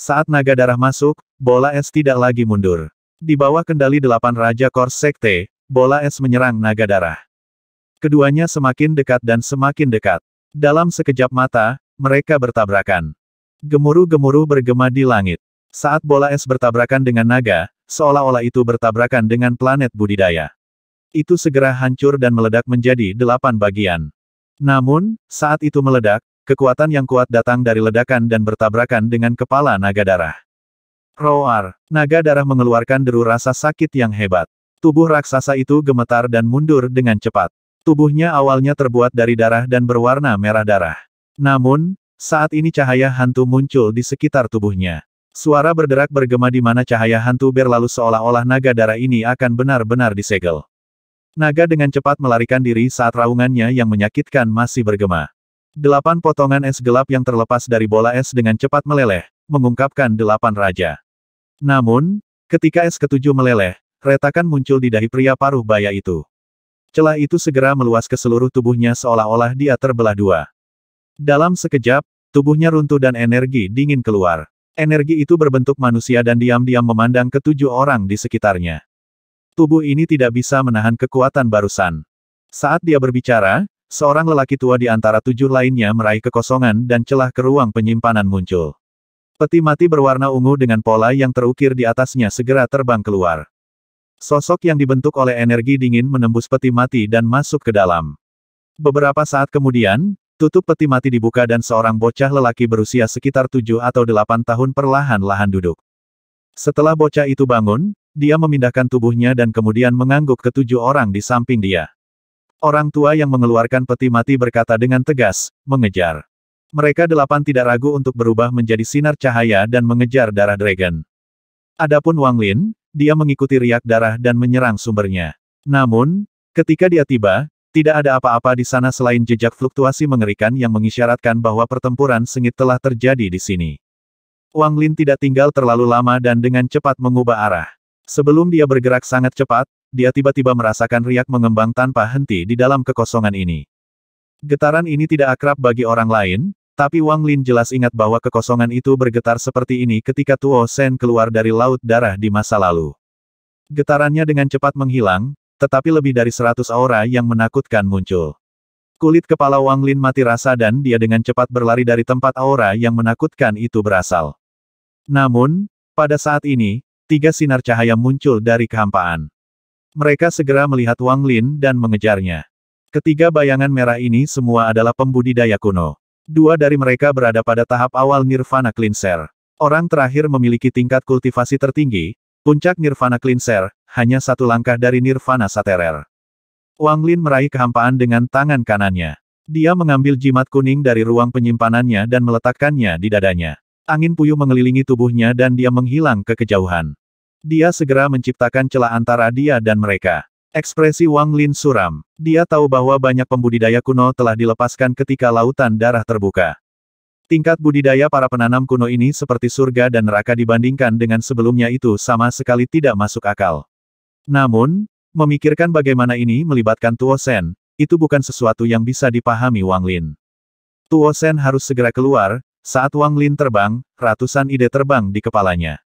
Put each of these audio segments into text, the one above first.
Saat naga darah masuk, bola es tidak lagi mundur. Di bawah kendali delapan Raja Kors Sekte, bola es menyerang naga darah. Keduanya semakin dekat dan semakin dekat. Dalam sekejap mata, mereka bertabrakan. Gemuruh-gemuruh bergema di langit. Saat bola es bertabrakan dengan naga, seolah-olah itu bertabrakan dengan planet budidaya. Itu segera hancur dan meledak menjadi delapan bagian. Namun, saat itu meledak, Kekuatan yang kuat datang dari ledakan dan bertabrakan dengan kepala naga darah. Roar, naga darah mengeluarkan deru rasa sakit yang hebat. Tubuh raksasa itu gemetar dan mundur dengan cepat. Tubuhnya awalnya terbuat dari darah dan berwarna merah darah. Namun, saat ini cahaya hantu muncul di sekitar tubuhnya. Suara berderak bergema di mana cahaya hantu berlalu seolah-olah naga darah ini akan benar-benar disegel. Naga dengan cepat melarikan diri saat raungannya yang menyakitkan masih bergema. Delapan potongan es gelap yang terlepas dari bola es dengan cepat meleleh, mengungkapkan delapan raja. Namun, ketika es ketujuh meleleh, retakan muncul di dahi pria paruh baya itu. Celah itu segera meluas ke seluruh tubuhnya seolah-olah dia terbelah dua. Dalam sekejap, tubuhnya runtuh dan energi dingin keluar. Energi itu berbentuk manusia dan diam-diam memandang ketujuh orang di sekitarnya. Tubuh ini tidak bisa menahan kekuatan barusan. Saat dia berbicara, Seorang lelaki tua di antara tujuh lainnya meraih kekosongan dan celah ke ruang penyimpanan muncul. Peti mati berwarna ungu dengan pola yang terukir di atasnya segera terbang keluar. Sosok yang dibentuk oleh energi dingin menembus peti mati dan masuk ke dalam. Beberapa saat kemudian, tutup peti mati dibuka dan seorang bocah lelaki berusia sekitar tujuh atau delapan tahun perlahan-lahan duduk. Setelah bocah itu bangun, dia memindahkan tubuhnya dan kemudian mengangguk ke tujuh orang di samping dia. Orang tua yang mengeluarkan peti mati berkata dengan tegas, mengejar. Mereka delapan tidak ragu untuk berubah menjadi sinar cahaya dan mengejar darah dragon. Adapun Wang Lin, dia mengikuti riak darah dan menyerang sumbernya. Namun, ketika dia tiba, tidak ada apa-apa di sana selain jejak fluktuasi mengerikan yang mengisyaratkan bahwa pertempuran sengit telah terjadi di sini. Wang Lin tidak tinggal terlalu lama dan dengan cepat mengubah arah. Sebelum dia bergerak sangat cepat, dia tiba-tiba merasakan riak mengembang tanpa henti di dalam kekosongan ini. Getaran ini tidak akrab bagi orang lain, tapi Wang Lin jelas ingat bahwa kekosongan itu bergetar seperti ini ketika Tuo Sen keluar dari Laut Darah di masa lalu. Getarannya dengan cepat menghilang, tetapi lebih dari seratus aura yang menakutkan muncul. Kulit kepala Wang Lin mati rasa dan dia dengan cepat berlari dari tempat aura yang menakutkan itu berasal. Namun, pada saat ini, tiga sinar cahaya muncul dari kehampaan. Mereka segera melihat Wang Lin dan mengejarnya. Ketiga bayangan merah ini semua adalah pembudidaya kuno. Dua dari mereka berada pada tahap awal Nirvana Cleanser. Orang terakhir memiliki tingkat kultivasi tertinggi, puncak Nirvana Cleanser, hanya satu langkah dari Nirvana Saterer. Wang Lin meraih kehampaan dengan tangan kanannya. Dia mengambil jimat kuning dari ruang penyimpanannya dan meletakkannya di dadanya. Angin puyuh mengelilingi tubuhnya dan dia menghilang ke kejauhan. Dia segera menciptakan celah antara dia dan mereka. Ekspresi Wang Lin suram. Dia tahu bahwa banyak pembudidaya kuno telah dilepaskan ketika lautan darah terbuka. Tingkat budidaya para penanam kuno ini seperti surga dan neraka dibandingkan dengan sebelumnya itu sama sekali tidak masuk akal. Namun, memikirkan bagaimana ini melibatkan Tuo Sen, itu bukan sesuatu yang bisa dipahami Wang Lin. Tuo Sen harus segera keluar, saat Wang Lin terbang, ratusan ide terbang di kepalanya.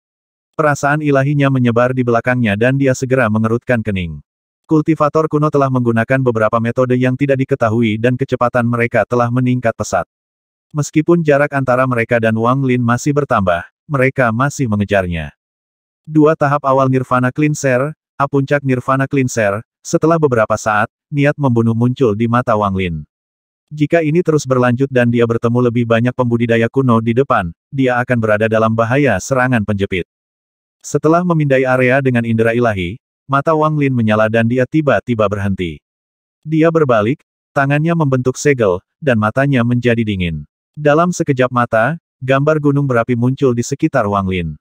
Perasaan ilahinya menyebar di belakangnya dan dia segera mengerutkan kening. Kultivator kuno telah menggunakan beberapa metode yang tidak diketahui dan kecepatan mereka telah meningkat pesat. Meskipun jarak antara mereka dan Wang Lin masih bertambah, mereka masih mengejarnya. Dua tahap awal Nirvana Cleanser, A puncak Nirvana Cleanser, setelah beberapa saat, niat membunuh muncul di mata Wang Lin. Jika ini terus berlanjut dan dia bertemu lebih banyak pembudidaya kuno di depan, dia akan berada dalam bahaya serangan penjepit. Setelah memindai area dengan indera ilahi, mata Wang Lin menyala dan dia tiba-tiba berhenti. Dia berbalik, tangannya membentuk segel, dan matanya menjadi dingin. Dalam sekejap mata, gambar gunung berapi muncul di sekitar Wang Lin.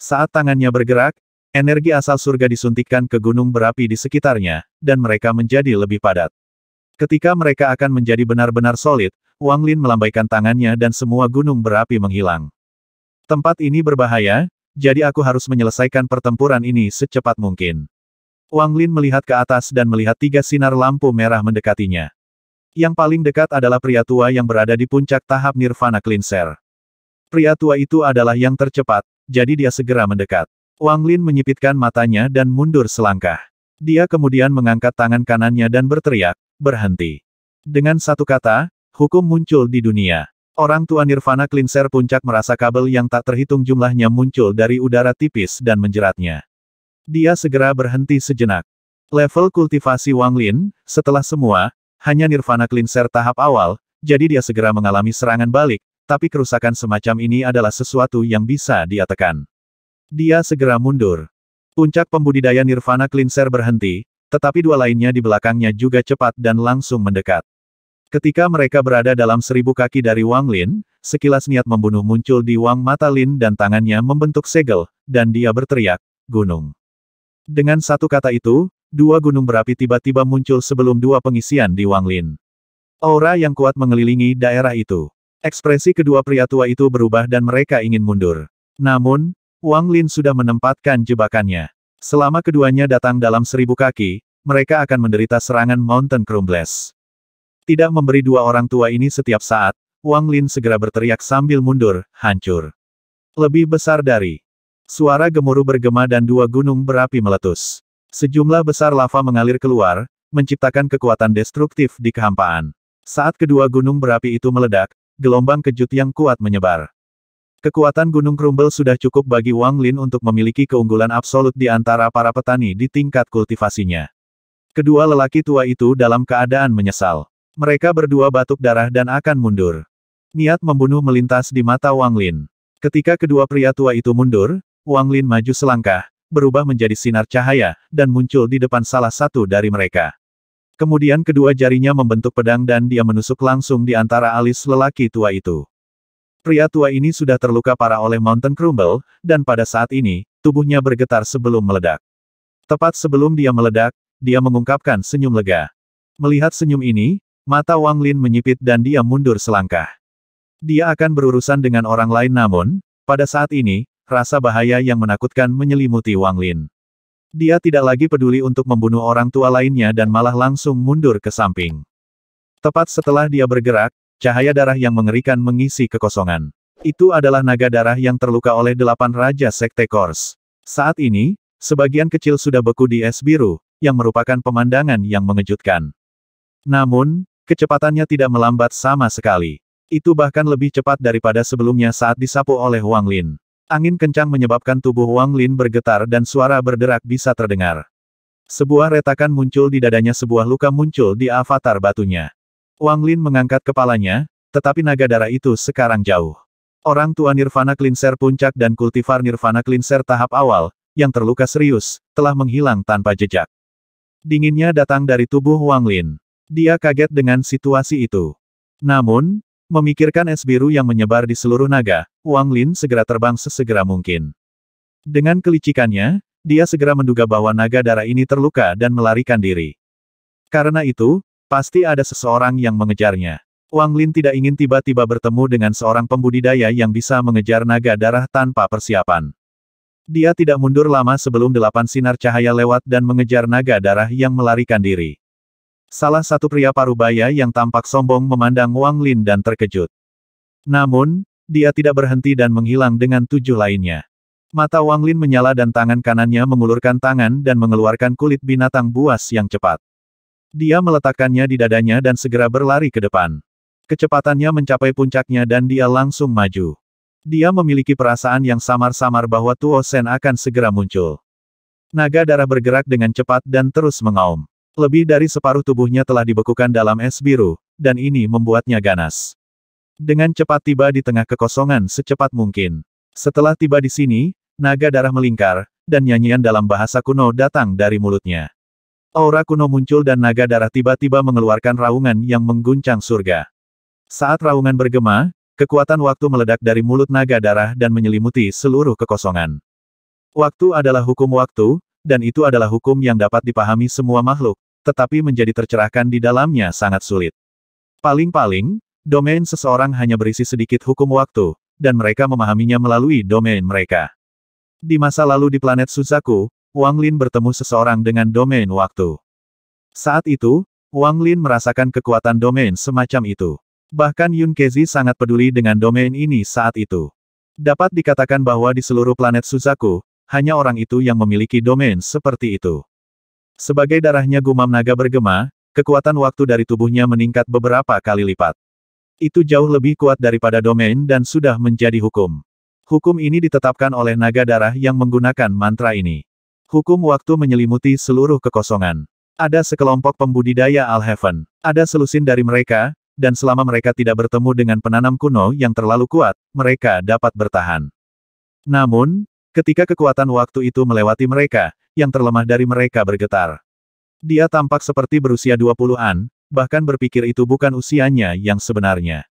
Saat tangannya bergerak, energi asal surga disuntikkan ke gunung berapi di sekitarnya, dan mereka menjadi lebih padat. Ketika mereka akan menjadi benar-benar solid, Wang Lin melambaikan tangannya dan semua gunung berapi menghilang. Tempat ini berbahaya, jadi aku harus menyelesaikan pertempuran ini secepat mungkin. Wang Lin melihat ke atas dan melihat tiga sinar lampu merah mendekatinya. Yang paling dekat adalah pria tua yang berada di puncak tahap Nirvana Cleanser. Pria tua itu adalah yang tercepat, jadi dia segera mendekat. Wang Lin menyipitkan matanya dan mundur selangkah. Dia kemudian mengangkat tangan kanannya dan berteriak, berhenti. Dengan satu kata, hukum muncul di dunia. Orang tua Nirvana Cleanser puncak merasa kabel yang tak terhitung jumlahnya muncul dari udara tipis dan menjeratnya. Dia segera berhenti sejenak. Level kultivasi Wang Lin, setelah semua, hanya Nirvana Cleanser tahap awal, jadi dia segera mengalami serangan balik, tapi kerusakan semacam ini adalah sesuatu yang bisa dia tekan. Dia segera mundur. Puncak pembudidaya Nirvana Cleanser berhenti, tetapi dua lainnya di belakangnya juga cepat dan langsung mendekat. Ketika mereka berada dalam seribu kaki dari Wang Lin, sekilas niat membunuh muncul di Wang Mata Lin dan tangannya membentuk segel, dan dia berteriak, gunung. Dengan satu kata itu, dua gunung berapi tiba-tiba muncul sebelum dua pengisian di Wang Lin. Aura yang kuat mengelilingi daerah itu. Ekspresi kedua pria tua itu berubah dan mereka ingin mundur. Namun, Wang Lin sudah menempatkan jebakannya. Selama keduanya datang dalam seribu kaki, mereka akan menderita serangan Mountain Crumbles. Tidak memberi dua orang tua ini setiap saat, Wang Lin segera berteriak sambil mundur, hancur. Lebih besar dari suara gemuruh bergema dan dua gunung berapi meletus. Sejumlah besar lava mengalir keluar, menciptakan kekuatan destruktif di kehampaan. Saat kedua gunung berapi itu meledak, gelombang kejut yang kuat menyebar. Kekuatan Gunung Krumbel sudah cukup bagi Wang Lin untuk memiliki keunggulan absolut di antara para petani di tingkat kultivasinya. Kedua lelaki tua itu dalam keadaan menyesal. Mereka berdua batuk darah dan akan mundur. Niat membunuh melintas di mata Wang Lin. Ketika kedua pria tua itu mundur, Wang Lin maju selangkah, berubah menjadi sinar cahaya, dan muncul di depan salah satu dari mereka. Kemudian kedua jarinya membentuk pedang dan dia menusuk langsung di antara alis lelaki tua itu. Pria tua ini sudah terluka parah oleh Mountain Crumble, dan pada saat ini, tubuhnya bergetar sebelum meledak. Tepat sebelum dia meledak, dia mengungkapkan senyum lega. Melihat senyum ini, Mata Wang Lin menyipit dan dia mundur selangkah. Dia akan berurusan dengan orang lain namun, pada saat ini, rasa bahaya yang menakutkan menyelimuti Wang Lin. Dia tidak lagi peduli untuk membunuh orang tua lainnya dan malah langsung mundur ke samping. Tepat setelah dia bergerak, cahaya darah yang mengerikan mengisi kekosongan. Itu adalah naga darah yang terluka oleh delapan raja sekte Kors. Saat ini, sebagian kecil sudah beku di es biru, yang merupakan pemandangan yang mengejutkan. Namun, Kecepatannya tidak melambat sama sekali. Itu bahkan lebih cepat daripada sebelumnya saat disapu oleh Wang Lin. Angin kencang menyebabkan tubuh Wang Lin bergetar dan suara berderak bisa terdengar. Sebuah retakan muncul di dadanya sebuah luka muncul di avatar batunya. Wang Lin mengangkat kepalanya, tetapi naga darah itu sekarang jauh. Orang tua Nirvana Cleanser Puncak dan kultivar Nirvana Cleanser tahap awal, yang terluka serius, telah menghilang tanpa jejak. Dinginnya datang dari tubuh Wang Lin. Dia kaget dengan situasi itu. Namun, memikirkan es biru yang menyebar di seluruh naga, Wang Lin segera terbang sesegera mungkin. Dengan kelicikannya, dia segera menduga bahwa naga darah ini terluka dan melarikan diri. Karena itu, pasti ada seseorang yang mengejarnya. Wang Lin tidak ingin tiba-tiba bertemu dengan seorang pembudidaya yang bisa mengejar naga darah tanpa persiapan. Dia tidak mundur lama sebelum delapan sinar cahaya lewat dan mengejar naga darah yang melarikan diri. Salah satu pria parubaya yang tampak sombong memandang Wang Lin dan terkejut. Namun, dia tidak berhenti dan menghilang dengan tujuh lainnya. Mata Wang Lin menyala dan tangan kanannya mengulurkan tangan dan mengeluarkan kulit binatang buas yang cepat. Dia meletakkannya di dadanya dan segera berlari ke depan. Kecepatannya mencapai puncaknya dan dia langsung maju. Dia memiliki perasaan yang samar-samar bahwa Tuo Sen akan segera muncul. Naga darah bergerak dengan cepat dan terus mengaum. Lebih dari separuh tubuhnya telah dibekukan dalam es biru, dan ini membuatnya ganas. Dengan cepat tiba di tengah kekosongan secepat mungkin. Setelah tiba di sini, naga darah melingkar, dan nyanyian dalam bahasa kuno datang dari mulutnya. Aura kuno muncul dan naga darah tiba-tiba mengeluarkan raungan yang mengguncang surga. Saat raungan bergema, kekuatan waktu meledak dari mulut naga darah dan menyelimuti seluruh kekosongan. Waktu adalah hukum waktu, dan itu adalah hukum yang dapat dipahami semua makhluk, tetapi menjadi tercerahkan di dalamnya sangat sulit. Paling-paling, domain seseorang hanya berisi sedikit hukum waktu, dan mereka memahaminya melalui domain mereka. Di masa lalu di planet Suzaku, Wang Lin bertemu seseorang dengan domain waktu. Saat itu, Wang Lin merasakan kekuatan domain semacam itu. Bahkan Yun Kezi sangat peduli dengan domain ini saat itu. Dapat dikatakan bahwa di seluruh planet Suzaku, hanya orang itu yang memiliki domain seperti itu. Sebagai darahnya gumam naga bergema, kekuatan waktu dari tubuhnya meningkat beberapa kali lipat. Itu jauh lebih kuat daripada domain dan sudah menjadi hukum. Hukum ini ditetapkan oleh naga darah yang menggunakan mantra ini. Hukum waktu menyelimuti seluruh kekosongan. Ada sekelompok pembudidaya al Alheaven. Ada selusin dari mereka, dan selama mereka tidak bertemu dengan penanam kuno yang terlalu kuat, mereka dapat bertahan. Namun, Ketika kekuatan waktu itu melewati mereka, yang terlemah dari mereka bergetar. Dia tampak seperti berusia 20-an, bahkan berpikir itu bukan usianya yang sebenarnya.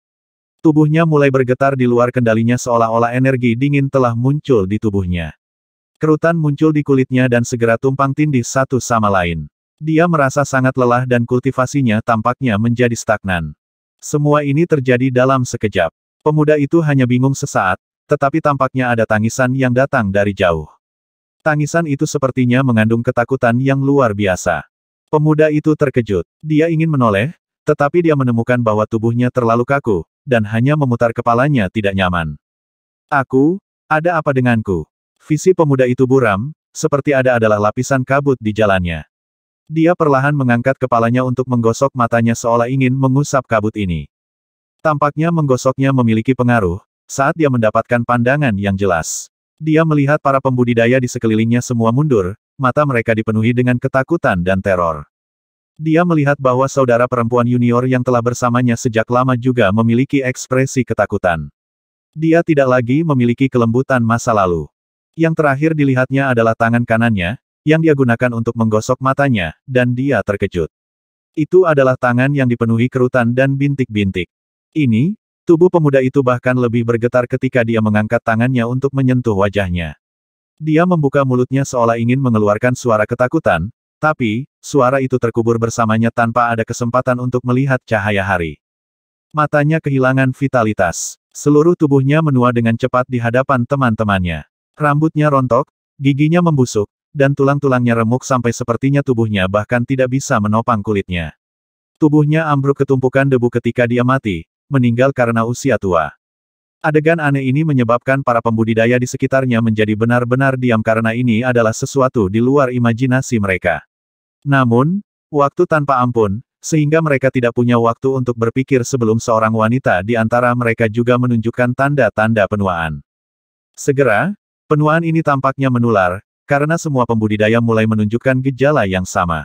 Tubuhnya mulai bergetar di luar kendalinya seolah-olah energi dingin telah muncul di tubuhnya. Kerutan muncul di kulitnya dan segera tumpang tindih satu sama lain. Dia merasa sangat lelah dan kultivasinya tampaknya menjadi stagnan. Semua ini terjadi dalam sekejap. Pemuda itu hanya bingung sesaat, tetapi tampaknya ada tangisan yang datang dari jauh. Tangisan itu sepertinya mengandung ketakutan yang luar biasa. Pemuda itu terkejut. Dia ingin menoleh, tetapi dia menemukan bahwa tubuhnya terlalu kaku, dan hanya memutar kepalanya tidak nyaman. Aku, ada apa denganku? Visi pemuda itu buram, seperti ada adalah lapisan kabut di jalannya. Dia perlahan mengangkat kepalanya untuk menggosok matanya seolah ingin mengusap kabut ini. Tampaknya menggosoknya memiliki pengaruh, saat dia mendapatkan pandangan yang jelas, dia melihat para pembudidaya di sekelilingnya semua mundur, mata mereka dipenuhi dengan ketakutan dan teror. Dia melihat bahwa saudara perempuan junior yang telah bersamanya sejak lama juga memiliki ekspresi ketakutan. Dia tidak lagi memiliki kelembutan masa lalu. Yang terakhir dilihatnya adalah tangan kanannya, yang dia gunakan untuk menggosok matanya, dan dia terkejut. Itu adalah tangan yang dipenuhi kerutan dan bintik-bintik. Ini, Tubuh pemuda itu bahkan lebih bergetar ketika dia mengangkat tangannya untuk menyentuh wajahnya. Dia membuka mulutnya seolah ingin mengeluarkan suara ketakutan, tapi, suara itu terkubur bersamanya tanpa ada kesempatan untuk melihat cahaya hari. Matanya kehilangan vitalitas. Seluruh tubuhnya menua dengan cepat di hadapan teman-temannya. Rambutnya rontok, giginya membusuk, dan tulang-tulangnya remuk sampai sepertinya tubuhnya bahkan tidak bisa menopang kulitnya. Tubuhnya ambruk ketumpukan debu ketika dia mati, meninggal karena usia tua. Adegan aneh ini menyebabkan para pembudidaya di sekitarnya menjadi benar-benar diam karena ini adalah sesuatu di luar imajinasi mereka. Namun, waktu tanpa ampun, sehingga mereka tidak punya waktu untuk berpikir sebelum seorang wanita di antara mereka juga menunjukkan tanda-tanda penuaan. Segera, penuaan ini tampaknya menular, karena semua pembudidaya mulai menunjukkan gejala yang sama.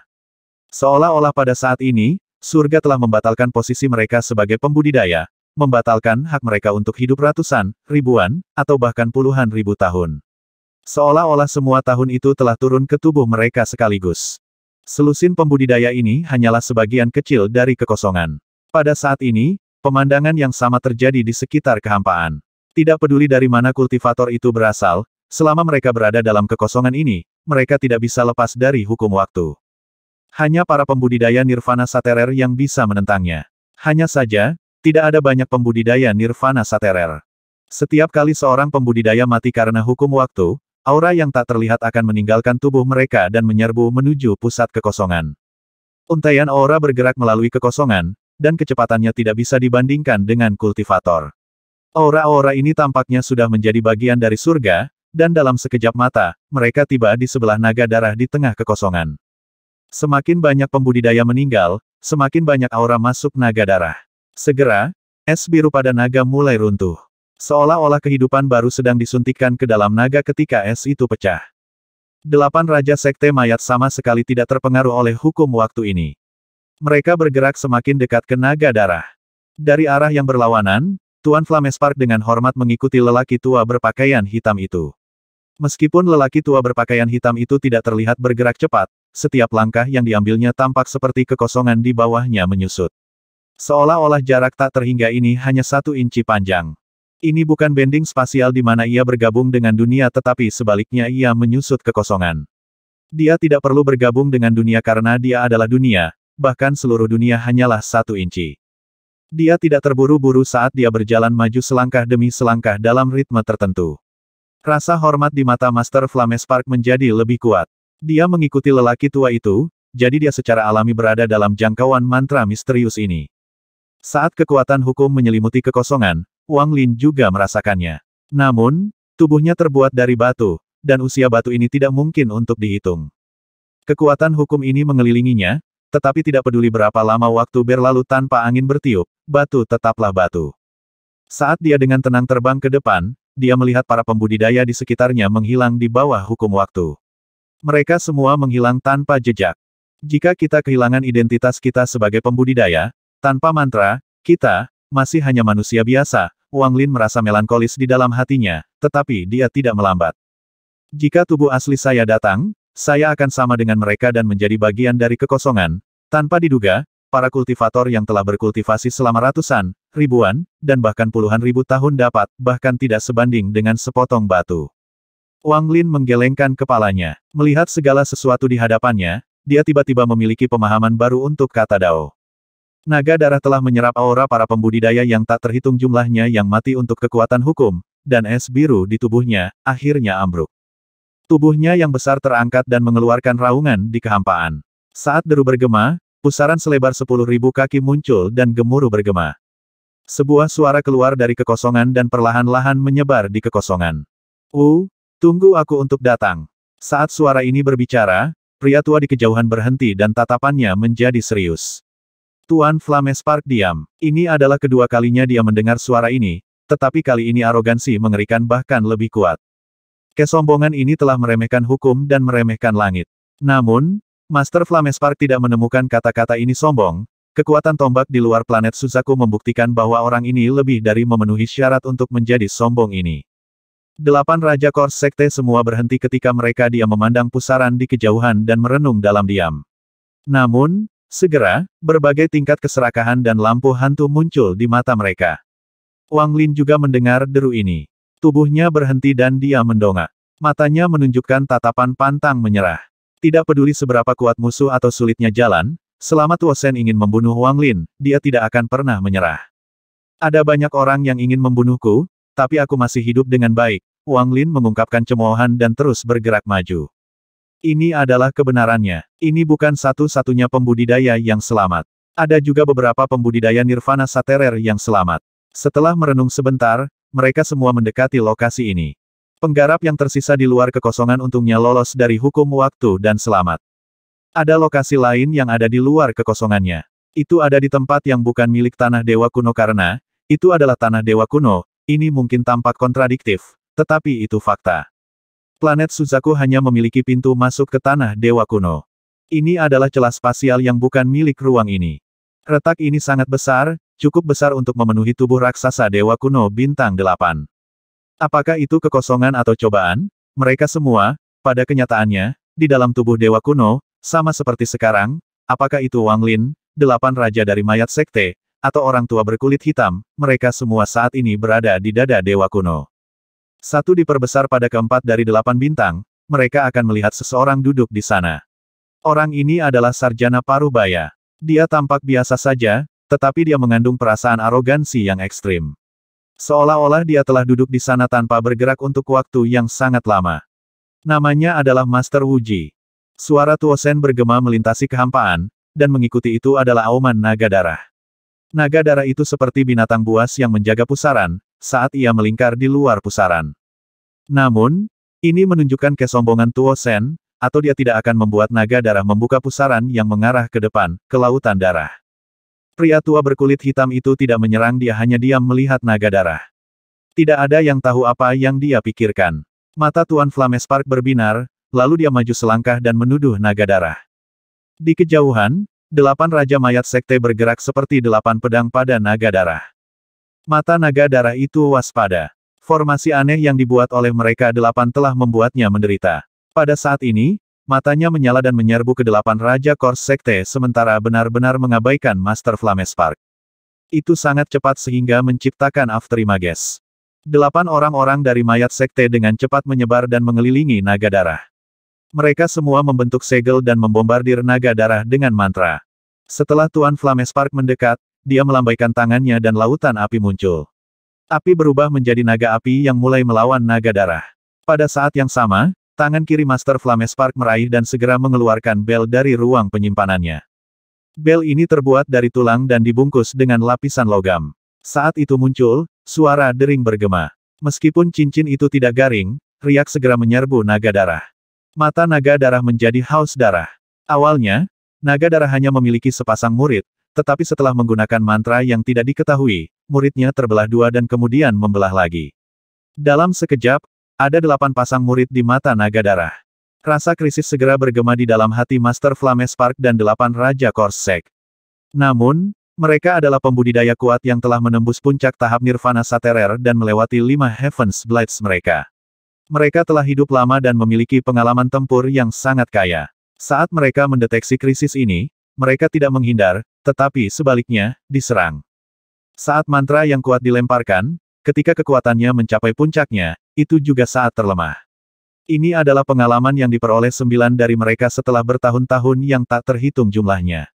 Seolah-olah pada saat ini, surga telah membatalkan posisi mereka sebagai pembudidaya, membatalkan hak mereka untuk hidup ratusan, ribuan, atau bahkan puluhan ribu tahun. Seolah-olah semua tahun itu telah turun ke tubuh mereka sekaligus. Selusin pembudidaya ini hanyalah sebagian kecil dari kekosongan. Pada saat ini, pemandangan yang sama terjadi di sekitar kehampaan. Tidak peduli dari mana kultivator itu berasal, selama mereka berada dalam kekosongan ini, mereka tidak bisa lepas dari hukum waktu. Hanya para pembudidaya nirvana saterer yang bisa menentangnya. Hanya saja, tidak ada banyak pembudidaya nirvana saterer. Setiap kali seorang pembudidaya mati karena hukum waktu, aura yang tak terlihat akan meninggalkan tubuh mereka dan menyerbu menuju pusat kekosongan. Untaian aura bergerak melalui kekosongan, dan kecepatannya tidak bisa dibandingkan dengan kultivator. Aura-aura ini tampaknya sudah menjadi bagian dari surga, dan dalam sekejap mata, mereka tiba di sebelah naga darah di tengah kekosongan. Semakin banyak pembudidaya meninggal, semakin banyak aura masuk naga darah. Segera, es biru pada naga mulai runtuh. Seolah-olah kehidupan baru sedang disuntikkan ke dalam naga ketika es itu pecah. Delapan Raja Sekte Mayat sama sekali tidak terpengaruh oleh hukum waktu ini. Mereka bergerak semakin dekat ke naga darah. Dari arah yang berlawanan, Tuan Flamespark dengan hormat mengikuti lelaki tua berpakaian hitam itu. Meskipun lelaki tua berpakaian hitam itu tidak terlihat bergerak cepat, setiap langkah yang diambilnya tampak seperti kekosongan di bawahnya menyusut. Seolah-olah jarak tak terhingga ini hanya satu inci panjang. Ini bukan bending spasial di mana ia bergabung dengan dunia tetapi sebaliknya ia menyusut kekosongan. Dia tidak perlu bergabung dengan dunia karena dia adalah dunia, bahkan seluruh dunia hanyalah satu inci. Dia tidak terburu-buru saat dia berjalan maju selangkah demi selangkah dalam ritme tertentu. Rasa hormat di mata Master Flames Park menjadi lebih kuat. Dia mengikuti lelaki tua itu, jadi dia secara alami berada dalam jangkauan mantra misterius ini. Saat kekuatan hukum menyelimuti kekosongan, Wang Lin juga merasakannya. Namun, tubuhnya terbuat dari batu, dan usia batu ini tidak mungkin untuk dihitung. Kekuatan hukum ini mengelilinginya, tetapi tidak peduli berapa lama waktu berlalu tanpa angin bertiup, batu tetaplah batu. Saat dia dengan tenang terbang ke depan, dia melihat para pembudidaya di sekitarnya menghilang di bawah hukum waktu. Mereka semua menghilang tanpa jejak. Jika kita kehilangan identitas kita sebagai pembudidaya, tanpa mantra, kita, masih hanya manusia biasa, Wang Lin merasa melankolis di dalam hatinya, tetapi dia tidak melambat. Jika tubuh asli saya datang, saya akan sama dengan mereka dan menjadi bagian dari kekosongan. Tanpa diduga, para kultivator yang telah berkultivasi selama ratusan, ribuan, dan bahkan puluhan ribu tahun dapat, bahkan tidak sebanding dengan sepotong batu. Wang Lin menggelengkan kepalanya. Melihat segala sesuatu di hadapannya, dia tiba-tiba memiliki pemahaman baru untuk kata Dao. Naga darah telah menyerap aura para pembudidaya yang tak terhitung jumlahnya yang mati untuk kekuatan hukum, dan es biru di tubuhnya, akhirnya ambruk. Tubuhnya yang besar terangkat dan mengeluarkan raungan di kehampaan. Saat deru bergema, pusaran selebar sepuluh ribu kaki muncul dan gemuruh bergema. Sebuah suara keluar dari kekosongan dan perlahan-lahan menyebar di kekosongan. U, Tunggu aku untuk datang. Saat suara ini berbicara, pria tua di kejauhan berhenti dan tatapannya menjadi serius. Tuan Flames Park diam. Ini adalah kedua kalinya dia mendengar suara ini, tetapi kali ini arogansi mengerikan bahkan lebih kuat. Kesombongan ini telah meremehkan hukum dan meremehkan langit. Namun, Master Flames Park tidak menemukan kata-kata ini sombong, kekuatan tombak di luar planet Suzaku membuktikan bahwa orang ini lebih dari memenuhi syarat untuk menjadi sombong ini. Delapan Raja Kors Sekte semua berhenti ketika mereka diam memandang pusaran di kejauhan dan merenung dalam diam. Namun, segera, berbagai tingkat keserakahan dan lampu hantu muncul di mata mereka. Wang Lin juga mendengar deru ini. Tubuhnya berhenti dan dia mendongak. Matanya menunjukkan tatapan pantang menyerah. Tidak peduli seberapa kuat musuh atau sulitnya jalan, selama Tuo Sen ingin membunuh Wang Lin, dia tidak akan pernah menyerah. Ada banyak orang yang ingin membunuhku, tapi aku masih hidup dengan baik, Wang Lin mengungkapkan cemoohan dan terus bergerak maju. Ini adalah kebenarannya. Ini bukan satu-satunya pembudidaya yang selamat. Ada juga beberapa pembudidaya nirvana saterer yang selamat. Setelah merenung sebentar, mereka semua mendekati lokasi ini. Penggarap yang tersisa di luar kekosongan untungnya lolos dari hukum waktu dan selamat. Ada lokasi lain yang ada di luar kekosongannya. Itu ada di tempat yang bukan milik tanah dewa kuno karena, itu adalah tanah dewa kuno, ini mungkin tampak kontradiktif, tetapi itu fakta. Planet Suzaku hanya memiliki pintu masuk ke tanah dewa kuno. Ini adalah celah spasial yang bukan milik ruang ini. Retak ini sangat besar, cukup besar untuk memenuhi tubuh raksasa dewa kuno bintang delapan. Apakah itu kekosongan atau cobaan? Mereka semua, pada kenyataannya, di dalam tubuh dewa kuno, sama seperti sekarang, apakah itu Wang Lin, delapan raja dari mayat sekte, atau orang tua berkulit hitam, mereka semua saat ini berada di dada dewa kuno. Satu diperbesar pada keempat dari delapan bintang, mereka akan melihat seseorang duduk di sana. Orang ini adalah sarjana parubaya. Dia tampak biasa saja, tetapi dia mengandung perasaan arogansi yang ekstrim. Seolah-olah dia telah duduk di sana tanpa bergerak untuk waktu yang sangat lama. Namanya adalah Master Wuji. Suara Tuosen bergema melintasi kehampaan, dan mengikuti itu adalah auman naga darah. Naga darah itu seperti binatang buas yang menjaga pusaran, saat ia melingkar di luar pusaran. Namun, ini menunjukkan kesombongan Tuo Sen, atau dia tidak akan membuat naga darah membuka pusaran yang mengarah ke depan, ke lautan darah. Pria tua berkulit hitam itu tidak menyerang dia hanya diam melihat naga darah. Tidak ada yang tahu apa yang dia pikirkan. Mata Tuan Flames Park berbinar, lalu dia maju selangkah dan menuduh naga darah. Di kejauhan, delapan raja mayat sekte bergerak seperti delapan pedang pada naga darah. Mata naga darah itu waspada. Formasi aneh yang dibuat oleh mereka delapan telah membuatnya menderita. Pada saat ini, matanya menyala dan menyerbu ke delapan Raja kors Sekte sementara benar-benar mengabaikan Master Flamespark. Spark. Itu sangat cepat sehingga menciptakan Afterimage. Delapan orang-orang dari mayat Sekte dengan cepat menyebar dan mengelilingi naga darah. Mereka semua membentuk segel dan membombardir naga darah dengan mantra. Setelah Tuan Flamespark Spark mendekat, dia melambaikan tangannya dan lautan api muncul. Api berubah menjadi naga api yang mulai melawan naga darah. Pada saat yang sama, tangan kiri Master Spark meraih dan segera mengeluarkan bel dari ruang penyimpanannya. Bel ini terbuat dari tulang dan dibungkus dengan lapisan logam. Saat itu muncul, suara dering bergema. Meskipun cincin itu tidak garing, Riak segera menyerbu naga darah. Mata naga darah menjadi haus darah. Awalnya, naga darah hanya memiliki sepasang murid, tetapi setelah menggunakan mantra yang tidak diketahui, muridnya terbelah dua dan kemudian membelah lagi. Dalam sekejap, ada delapan pasang murid di mata naga darah. Rasa krisis segera bergema di dalam hati Master Flames Spark dan delapan Raja Korsek. Namun, mereka adalah pembudidaya kuat yang telah menembus puncak tahap Nirvana Saterer dan melewati lima Heavens Blades mereka. Mereka telah hidup lama dan memiliki pengalaman tempur yang sangat kaya. Saat mereka mendeteksi krisis ini, mereka tidak menghindar, tetapi sebaliknya, diserang. Saat mantra yang kuat dilemparkan, ketika kekuatannya mencapai puncaknya, itu juga saat terlemah. Ini adalah pengalaman yang diperoleh sembilan dari mereka setelah bertahun-tahun yang tak terhitung jumlahnya.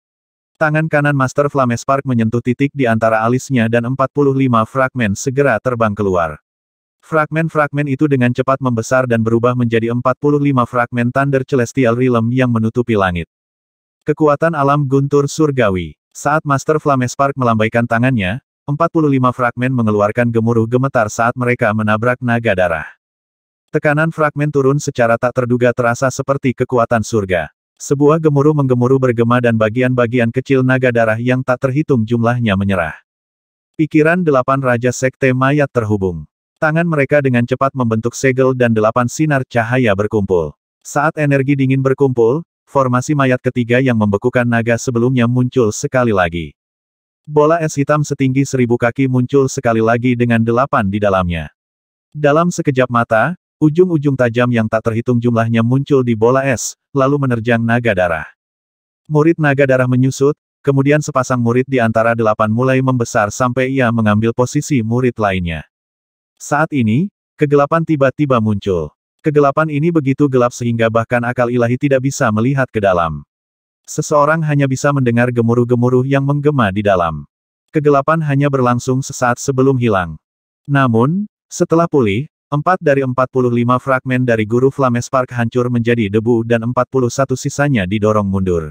Tangan kanan Master Flames Park menyentuh titik di antara alisnya dan 45 fragmen segera terbang keluar. Fragmen-fragmen itu dengan cepat membesar dan berubah menjadi 45 fragmen Thunder Celestial Realm yang menutupi langit. Kekuatan alam guntur surgawi. Saat Master Spark melambaikan tangannya, 45 fragmen mengeluarkan gemuruh gemetar saat mereka menabrak naga darah. Tekanan fragmen turun secara tak terduga terasa seperti kekuatan surga. Sebuah gemuruh menggemuruh bergema dan bagian-bagian kecil naga darah yang tak terhitung jumlahnya menyerah. Pikiran delapan Raja Sekte Mayat terhubung. Tangan mereka dengan cepat membentuk segel dan delapan sinar cahaya berkumpul. Saat energi dingin berkumpul, formasi mayat ketiga yang membekukan naga sebelumnya muncul sekali lagi. Bola es hitam setinggi seribu kaki muncul sekali lagi dengan delapan di dalamnya. Dalam sekejap mata, ujung-ujung tajam yang tak terhitung jumlahnya muncul di bola es, lalu menerjang naga darah. Murid naga darah menyusut, kemudian sepasang murid di antara delapan mulai membesar sampai ia mengambil posisi murid lainnya. Saat ini, kegelapan tiba-tiba muncul. Kegelapan ini begitu gelap sehingga bahkan akal ilahi tidak bisa melihat ke dalam. Seseorang hanya bisa mendengar gemuruh-gemuruh yang menggema di dalam. Kegelapan hanya berlangsung sesaat sebelum hilang. Namun, setelah pulih, Empat dari 45 fragmen dari guru Flames Park hancur menjadi debu dan 41 sisanya didorong mundur.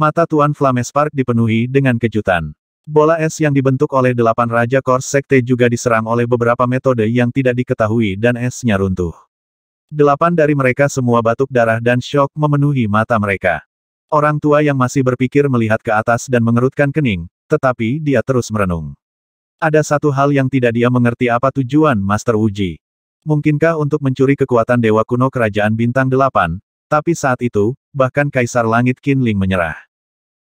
Mata Tuan Flames Park dipenuhi dengan kejutan. Bola es yang dibentuk oleh delapan Raja Kors Sekte juga diserang oleh beberapa metode yang tidak diketahui dan esnya runtuh. Delapan dari mereka semua batuk darah dan shock memenuhi mata mereka. Orang tua yang masih berpikir melihat ke atas dan mengerutkan kening, tetapi dia terus merenung. Ada satu hal yang tidak dia mengerti apa tujuan Master Wuji. Mungkinkah untuk mencuri kekuatan Dewa Kuno Kerajaan Bintang Delapan, tapi saat itu, bahkan Kaisar Langit Qinling menyerah.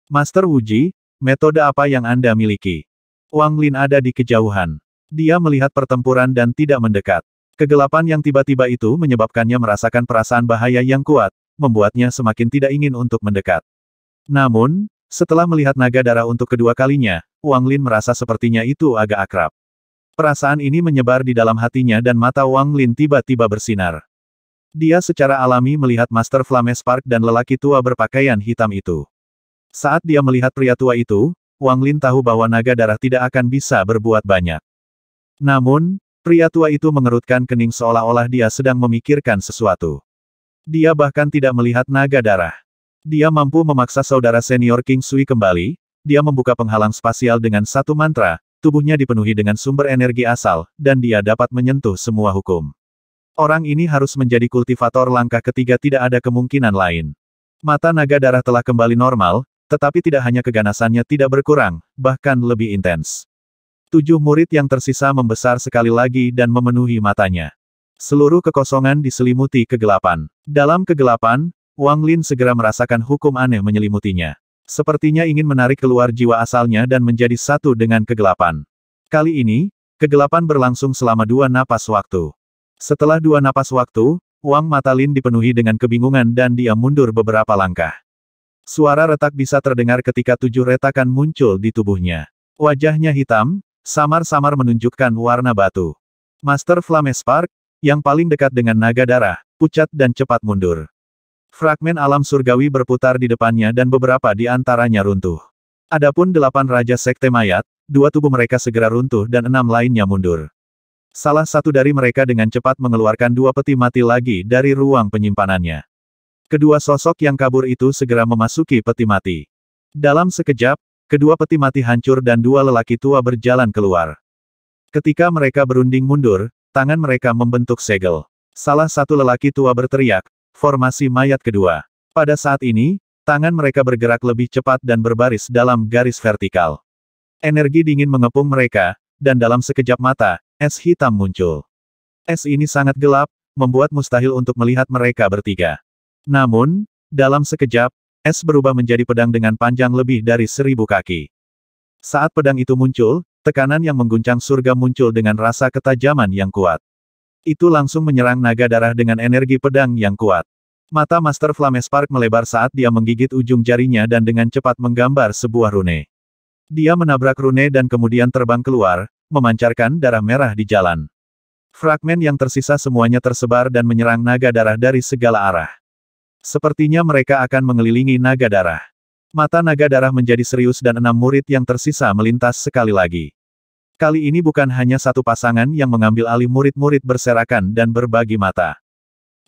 Master Wuji, metode apa yang Anda miliki? Wang Lin ada di kejauhan. Dia melihat pertempuran dan tidak mendekat. Kegelapan yang tiba-tiba itu menyebabkannya merasakan perasaan bahaya yang kuat, membuatnya semakin tidak ingin untuk mendekat. Namun, setelah melihat naga darah untuk kedua kalinya, Wang Lin merasa sepertinya itu agak akrab. Perasaan ini menyebar di dalam hatinya dan mata Wang Lin tiba-tiba bersinar. Dia secara alami melihat Master Flames Park dan lelaki tua berpakaian hitam itu. Saat dia melihat pria tua itu, Wang Lin tahu bahwa naga darah tidak akan bisa berbuat banyak. Namun, Pria tua itu mengerutkan kening seolah-olah dia sedang memikirkan sesuatu. Dia bahkan tidak melihat naga darah. Dia mampu memaksa saudara senior King Sui kembali, dia membuka penghalang spasial dengan satu mantra, tubuhnya dipenuhi dengan sumber energi asal, dan dia dapat menyentuh semua hukum. Orang ini harus menjadi kultivator langkah ketiga tidak ada kemungkinan lain. Mata naga darah telah kembali normal, tetapi tidak hanya keganasannya tidak berkurang, bahkan lebih intens. Tujuh murid yang tersisa membesar sekali lagi dan memenuhi matanya. Seluruh kekosongan diselimuti kegelapan. Dalam kegelapan, Wang Lin segera merasakan hukum aneh menyelimutinya. Sepertinya ingin menarik keluar jiwa asalnya dan menjadi satu dengan kegelapan. Kali ini, kegelapan berlangsung selama dua napas waktu. Setelah dua napas waktu, Wang Lin dipenuhi dengan kebingungan dan dia mundur beberapa langkah. Suara retak bisa terdengar ketika tujuh retakan muncul di tubuhnya. Wajahnya hitam, samar-samar menunjukkan warna batu. Master Flame Park, yang paling dekat dengan naga darah, pucat dan cepat mundur. Fragmen alam surgawi berputar di depannya dan beberapa di antaranya runtuh. Adapun delapan raja sekte mayat, dua tubuh mereka segera runtuh dan enam lainnya mundur. Salah satu dari mereka dengan cepat mengeluarkan dua peti mati lagi dari ruang penyimpanannya. Kedua sosok yang kabur itu segera memasuki peti mati. Dalam sekejap, Kedua peti mati hancur dan dua lelaki tua berjalan keluar. Ketika mereka berunding mundur, tangan mereka membentuk segel. Salah satu lelaki tua berteriak, formasi mayat kedua. Pada saat ini, tangan mereka bergerak lebih cepat dan berbaris dalam garis vertikal. Energi dingin mengepung mereka, dan dalam sekejap mata, es hitam muncul. Es ini sangat gelap, membuat mustahil untuk melihat mereka bertiga. Namun, dalam sekejap, Es berubah menjadi pedang dengan panjang lebih dari seribu kaki. Saat pedang itu muncul, tekanan yang mengguncang surga muncul dengan rasa ketajaman yang kuat. Itu langsung menyerang naga darah dengan energi pedang yang kuat. Mata Master Flamespark melebar saat dia menggigit ujung jarinya dan dengan cepat menggambar sebuah rune. Dia menabrak rune dan kemudian terbang keluar, memancarkan darah merah di jalan. Fragmen yang tersisa semuanya tersebar dan menyerang naga darah dari segala arah. Sepertinya mereka akan mengelilingi naga darah. Mata naga darah menjadi serius dan enam murid yang tersisa melintas sekali lagi. Kali ini bukan hanya satu pasangan yang mengambil alih murid-murid berserakan dan berbagi mata.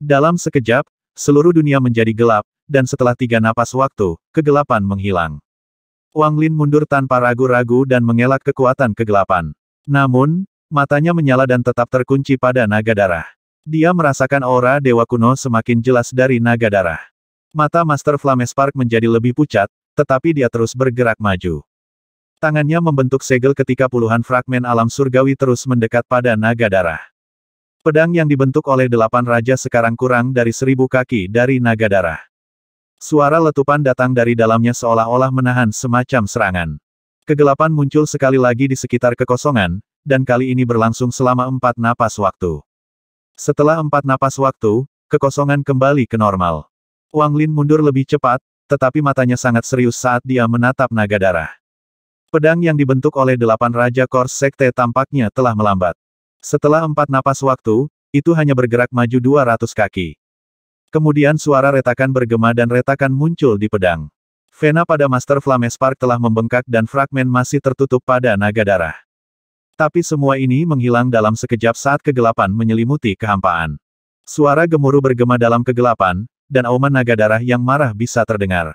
Dalam sekejap, seluruh dunia menjadi gelap, dan setelah tiga napas waktu, kegelapan menghilang. Wang Lin mundur tanpa ragu-ragu dan mengelak kekuatan kegelapan. Namun, matanya menyala dan tetap terkunci pada naga darah. Dia merasakan aura dewa kuno semakin jelas dari naga darah. Mata Master Flames Park menjadi lebih pucat, tetapi dia terus bergerak maju. Tangannya membentuk segel ketika puluhan fragmen alam surgawi terus mendekat pada naga darah. Pedang yang dibentuk oleh delapan raja sekarang kurang dari seribu kaki dari naga darah. Suara letupan datang dari dalamnya seolah-olah menahan semacam serangan. Kegelapan muncul sekali lagi di sekitar kekosongan, dan kali ini berlangsung selama empat napas waktu. Setelah empat napas waktu, kekosongan kembali ke normal. Wang Lin mundur lebih cepat, tetapi matanya sangat serius saat dia menatap naga darah. Pedang yang dibentuk oleh delapan Raja Kors Sekte tampaknya telah melambat. Setelah empat napas waktu, itu hanya bergerak maju 200 kaki. Kemudian suara retakan bergema dan retakan muncul di pedang. Vena pada Master Flame Spark telah membengkak dan fragmen masih tertutup pada naga darah. Tapi semua ini menghilang dalam sekejap saat kegelapan menyelimuti kehampaan. Suara gemuruh bergema dalam kegelapan, dan auman naga darah yang marah bisa terdengar.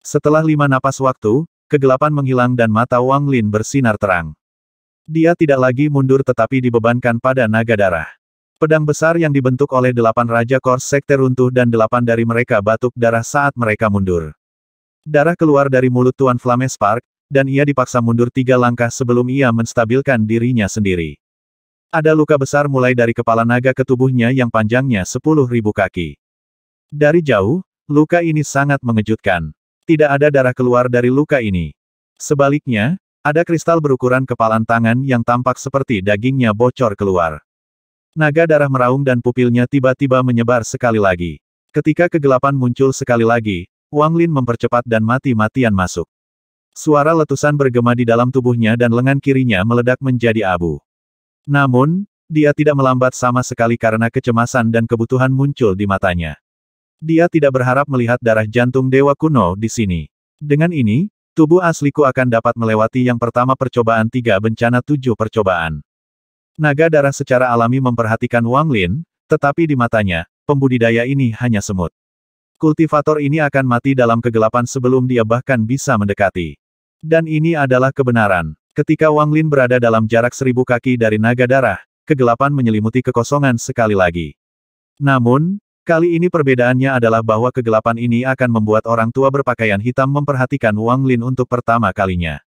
Setelah lima napas waktu, kegelapan menghilang dan mata Wang Lin bersinar terang. Dia tidak lagi mundur tetapi dibebankan pada naga darah. Pedang besar yang dibentuk oleh delapan Raja kors Sekte runtuh dan delapan dari mereka batuk darah saat mereka mundur. Darah keluar dari mulut Tuan Flamespark. Park, dan ia dipaksa mundur tiga langkah sebelum ia menstabilkan dirinya sendiri. Ada luka besar mulai dari kepala naga ke tubuhnya yang panjangnya sepuluh ribu kaki. Dari jauh, luka ini sangat mengejutkan. Tidak ada darah keluar dari luka ini. Sebaliknya, ada kristal berukuran kepalan tangan yang tampak seperti dagingnya bocor keluar. Naga darah meraung dan pupilnya tiba-tiba menyebar sekali lagi. Ketika kegelapan muncul sekali lagi, Wang Lin mempercepat dan mati-matian masuk. Suara letusan bergema di dalam tubuhnya dan lengan kirinya meledak menjadi abu. Namun, dia tidak melambat sama sekali karena kecemasan dan kebutuhan muncul di matanya. Dia tidak berharap melihat darah jantung dewa kuno di sini. Dengan ini, tubuh asliku akan dapat melewati yang pertama percobaan tiga bencana tujuh percobaan. Naga darah secara alami memperhatikan Wang Lin, tetapi di matanya, pembudidaya ini hanya semut. Kultivator ini akan mati dalam kegelapan sebelum dia bahkan bisa mendekati. Dan ini adalah kebenaran. Ketika Wang Lin berada dalam jarak seribu kaki dari naga darah, kegelapan menyelimuti kekosongan sekali lagi. Namun, kali ini perbedaannya adalah bahwa kegelapan ini akan membuat orang tua berpakaian hitam memperhatikan Wang Lin untuk pertama kalinya.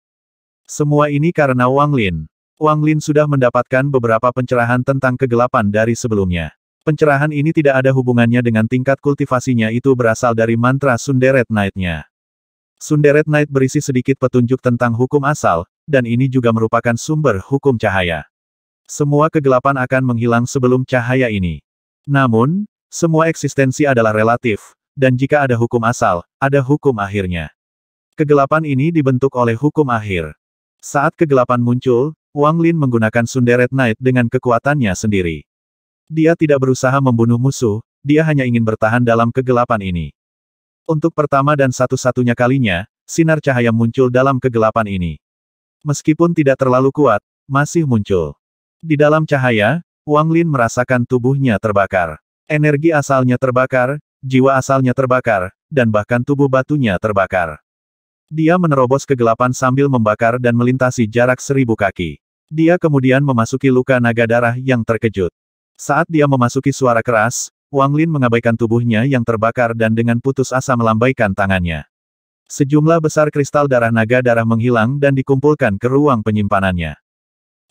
Semua ini karena Wang Lin. Wang Lin sudah mendapatkan beberapa pencerahan tentang kegelapan dari sebelumnya. Pencerahan ini tidak ada hubungannya dengan tingkat kultivasinya itu berasal dari mantra Sunderet Night-nya. Sunderet Knight berisi sedikit petunjuk tentang hukum asal, dan ini juga merupakan sumber hukum cahaya. Semua kegelapan akan menghilang sebelum cahaya ini. Namun, semua eksistensi adalah relatif, dan jika ada hukum asal, ada hukum akhirnya. Kegelapan ini dibentuk oleh hukum akhir. Saat kegelapan muncul, Wang Lin menggunakan Sunderet Knight dengan kekuatannya sendiri. Dia tidak berusaha membunuh musuh, dia hanya ingin bertahan dalam kegelapan ini. Untuk pertama dan satu-satunya kalinya, sinar cahaya muncul dalam kegelapan ini. Meskipun tidak terlalu kuat, masih muncul. Di dalam cahaya, Wang Lin merasakan tubuhnya terbakar. Energi asalnya terbakar, jiwa asalnya terbakar, dan bahkan tubuh batunya terbakar. Dia menerobos kegelapan sambil membakar dan melintasi jarak seribu kaki. Dia kemudian memasuki luka naga darah yang terkejut. Saat dia memasuki suara keras, Wang Lin mengabaikan tubuhnya yang terbakar dan dengan putus asa melambaikan tangannya. Sejumlah besar kristal darah naga darah menghilang dan dikumpulkan ke ruang penyimpanannya.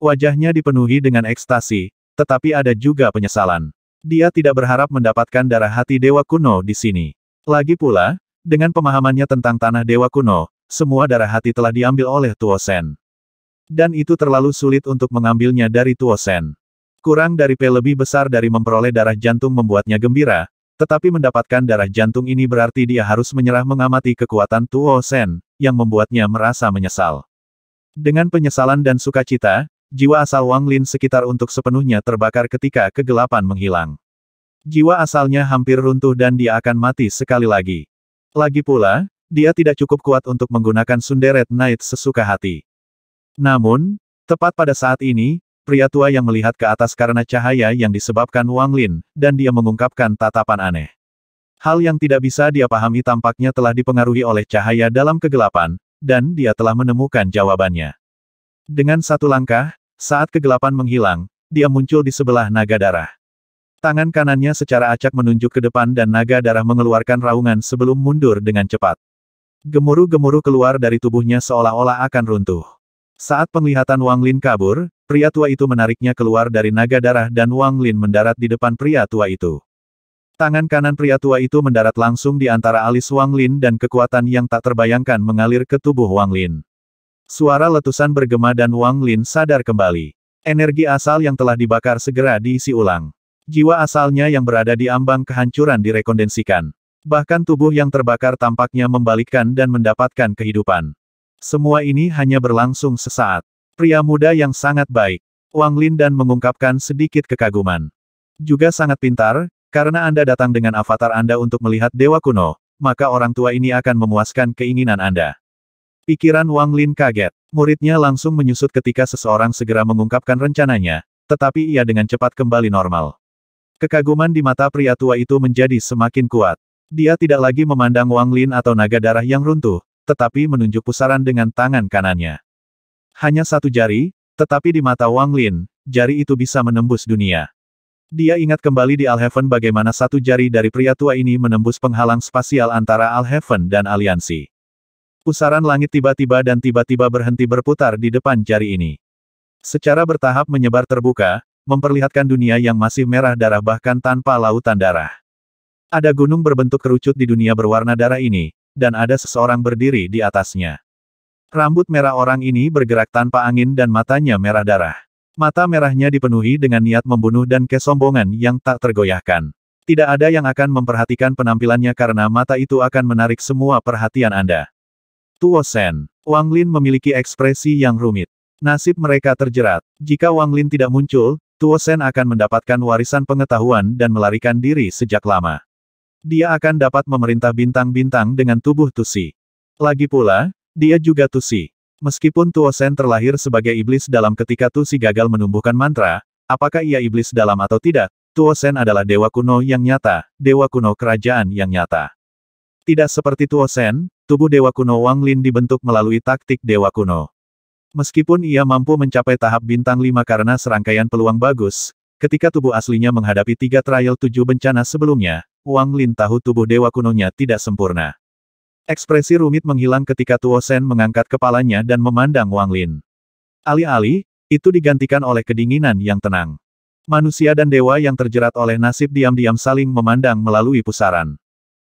Wajahnya dipenuhi dengan ekstasi, tetapi ada juga penyesalan. Dia tidak berharap mendapatkan darah hati dewa kuno di sini. Lagi pula, dengan pemahamannya tentang tanah dewa kuno, semua darah hati telah diambil oleh Tuo Sen. Dan itu terlalu sulit untuk mengambilnya dari Tuo Sen. Kurang dari P lebih besar dari memperoleh darah jantung membuatnya gembira, tetapi mendapatkan darah jantung ini berarti dia harus menyerah mengamati kekuatan Tuo Sen, yang membuatnya merasa menyesal. Dengan penyesalan dan sukacita, jiwa asal Wang Lin sekitar untuk sepenuhnya terbakar ketika kegelapan menghilang. Jiwa asalnya hampir runtuh dan dia akan mati sekali lagi. Lagi pula, dia tidak cukup kuat untuk menggunakan Sunderet Knight sesuka hati. Namun, tepat pada saat ini, pria tua yang melihat ke atas karena cahaya yang disebabkan Wang Lin, dan dia mengungkapkan tatapan aneh. Hal yang tidak bisa dia pahami tampaknya telah dipengaruhi oleh cahaya dalam kegelapan, dan dia telah menemukan jawabannya. Dengan satu langkah, saat kegelapan menghilang, dia muncul di sebelah naga darah. Tangan kanannya secara acak menunjuk ke depan dan naga darah mengeluarkan raungan sebelum mundur dengan cepat. Gemuruh-gemuruh keluar dari tubuhnya seolah-olah akan runtuh. Saat penglihatan Wang Lin kabur, pria tua itu menariknya keluar dari naga darah dan Wang Lin mendarat di depan pria tua itu. Tangan kanan pria tua itu mendarat langsung di antara alis Wang Lin dan kekuatan yang tak terbayangkan mengalir ke tubuh Wang Lin. Suara letusan bergema dan Wang Lin sadar kembali. Energi asal yang telah dibakar segera diisi ulang. Jiwa asalnya yang berada di ambang kehancuran direkondensikan. Bahkan tubuh yang terbakar tampaknya membalikkan dan mendapatkan kehidupan. Semua ini hanya berlangsung sesaat. Pria muda yang sangat baik. Wang Lin dan mengungkapkan sedikit kekaguman. Juga sangat pintar, karena Anda datang dengan avatar Anda untuk melihat dewa kuno, maka orang tua ini akan memuaskan keinginan Anda. Pikiran Wang Lin kaget. Muridnya langsung menyusut ketika seseorang segera mengungkapkan rencananya, tetapi ia dengan cepat kembali normal. Kekaguman di mata pria tua itu menjadi semakin kuat. Dia tidak lagi memandang Wang Lin atau naga darah yang runtuh, tetapi menunjuk pusaran dengan tangan kanannya. Hanya satu jari, tetapi di mata Wang Lin, jari itu bisa menembus dunia. Dia ingat kembali di Alheaven bagaimana satu jari dari pria tua ini menembus penghalang spasial antara Alheaven dan Aliansi. Pusaran langit tiba-tiba dan tiba-tiba berhenti berputar di depan jari ini. Secara bertahap menyebar terbuka, memperlihatkan dunia yang masih merah darah bahkan tanpa lautan darah. Ada gunung berbentuk kerucut di dunia berwarna darah ini, dan ada seseorang berdiri di atasnya. Rambut merah orang ini bergerak tanpa angin dan matanya merah darah. Mata merahnya dipenuhi dengan niat membunuh dan kesombongan yang tak tergoyahkan. Tidak ada yang akan memperhatikan penampilannya karena mata itu akan menarik semua perhatian Anda. Tuo Sen, Wang Lin memiliki ekspresi yang rumit. Nasib mereka terjerat. Jika Wang Lin tidak muncul, Tuo Sen akan mendapatkan warisan pengetahuan dan melarikan diri sejak lama dia akan dapat memerintah bintang-bintang dengan tubuh Tusi. Lagi pula, dia juga Tusi. Meskipun Tuosen terlahir sebagai iblis dalam ketika Tusi gagal menumbuhkan mantra, apakah ia iblis dalam atau tidak, Tuosen adalah dewa kuno yang nyata, dewa kuno kerajaan yang nyata. Tidak seperti Tuosen, tubuh dewa kuno Wang Lin dibentuk melalui taktik dewa kuno. Meskipun ia mampu mencapai tahap bintang 5 karena serangkaian peluang bagus, ketika tubuh aslinya menghadapi tiga trial tujuh bencana sebelumnya, Wang Lin tahu tubuh dewa kunonya tidak sempurna. Ekspresi rumit menghilang ketika Tuo Sen mengangkat kepalanya dan memandang Wang Lin. Alih-alih, itu digantikan oleh kedinginan yang tenang. Manusia dan dewa yang terjerat oleh nasib diam-diam saling memandang melalui pusaran.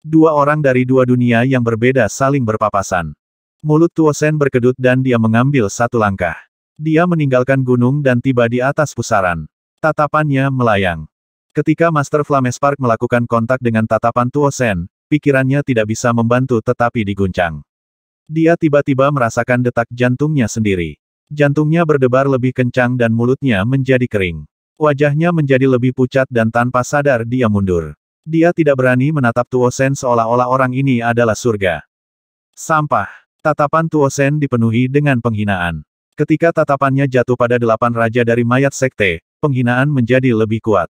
Dua orang dari dua dunia yang berbeda saling berpapasan. Mulut Tuo Sen berkedut dan dia mengambil satu langkah. Dia meninggalkan gunung dan tiba di atas pusaran. Tatapannya melayang. Ketika Master Flamespark melakukan kontak dengan tatapan Tuo Sen, pikirannya tidak bisa membantu tetapi diguncang. Dia tiba-tiba merasakan detak jantungnya sendiri. Jantungnya berdebar lebih kencang dan mulutnya menjadi kering. Wajahnya menjadi lebih pucat dan tanpa sadar dia mundur. Dia tidak berani menatap Tuo Sen seolah-olah orang ini adalah surga. Sampah. Tatapan Tuo Sen dipenuhi dengan penghinaan. Ketika tatapannya jatuh pada delapan raja dari mayat sekte, penghinaan menjadi lebih kuat.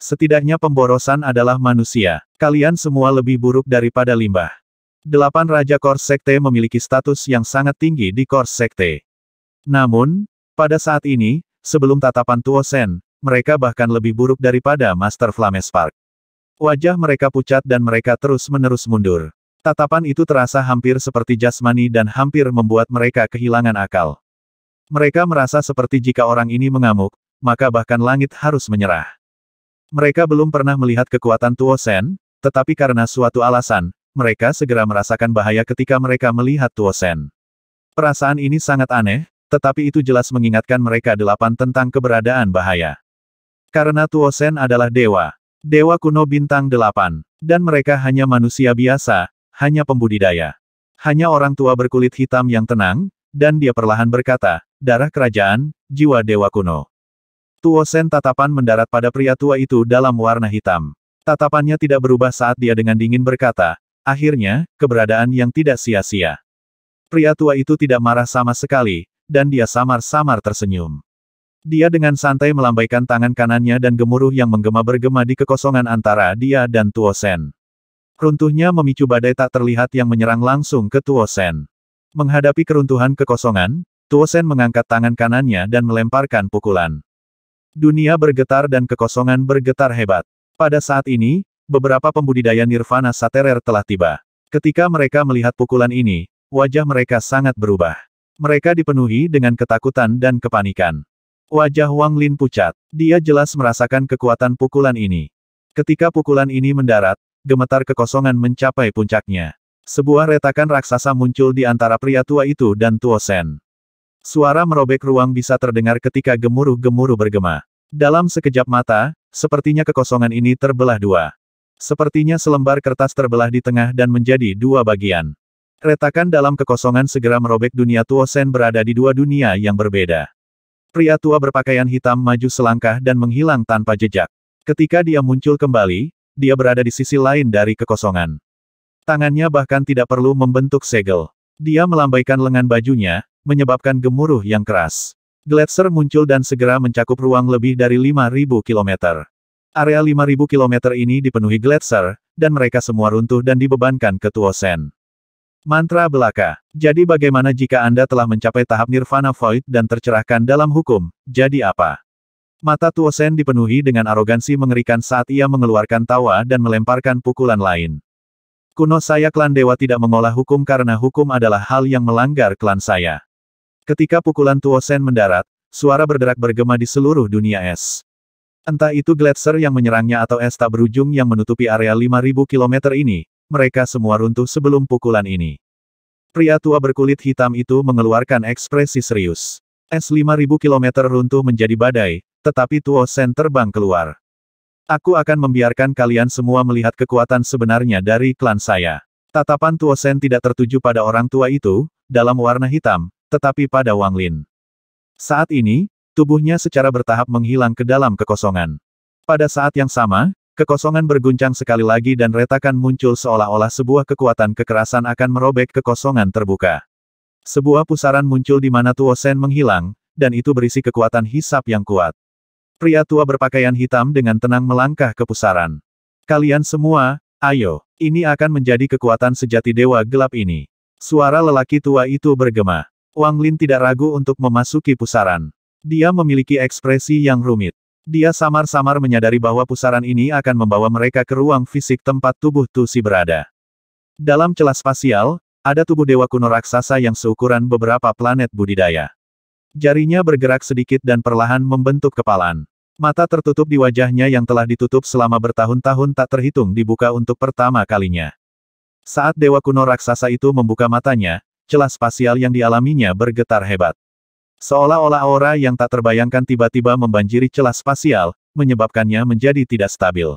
Setidaknya pemborosan adalah manusia. Kalian semua lebih buruk daripada limbah. Delapan Raja Kors Sekte memiliki status yang sangat tinggi di Kors Sekte. Namun, pada saat ini, sebelum tatapan Tuo Sen, mereka bahkan lebih buruk daripada Master Flames Park. Wajah mereka pucat dan mereka terus-menerus mundur. Tatapan itu terasa hampir seperti jasmani dan hampir membuat mereka kehilangan akal. Mereka merasa seperti jika orang ini mengamuk, maka bahkan langit harus menyerah. Mereka belum pernah melihat kekuatan Tuo Sen, tetapi karena suatu alasan, mereka segera merasakan bahaya ketika mereka melihat Tuo Sen. Perasaan ini sangat aneh, tetapi itu jelas mengingatkan mereka delapan tentang keberadaan bahaya. Karena Tuo Sen adalah dewa. Dewa kuno bintang delapan. Dan mereka hanya manusia biasa, hanya pembudidaya. Hanya orang tua berkulit hitam yang tenang, dan dia perlahan berkata, darah kerajaan, jiwa dewa kuno. Tuo Sen tatapan mendarat pada pria tua itu dalam warna hitam. Tatapannya tidak berubah saat dia dengan dingin berkata, akhirnya, keberadaan yang tidak sia-sia. Pria tua itu tidak marah sama sekali, dan dia samar-samar tersenyum. Dia dengan santai melambaikan tangan kanannya dan gemuruh yang menggema bergema di kekosongan antara dia dan Tuo Sen. Runtuhnya memicu badai tak terlihat yang menyerang langsung ke Tuo Sen. Menghadapi keruntuhan kekosongan, Tuo Sen mengangkat tangan kanannya dan melemparkan pukulan. Dunia bergetar dan kekosongan bergetar hebat. Pada saat ini, beberapa pembudidaya nirvana saterer telah tiba. Ketika mereka melihat pukulan ini, wajah mereka sangat berubah. Mereka dipenuhi dengan ketakutan dan kepanikan. Wajah Wang Lin pucat. Dia jelas merasakan kekuatan pukulan ini. Ketika pukulan ini mendarat, gemetar kekosongan mencapai puncaknya. Sebuah retakan raksasa muncul di antara pria tua itu dan Tuo Sen. Suara merobek ruang bisa terdengar ketika gemuruh-gemuruh bergema. Dalam sekejap mata, sepertinya kekosongan ini terbelah dua. Sepertinya selembar kertas terbelah di tengah dan menjadi dua bagian. Retakan dalam kekosongan segera merobek dunia Sen berada di dua dunia yang berbeda. Pria tua berpakaian hitam maju selangkah dan menghilang tanpa jejak. Ketika dia muncul kembali, dia berada di sisi lain dari kekosongan. Tangannya bahkan tidak perlu membentuk segel. Dia melambaikan lengan bajunya, menyebabkan gemuruh yang keras. Gletser muncul dan segera mencakup ruang lebih dari 5.000 km. Area 5.000 km ini dipenuhi gletser, dan mereka semua runtuh dan dibebankan ke Tuosen. Mantra belaka. Jadi bagaimana jika Anda telah mencapai tahap nirvana void dan tercerahkan dalam hukum, jadi apa? Mata Tuosen dipenuhi dengan arogansi mengerikan saat ia mengeluarkan tawa dan melemparkan pukulan lain. Kuno saya klan dewa tidak mengolah hukum karena hukum adalah hal yang melanggar klan saya. Ketika pukulan Tuosen mendarat, suara berderak bergema di seluruh dunia es. Entah itu gletser yang menyerangnya atau es tak berujung yang menutupi area 5000 km ini, mereka semua runtuh sebelum pukulan ini. Pria tua berkulit hitam itu mengeluarkan ekspresi serius. Es 5000 km runtuh menjadi badai, tetapi Tuo Sen terbang keluar. Aku akan membiarkan kalian semua melihat kekuatan sebenarnya dari klan saya. Tatapan Tuo Sen tidak tertuju pada orang tua itu, dalam warna hitam, tetapi pada Wang Lin. Saat ini, tubuhnya secara bertahap menghilang ke dalam kekosongan. Pada saat yang sama, kekosongan berguncang sekali lagi dan retakan muncul seolah-olah sebuah kekuatan kekerasan akan merobek kekosongan terbuka. Sebuah pusaran muncul di mana Tuo Sen menghilang, dan itu berisi kekuatan hisap yang kuat. Pria tua berpakaian hitam dengan tenang melangkah ke pusaran. Kalian semua, ayo, ini akan menjadi kekuatan sejati dewa gelap ini. Suara lelaki tua itu bergema. Wang Lin tidak ragu untuk memasuki pusaran. Dia memiliki ekspresi yang rumit. Dia samar-samar menyadari bahwa pusaran ini akan membawa mereka ke ruang fisik tempat tubuh Tusi berada. Dalam celah spasial, ada tubuh dewa kuno raksasa yang seukuran beberapa planet budidaya. Jarinya bergerak sedikit dan perlahan membentuk kepalan. Mata tertutup di wajahnya yang telah ditutup selama bertahun-tahun tak terhitung dibuka untuk pertama kalinya. Saat dewa kuno raksasa itu membuka matanya, celah spasial yang dialaminya bergetar hebat. Seolah-olah aura yang tak terbayangkan tiba-tiba membanjiri celah spasial, menyebabkannya menjadi tidak stabil.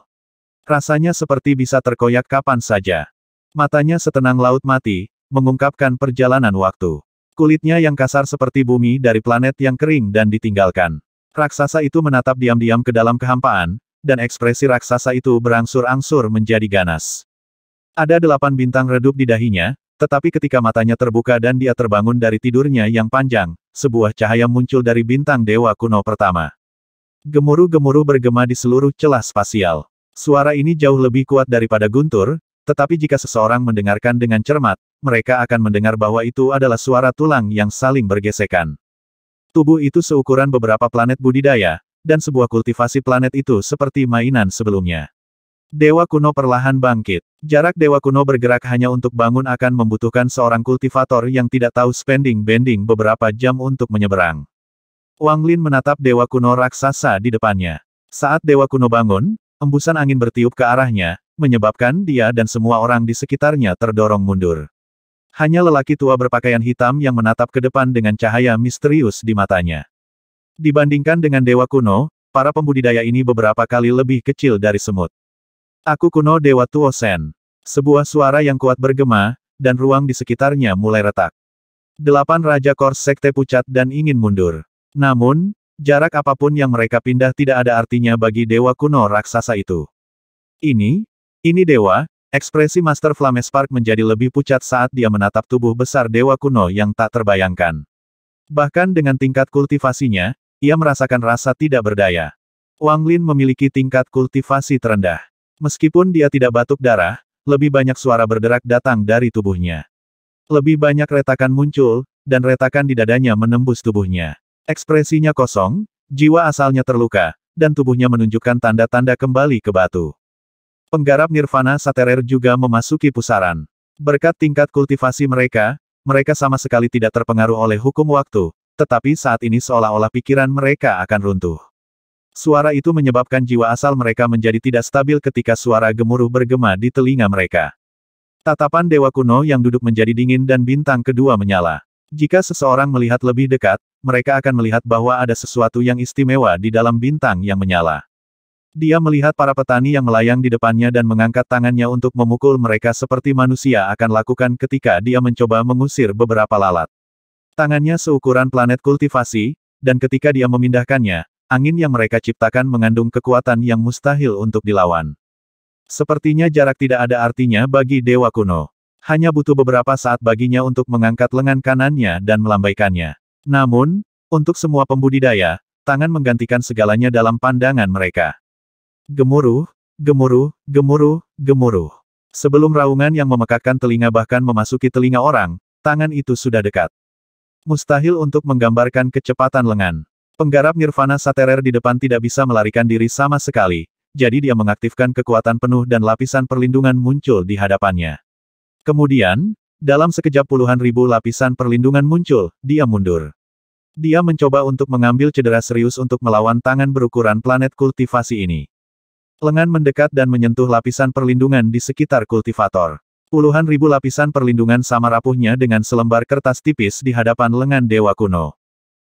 Rasanya seperti bisa terkoyak kapan saja. Matanya setenang laut mati, mengungkapkan perjalanan waktu. Kulitnya yang kasar seperti bumi dari planet yang kering dan ditinggalkan. Raksasa itu menatap diam-diam ke dalam kehampaan, dan ekspresi raksasa itu berangsur-angsur menjadi ganas. Ada delapan bintang redup di dahinya, tetapi ketika matanya terbuka dan dia terbangun dari tidurnya yang panjang, sebuah cahaya muncul dari bintang dewa kuno pertama. Gemuruh-gemuruh bergema di seluruh celah spasial. Suara ini jauh lebih kuat daripada guntur, tetapi jika seseorang mendengarkan dengan cermat, mereka akan mendengar bahwa itu adalah suara tulang yang saling bergesekan. Tubuh itu seukuran beberapa planet budidaya, dan sebuah kultivasi planet itu seperti mainan sebelumnya. Dewa kuno perlahan bangkit. Jarak dewa kuno bergerak hanya untuk bangun akan membutuhkan seorang kultivator yang tidak tahu spending bending beberapa jam untuk menyeberang. Wang Lin menatap dewa kuno raksasa di depannya. Saat dewa kuno bangun, embusan angin bertiup ke arahnya, menyebabkan dia dan semua orang di sekitarnya terdorong mundur. Hanya lelaki tua berpakaian hitam yang menatap ke depan dengan cahaya misterius di matanya. Dibandingkan dengan dewa kuno, para pembudidaya ini beberapa kali lebih kecil dari semut. Aku kuno Dewa Tuosen. Sebuah suara yang kuat bergema, dan ruang di sekitarnya mulai retak. Delapan Raja Kors Sekte pucat dan ingin mundur. Namun, jarak apapun yang mereka pindah tidak ada artinya bagi Dewa kuno raksasa itu. Ini, ini Dewa, ekspresi Master Flamespark Spark menjadi lebih pucat saat dia menatap tubuh besar Dewa kuno yang tak terbayangkan. Bahkan dengan tingkat kultivasinya, ia merasakan rasa tidak berdaya. Wang Lin memiliki tingkat kultivasi terendah. Meskipun dia tidak batuk darah, lebih banyak suara berderak datang dari tubuhnya. Lebih banyak retakan muncul, dan retakan di dadanya menembus tubuhnya. Ekspresinya kosong, jiwa asalnya terluka, dan tubuhnya menunjukkan tanda-tanda kembali ke batu. Penggarap Nirvana Saterer juga memasuki pusaran. Berkat tingkat kultivasi mereka, mereka sama sekali tidak terpengaruh oleh hukum waktu, tetapi saat ini seolah-olah pikiran mereka akan runtuh. Suara itu menyebabkan jiwa asal mereka menjadi tidak stabil ketika suara gemuruh bergema di telinga mereka. Tatapan dewa kuno yang duduk menjadi dingin dan bintang kedua menyala. Jika seseorang melihat lebih dekat, mereka akan melihat bahwa ada sesuatu yang istimewa di dalam bintang yang menyala. Dia melihat para petani yang melayang di depannya dan mengangkat tangannya untuk memukul mereka seperti manusia akan lakukan ketika dia mencoba mengusir beberapa lalat. Tangannya seukuran planet kultivasi, dan ketika dia memindahkannya, angin yang mereka ciptakan mengandung kekuatan yang mustahil untuk dilawan. Sepertinya jarak tidak ada artinya bagi Dewa Kuno. Hanya butuh beberapa saat baginya untuk mengangkat lengan kanannya dan melambaikannya. Namun, untuk semua pembudidaya, tangan menggantikan segalanya dalam pandangan mereka. Gemuruh, gemuruh, gemuruh, gemuruh. Sebelum raungan yang memekakkan telinga bahkan memasuki telinga orang, tangan itu sudah dekat. Mustahil untuk menggambarkan kecepatan lengan. Penggarap Nirvana Saterer di depan tidak bisa melarikan diri sama sekali, jadi dia mengaktifkan kekuatan penuh dan lapisan perlindungan muncul di hadapannya. Kemudian, dalam sekejap puluhan ribu lapisan perlindungan muncul, dia mundur. Dia mencoba untuk mengambil cedera serius untuk melawan tangan berukuran planet kultivasi ini. Lengan mendekat dan menyentuh lapisan perlindungan di sekitar kultivator. Puluhan ribu lapisan perlindungan sama rapuhnya dengan selembar kertas tipis di hadapan lengan dewa kuno.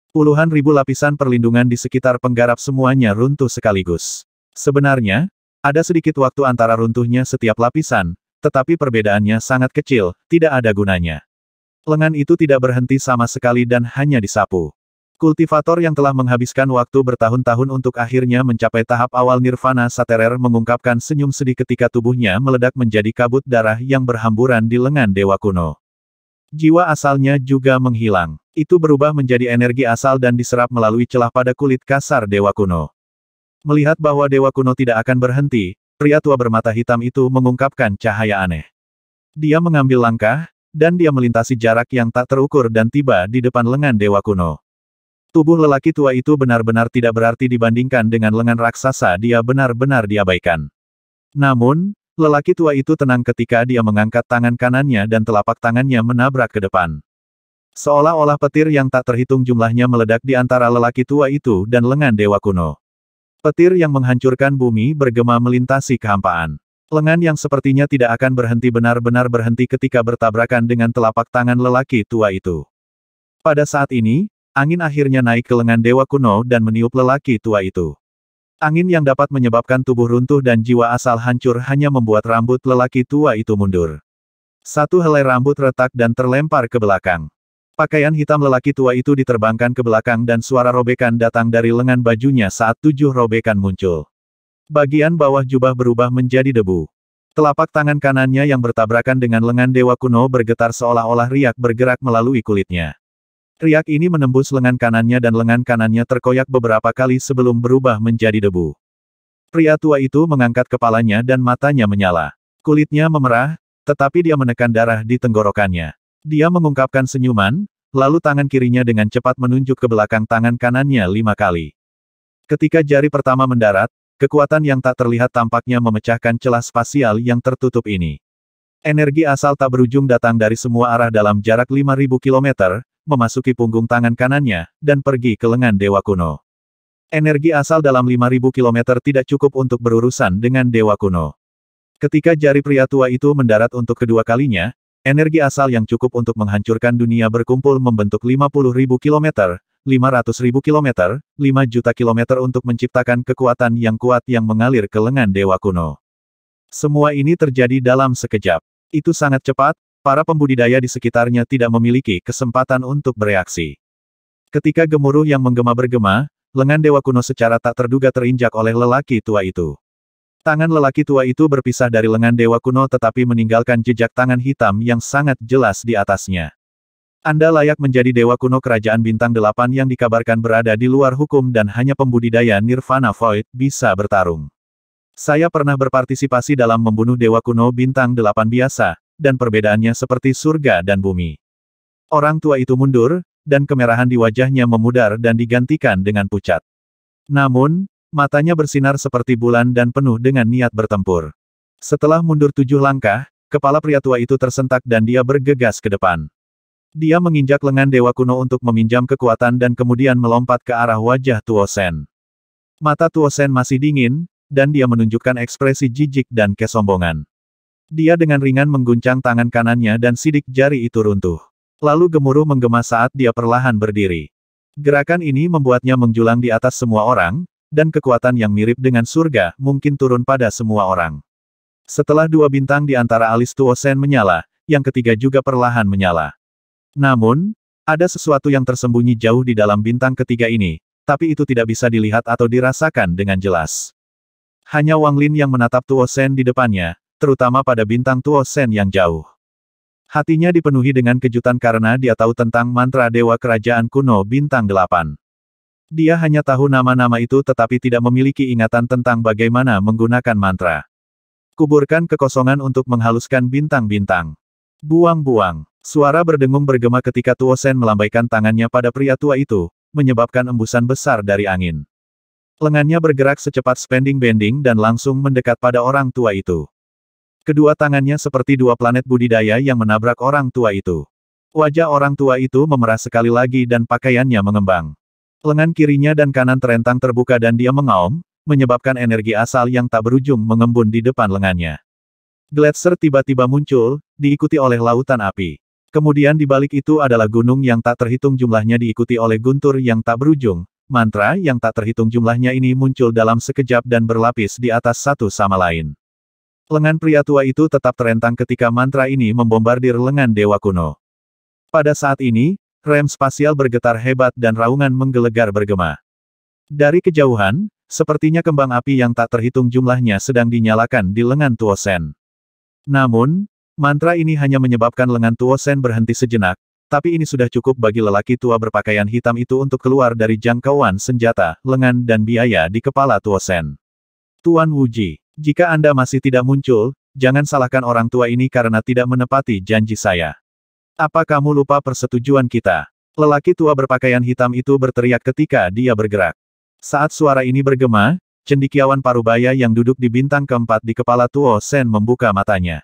Puluhan ribu lapisan perlindungan di sekitar penggarap semuanya runtuh sekaligus. Sebenarnya, ada sedikit waktu antara runtuhnya setiap lapisan, tetapi perbedaannya sangat kecil, tidak ada gunanya. Lengan itu tidak berhenti sama sekali dan hanya disapu. Kultivator yang telah menghabiskan waktu bertahun-tahun untuk akhirnya mencapai tahap awal nirvana Saterer mengungkapkan senyum sedih ketika tubuhnya meledak menjadi kabut darah yang berhamburan di lengan dewa kuno. Jiwa asalnya juga menghilang. Itu berubah menjadi energi asal dan diserap melalui celah pada kulit kasar Dewa Kuno. Melihat bahwa Dewa Kuno tidak akan berhenti, pria tua bermata hitam itu mengungkapkan cahaya aneh. Dia mengambil langkah, dan dia melintasi jarak yang tak terukur dan tiba di depan lengan Dewa Kuno. Tubuh lelaki tua itu benar-benar tidak berarti dibandingkan dengan lengan raksasa dia benar-benar diabaikan. Namun, Lelaki tua itu tenang ketika dia mengangkat tangan kanannya dan telapak tangannya menabrak ke depan. Seolah-olah petir yang tak terhitung jumlahnya meledak di antara lelaki tua itu dan lengan dewa kuno. Petir yang menghancurkan bumi bergema melintasi kehampaan. Lengan yang sepertinya tidak akan berhenti benar-benar berhenti ketika bertabrakan dengan telapak tangan lelaki tua itu. Pada saat ini, angin akhirnya naik ke lengan dewa kuno dan meniup lelaki tua itu. Angin yang dapat menyebabkan tubuh runtuh dan jiwa asal hancur hanya membuat rambut lelaki tua itu mundur. Satu helai rambut retak dan terlempar ke belakang. Pakaian hitam lelaki tua itu diterbangkan ke belakang dan suara robekan datang dari lengan bajunya saat tujuh robekan muncul. Bagian bawah jubah berubah menjadi debu. Telapak tangan kanannya yang bertabrakan dengan lengan dewa kuno bergetar seolah-olah riak bergerak melalui kulitnya. Riak ini menembus lengan kanannya dan lengan kanannya terkoyak beberapa kali sebelum berubah menjadi debu. Pria tua itu mengangkat kepalanya dan matanya menyala. Kulitnya memerah, tetapi dia menekan darah di tenggorokannya. Dia mengungkapkan senyuman, lalu tangan kirinya dengan cepat menunjuk ke belakang tangan kanannya lima kali. Ketika jari pertama mendarat, kekuatan yang tak terlihat tampaknya memecahkan celah spasial yang tertutup ini. Energi asal tak berujung datang dari semua arah dalam jarak 5.000 km, memasuki punggung tangan kanannya, dan pergi ke lengan Dewa Kuno. Energi asal dalam 5.000 km tidak cukup untuk berurusan dengan Dewa Kuno. Ketika jari pria tua itu mendarat untuk kedua kalinya, energi asal yang cukup untuk menghancurkan dunia berkumpul membentuk 50.000 km, 500.000 km, 5 juta km untuk menciptakan kekuatan yang kuat yang mengalir ke lengan Dewa Kuno. Semua ini terjadi dalam sekejap. Itu sangat cepat, Para pembudidaya di sekitarnya tidak memiliki kesempatan untuk bereaksi. Ketika gemuruh yang menggema bergema, lengan dewa kuno secara tak terduga terinjak oleh lelaki tua itu. Tangan lelaki tua itu berpisah dari lengan dewa kuno tetapi meninggalkan jejak tangan hitam yang sangat jelas di atasnya. Anda layak menjadi dewa kuno kerajaan bintang delapan yang dikabarkan berada di luar hukum dan hanya pembudidaya Nirvana Void bisa bertarung. Saya pernah berpartisipasi dalam membunuh dewa kuno bintang delapan biasa, dan perbedaannya seperti surga dan bumi. Orang tua itu mundur, dan kemerahan di wajahnya memudar dan digantikan dengan pucat. Namun, matanya bersinar seperti bulan dan penuh dengan niat bertempur. Setelah mundur tujuh langkah, kepala pria tua itu tersentak dan dia bergegas ke depan. Dia menginjak lengan dewa kuno untuk meminjam kekuatan dan kemudian melompat ke arah wajah Tuo Sen. Mata Tuo Sen masih dingin, dan dia menunjukkan ekspresi jijik dan kesombongan. Dia dengan ringan mengguncang tangan kanannya dan sidik jari itu runtuh. Lalu gemuruh menggema saat dia perlahan berdiri. Gerakan ini membuatnya menjulang di atas semua orang, dan kekuatan yang mirip dengan surga mungkin turun pada semua orang. Setelah dua bintang di antara alis Tuosen menyala, yang ketiga juga perlahan menyala. Namun, ada sesuatu yang tersembunyi jauh di dalam bintang ketiga ini, tapi itu tidak bisa dilihat atau dirasakan dengan jelas. Hanya Wang Lin yang menatap Tuosen di depannya, terutama pada bintang Tuo Sen yang jauh. Hatinya dipenuhi dengan kejutan karena dia tahu tentang mantra dewa kerajaan kuno bintang delapan. Dia hanya tahu nama-nama itu tetapi tidak memiliki ingatan tentang bagaimana menggunakan mantra. Kuburkan kekosongan untuk menghaluskan bintang-bintang. Buang-buang. Suara berdengung bergema ketika Tuo Sen melambaikan tangannya pada pria tua itu, menyebabkan embusan besar dari angin. Lengannya bergerak secepat spending bending dan langsung mendekat pada orang tua itu. Kedua tangannya seperti dua planet budidaya yang menabrak orang tua itu. Wajah orang tua itu memerah sekali lagi dan pakaiannya mengembang. Lengan kirinya dan kanan terentang terbuka dan dia mengaum, menyebabkan energi asal yang tak berujung mengembun di depan lengannya. Gletser tiba-tiba muncul, diikuti oleh lautan api. Kemudian di balik itu adalah gunung yang tak terhitung jumlahnya diikuti oleh guntur yang tak berujung, mantra yang tak terhitung jumlahnya ini muncul dalam sekejap dan berlapis di atas satu sama lain. Lengan pria tua itu tetap terentang ketika mantra ini membombardir lengan dewa kuno. Pada saat ini, rem spasial bergetar hebat dan raungan menggelegar bergema. Dari kejauhan, sepertinya kembang api yang tak terhitung jumlahnya sedang dinyalakan di lengan Tuosen. Namun, mantra ini hanya menyebabkan lengan Tuosen berhenti sejenak, tapi ini sudah cukup bagi lelaki tua berpakaian hitam itu untuk keluar dari jangkauan senjata, lengan dan biaya di kepala Tuosen. Tuan Wuji, jika Anda masih tidak muncul, jangan salahkan orang tua ini karena tidak menepati janji saya. Apa kamu lupa persetujuan kita? Lelaki tua berpakaian hitam itu berteriak ketika dia bergerak. Saat suara ini bergema, cendikiawan parubaya yang duduk di bintang keempat di kepala Tuo Sen membuka matanya.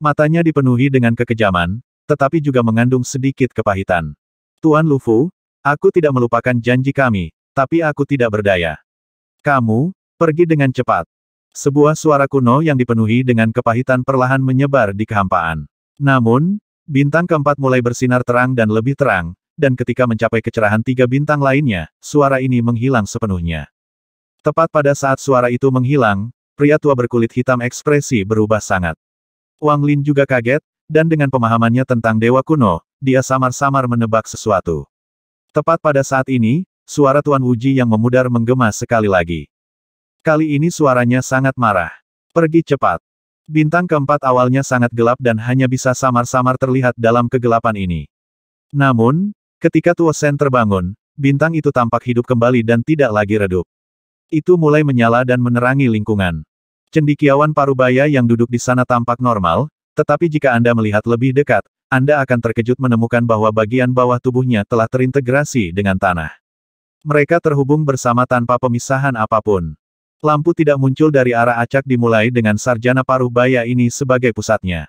Matanya dipenuhi dengan kekejaman, tetapi juga mengandung sedikit kepahitan. Tuan Lufu, aku tidak melupakan janji kami, tapi aku tidak berdaya. Kamu, pergi dengan cepat. Sebuah suara kuno yang dipenuhi dengan kepahitan perlahan menyebar di kehampaan. Namun, bintang keempat mulai bersinar terang dan lebih terang, dan ketika mencapai kecerahan tiga bintang lainnya, suara ini menghilang sepenuhnya. Tepat pada saat suara itu menghilang, pria tua berkulit hitam ekspresi berubah sangat. Wang Lin juga kaget, dan dengan pemahamannya tentang dewa kuno, dia samar-samar menebak sesuatu. Tepat pada saat ini, suara Tuan Wuji yang memudar menggema sekali lagi. Kali ini suaranya sangat marah. Pergi cepat. Bintang keempat awalnya sangat gelap dan hanya bisa samar-samar terlihat dalam kegelapan ini. Namun, ketika Tuosen terbangun, bintang itu tampak hidup kembali dan tidak lagi redup. Itu mulai menyala dan menerangi lingkungan. Cendikiawan Parubaya yang duduk di sana tampak normal, tetapi jika Anda melihat lebih dekat, Anda akan terkejut menemukan bahwa bagian bawah tubuhnya telah terintegrasi dengan tanah. Mereka terhubung bersama tanpa pemisahan apapun. Lampu tidak muncul dari arah acak dimulai dengan sarjana paruh baya ini sebagai pusatnya.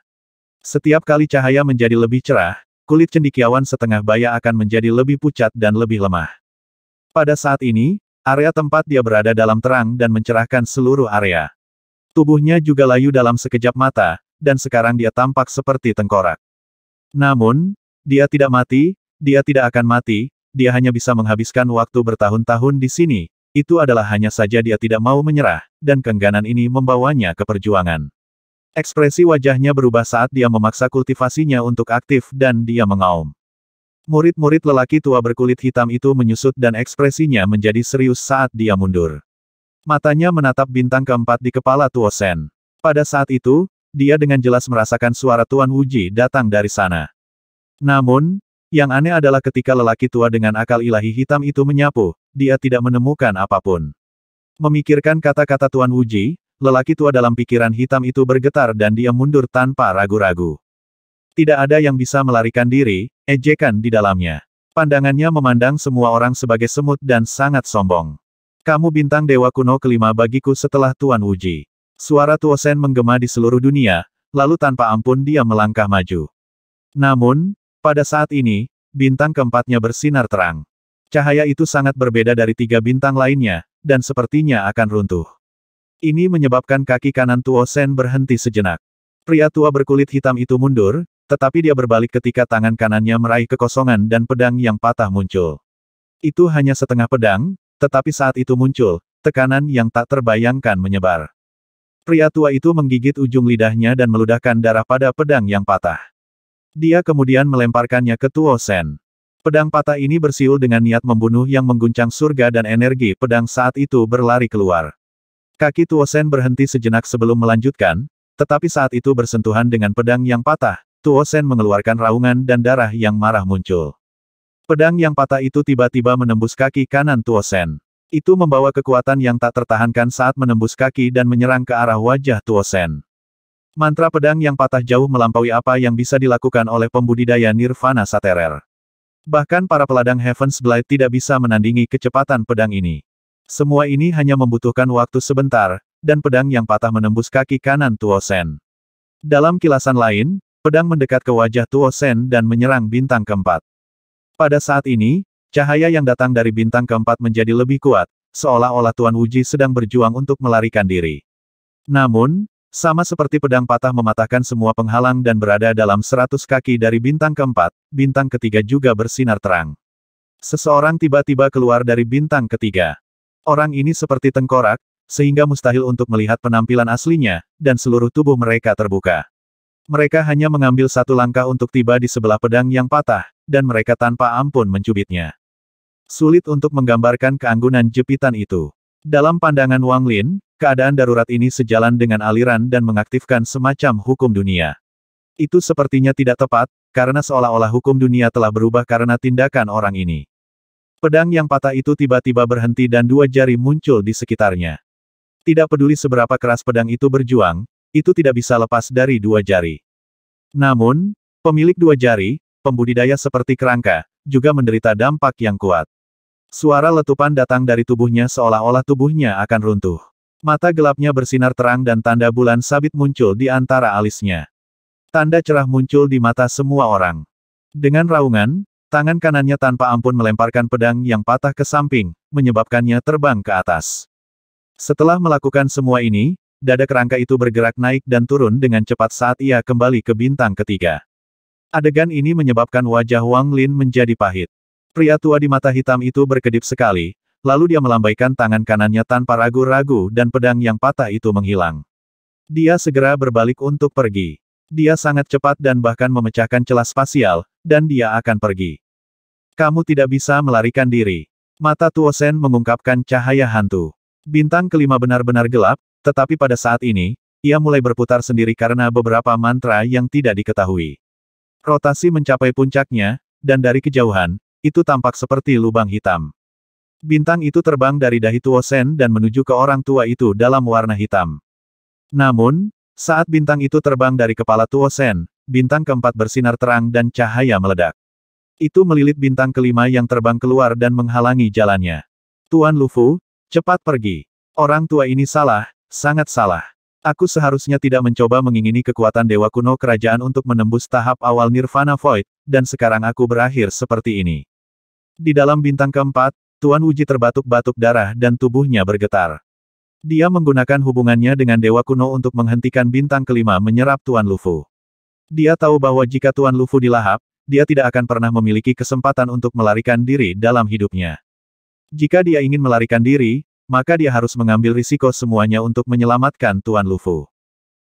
Setiap kali cahaya menjadi lebih cerah, kulit cendikiawan setengah baya akan menjadi lebih pucat dan lebih lemah. Pada saat ini, area tempat dia berada dalam terang dan mencerahkan seluruh area. Tubuhnya juga layu dalam sekejap mata, dan sekarang dia tampak seperti tengkorak. Namun, dia tidak mati, dia tidak akan mati, dia hanya bisa menghabiskan waktu bertahun-tahun di sini, itu adalah hanya saja dia tidak mau menyerah, dan kengganan ini membawanya ke perjuangan. Ekspresi wajahnya berubah saat dia memaksa kultivasinya untuk aktif dan dia mengaum. Murid-murid lelaki tua berkulit hitam itu menyusut dan ekspresinya menjadi serius saat dia mundur. Matanya menatap bintang keempat di kepala Tuo Sen. Pada saat itu, dia dengan jelas merasakan suara Tuan Wuji datang dari sana. Namun, yang aneh adalah ketika lelaki tua dengan akal ilahi hitam itu menyapu, dia tidak menemukan apapun. Memikirkan kata-kata Tuan Wuji, lelaki tua dalam pikiran hitam itu bergetar dan dia mundur tanpa ragu-ragu. Tidak ada yang bisa melarikan diri, ejekan di dalamnya. Pandangannya memandang semua orang sebagai semut dan sangat sombong. Kamu bintang dewa kuno kelima bagiku setelah Tuan Wuji. Suara Tuo Sen menggema di seluruh dunia, lalu tanpa ampun dia melangkah maju. Namun, pada saat ini, bintang keempatnya bersinar terang. Cahaya itu sangat berbeda dari tiga bintang lainnya, dan sepertinya akan runtuh. Ini menyebabkan kaki kanan Tuo Sen berhenti sejenak. Pria tua berkulit hitam itu mundur, tetapi dia berbalik ketika tangan kanannya meraih kekosongan dan pedang yang patah muncul. Itu hanya setengah pedang, tetapi saat itu muncul, tekanan yang tak terbayangkan menyebar. Pria tua itu menggigit ujung lidahnya dan meludahkan darah pada pedang yang patah. Dia kemudian melemparkannya ke Tuo Sen. Pedang patah ini bersiul dengan niat membunuh yang mengguncang surga dan energi pedang saat itu berlari keluar. Kaki Tuosen berhenti sejenak sebelum melanjutkan, tetapi saat itu bersentuhan dengan pedang yang patah, Tuosen mengeluarkan raungan dan darah yang marah muncul. Pedang yang patah itu tiba-tiba menembus kaki kanan Tuosen. Itu membawa kekuatan yang tak tertahankan saat menembus kaki dan menyerang ke arah wajah Tuosen. Mantra pedang yang patah jauh melampaui apa yang bisa dilakukan oleh pembudidaya Nirvana Saterer. Bahkan para peladang Heaven's Blade tidak bisa menandingi kecepatan pedang ini. Semua ini hanya membutuhkan waktu sebentar, dan pedang yang patah menembus kaki kanan Tuo Dalam kilasan lain, pedang mendekat ke wajah Tuo Sen dan menyerang bintang keempat. Pada saat ini, cahaya yang datang dari bintang keempat menjadi lebih kuat, seolah-olah Tuan Uji sedang berjuang untuk melarikan diri. Namun, sama seperti pedang patah mematahkan semua penghalang dan berada dalam seratus kaki dari bintang keempat, bintang ketiga juga bersinar terang. Seseorang tiba-tiba keluar dari bintang ketiga. Orang ini seperti tengkorak, sehingga mustahil untuk melihat penampilan aslinya, dan seluruh tubuh mereka terbuka. Mereka hanya mengambil satu langkah untuk tiba di sebelah pedang yang patah, dan mereka tanpa ampun mencubitnya. Sulit untuk menggambarkan keanggunan jepitan itu. Dalam pandangan Wang Lin, Keadaan darurat ini sejalan dengan aliran dan mengaktifkan semacam hukum dunia. Itu sepertinya tidak tepat, karena seolah-olah hukum dunia telah berubah karena tindakan orang ini. Pedang yang patah itu tiba-tiba berhenti dan dua jari muncul di sekitarnya. Tidak peduli seberapa keras pedang itu berjuang, itu tidak bisa lepas dari dua jari. Namun, pemilik dua jari, pembudidaya seperti kerangka, juga menderita dampak yang kuat. Suara letupan datang dari tubuhnya seolah-olah tubuhnya akan runtuh. Mata gelapnya bersinar terang dan tanda bulan sabit muncul di antara alisnya. Tanda cerah muncul di mata semua orang. Dengan raungan, tangan kanannya tanpa ampun melemparkan pedang yang patah ke samping, menyebabkannya terbang ke atas. Setelah melakukan semua ini, dada kerangka itu bergerak naik dan turun dengan cepat saat ia kembali ke bintang ketiga. Adegan ini menyebabkan wajah Wang Lin menjadi pahit. Pria tua di mata hitam itu berkedip sekali, Lalu dia melambaikan tangan kanannya tanpa ragu-ragu dan pedang yang patah itu menghilang. Dia segera berbalik untuk pergi. Dia sangat cepat dan bahkan memecahkan celah spasial, dan dia akan pergi. Kamu tidak bisa melarikan diri. Mata Tuosen mengungkapkan cahaya hantu. Bintang kelima benar-benar gelap, tetapi pada saat ini, ia mulai berputar sendiri karena beberapa mantra yang tidak diketahui. Rotasi mencapai puncaknya, dan dari kejauhan, itu tampak seperti lubang hitam. Bintang itu terbang dari Dahituo Sen dan menuju ke orang tua itu dalam warna hitam. Namun, saat bintang itu terbang dari kepala Tuo Sen, bintang keempat bersinar terang dan cahaya meledak. Itu melilit bintang kelima yang terbang keluar dan menghalangi jalannya. Tuan Lufu, cepat pergi. Orang tua ini salah, sangat salah. Aku seharusnya tidak mencoba mengingini kekuatan Dewa Kuno Kerajaan untuk menembus tahap awal Nirvana Void, dan sekarang aku berakhir seperti ini. Di dalam bintang keempat, Tuan Wuji terbatuk-batuk darah dan tubuhnya bergetar. Dia menggunakan hubungannya dengan Dewa Kuno untuk menghentikan bintang kelima menyerap Tuan Lufu. Dia tahu bahwa jika Tuan Lufu dilahap, dia tidak akan pernah memiliki kesempatan untuk melarikan diri dalam hidupnya. Jika dia ingin melarikan diri, maka dia harus mengambil risiko semuanya untuk menyelamatkan Tuan Lufu.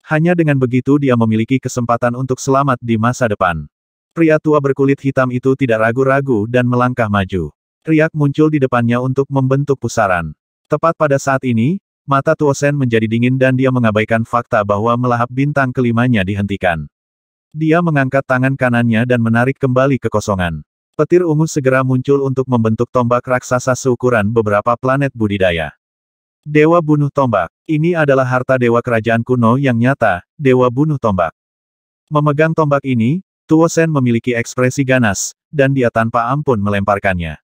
Hanya dengan begitu dia memiliki kesempatan untuk selamat di masa depan. Pria tua berkulit hitam itu tidak ragu-ragu dan melangkah maju. Riak muncul di depannya untuk membentuk pusaran. Tepat pada saat ini, mata Tuosen menjadi dingin dan dia mengabaikan fakta bahwa melahap bintang kelimanya dihentikan. Dia mengangkat tangan kanannya dan menarik kembali kekosongan. Petir ungu segera muncul untuk membentuk tombak raksasa seukuran beberapa planet budidaya. Dewa Bunuh Tombak. Ini adalah harta dewa kerajaan kuno yang nyata, Dewa Bunuh Tombak. Memegang tombak ini, Tuosen memiliki ekspresi ganas, dan dia tanpa ampun melemparkannya.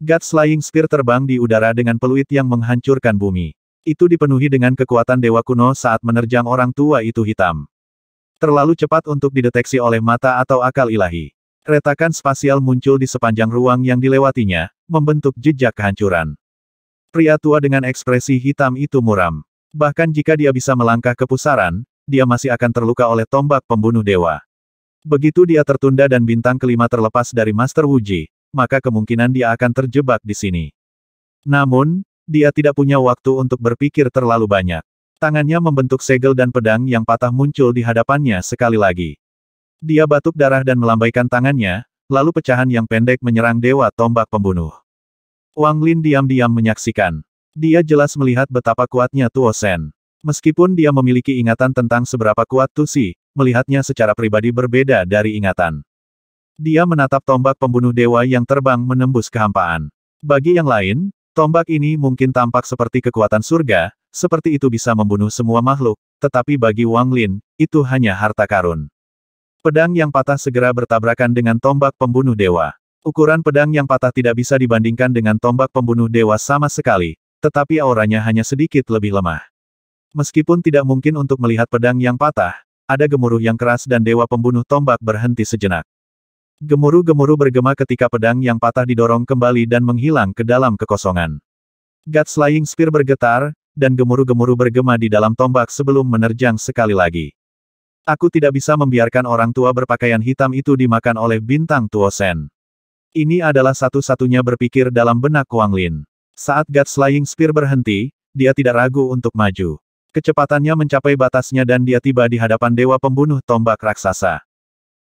God Slaying Spear terbang di udara dengan peluit yang menghancurkan bumi. Itu dipenuhi dengan kekuatan dewa kuno saat menerjang orang tua itu hitam. Terlalu cepat untuk dideteksi oleh mata atau akal ilahi. Retakan spasial muncul di sepanjang ruang yang dilewatinya, membentuk jejak kehancuran. Pria tua dengan ekspresi hitam itu muram. Bahkan jika dia bisa melangkah ke pusaran, dia masih akan terluka oleh tombak pembunuh dewa. Begitu dia tertunda dan bintang kelima terlepas dari Master Wuji, maka kemungkinan dia akan terjebak di sini. Namun, dia tidak punya waktu untuk berpikir terlalu banyak. Tangannya membentuk segel dan pedang yang patah muncul di hadapannya sekali lagi. Dia batuk darah dan melambaikan tangannya, lalu pecahan yang pendek menyerang dewa tombak pembunuh. Wang Lin diam-diam menyaksikan. Dia jelas melihat betapa kuatnya Tuo Sen. Meskipun dia memiliki ingatan tentang seberapa kuat Tusi, melihatnya secara pribadi berbeda dari ingatan. Dia menatap tombak pembunuh dewa yang terbang menembus kehampaan. Bagi yang lain, tombak ini mungkin tampak seperti kekuatan surga, seperti itu bisa membunuh semua makhluk, tetapi bagi Wang Lin, itu hanya harta karun. Pedang yang patah segera bertabrakan dengan tombak pembunuh dewa. Ukuran pedang yang patah tidak bisa dibandingkan dengan tombak pembunuh dewa sama sekali, tetapi auranya hanya sedikit lebih lemah. Meskipun tidak mungkin untuk melihat pedang yang patah, ada gemuruh yang keras dan dewa pembunuh tombak berhenti sejenak. Gemuruh-gemuruh bergema ketika pedang yang patah didorong kembali dan menghilang ke dalam kekosongan. Guts Spear bergetar, dan gemuruh-gemuruh bergema di dalam tombak sebelum menerjang sekali lagi. Aku tidak bisa membiarkan orang tua berpakaian hitam itu dimakan oleh bintang Tuo Sen. Ini adalah satu-satunya berpikir dalam benak Kuang Lin. Saat Guts Spear berhenti, dia tidak ragu untuk maju. Kecepatannya mencapai batasnya dan dia tiba di hadapan dewa pembunuh tombak raksasa.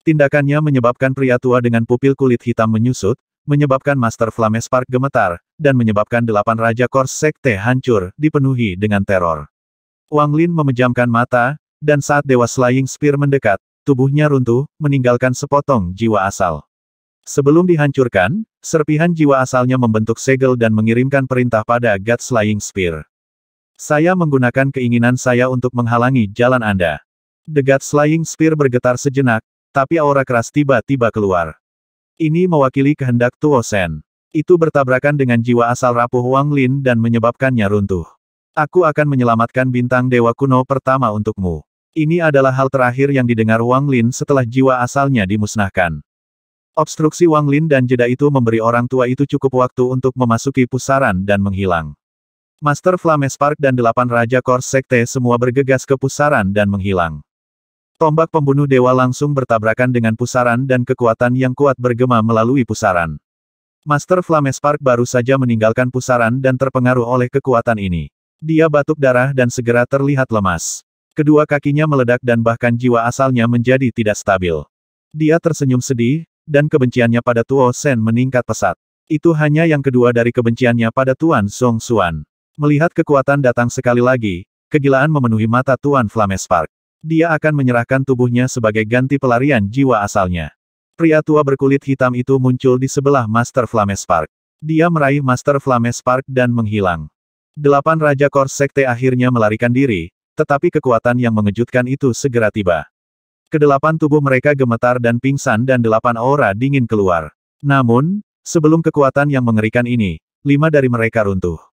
Tindakannya menyebabkan pria tua dengan pupil kulit hitam menyusut, menyebabkan Master Flame Spark gemetar, dan menyebabkan delapan Raja Kors Sekte hancur, dipenuhi dengan teror. Wang Lin memejamkan mata, dan saat Dewa Slaying Spear mendekat, tubuhnya runtuh, meninggalkan sepotong jiwa asal. Sebelum dihancurkan, serpihan jiwa asalnya membentuk segel dan mengirimkan perintah pada God Slaying Spear. Saya menggunakan keinginan saya untuk menghalangi jalan Anda. The God Slaying Spear bergetar sejenak, tapi aura keras tiba-tiba keluar. Ini mewakili kehendak Tuo Sen. Itu bertabrakan dengan jiwa asal rapuh Wang Lin dan menyebabkannya runtuh. Aku akan menyelamatkan bintang dewa kuno pertama untukmu. Ini adalah hal terakhir yang didengar Wang Lin setelah jiwa asalnya dimusnahkan. Obstruksi Wang Lin dan jeda itu memberi orang tua itu cukup waktu untuk memasuki pusaran dan menghilang. Master Flames Park dan delapan Raja Kors Sekte semua bergegas ke pusaran dan menghilang. Tombak pembunuh dewa langsung bertabrakan dengan pusaran dan kekuatan yang kuat bergema melalui pusaran. Master Flames Park baru saja meninggalkan pusaran dan terpengaruh oleh kekuatan ini. Dia batuk darah dan segera terlihat lemas. Kedua kakinya meledak dan bahkan jiwa asalnya menjadi tidak stabil. Dia tersenyum sedih, dan kebenciannya pada Tuo Sen meningkat pesat. Itu hanya yang kedua dari kebenciannya pada Tuan Song Suan. Melihat kekuatan datang sekali lagi, kegilaan memenuhi mata Tuan Flames Park. Dia akan menyerahkan tubuhnya sebagai ganti pelarian jiwa asalnya. Pria tua berkulit hitam itu muncul di sebelah Master Flames Park. Dia meraih Master Flames Park dan menghilang. Delapan Raja Kor Sekte akhirnya melarikan diri, tetapi kekuatan yang mengejutkan itu segera tiba. Kedelapan tubuh mereka gemetar dan pingsan dan delapan aura dingin keluar. Namun, sebelum kekuatan yang mengerikan ini, lima dari mereka runtuh.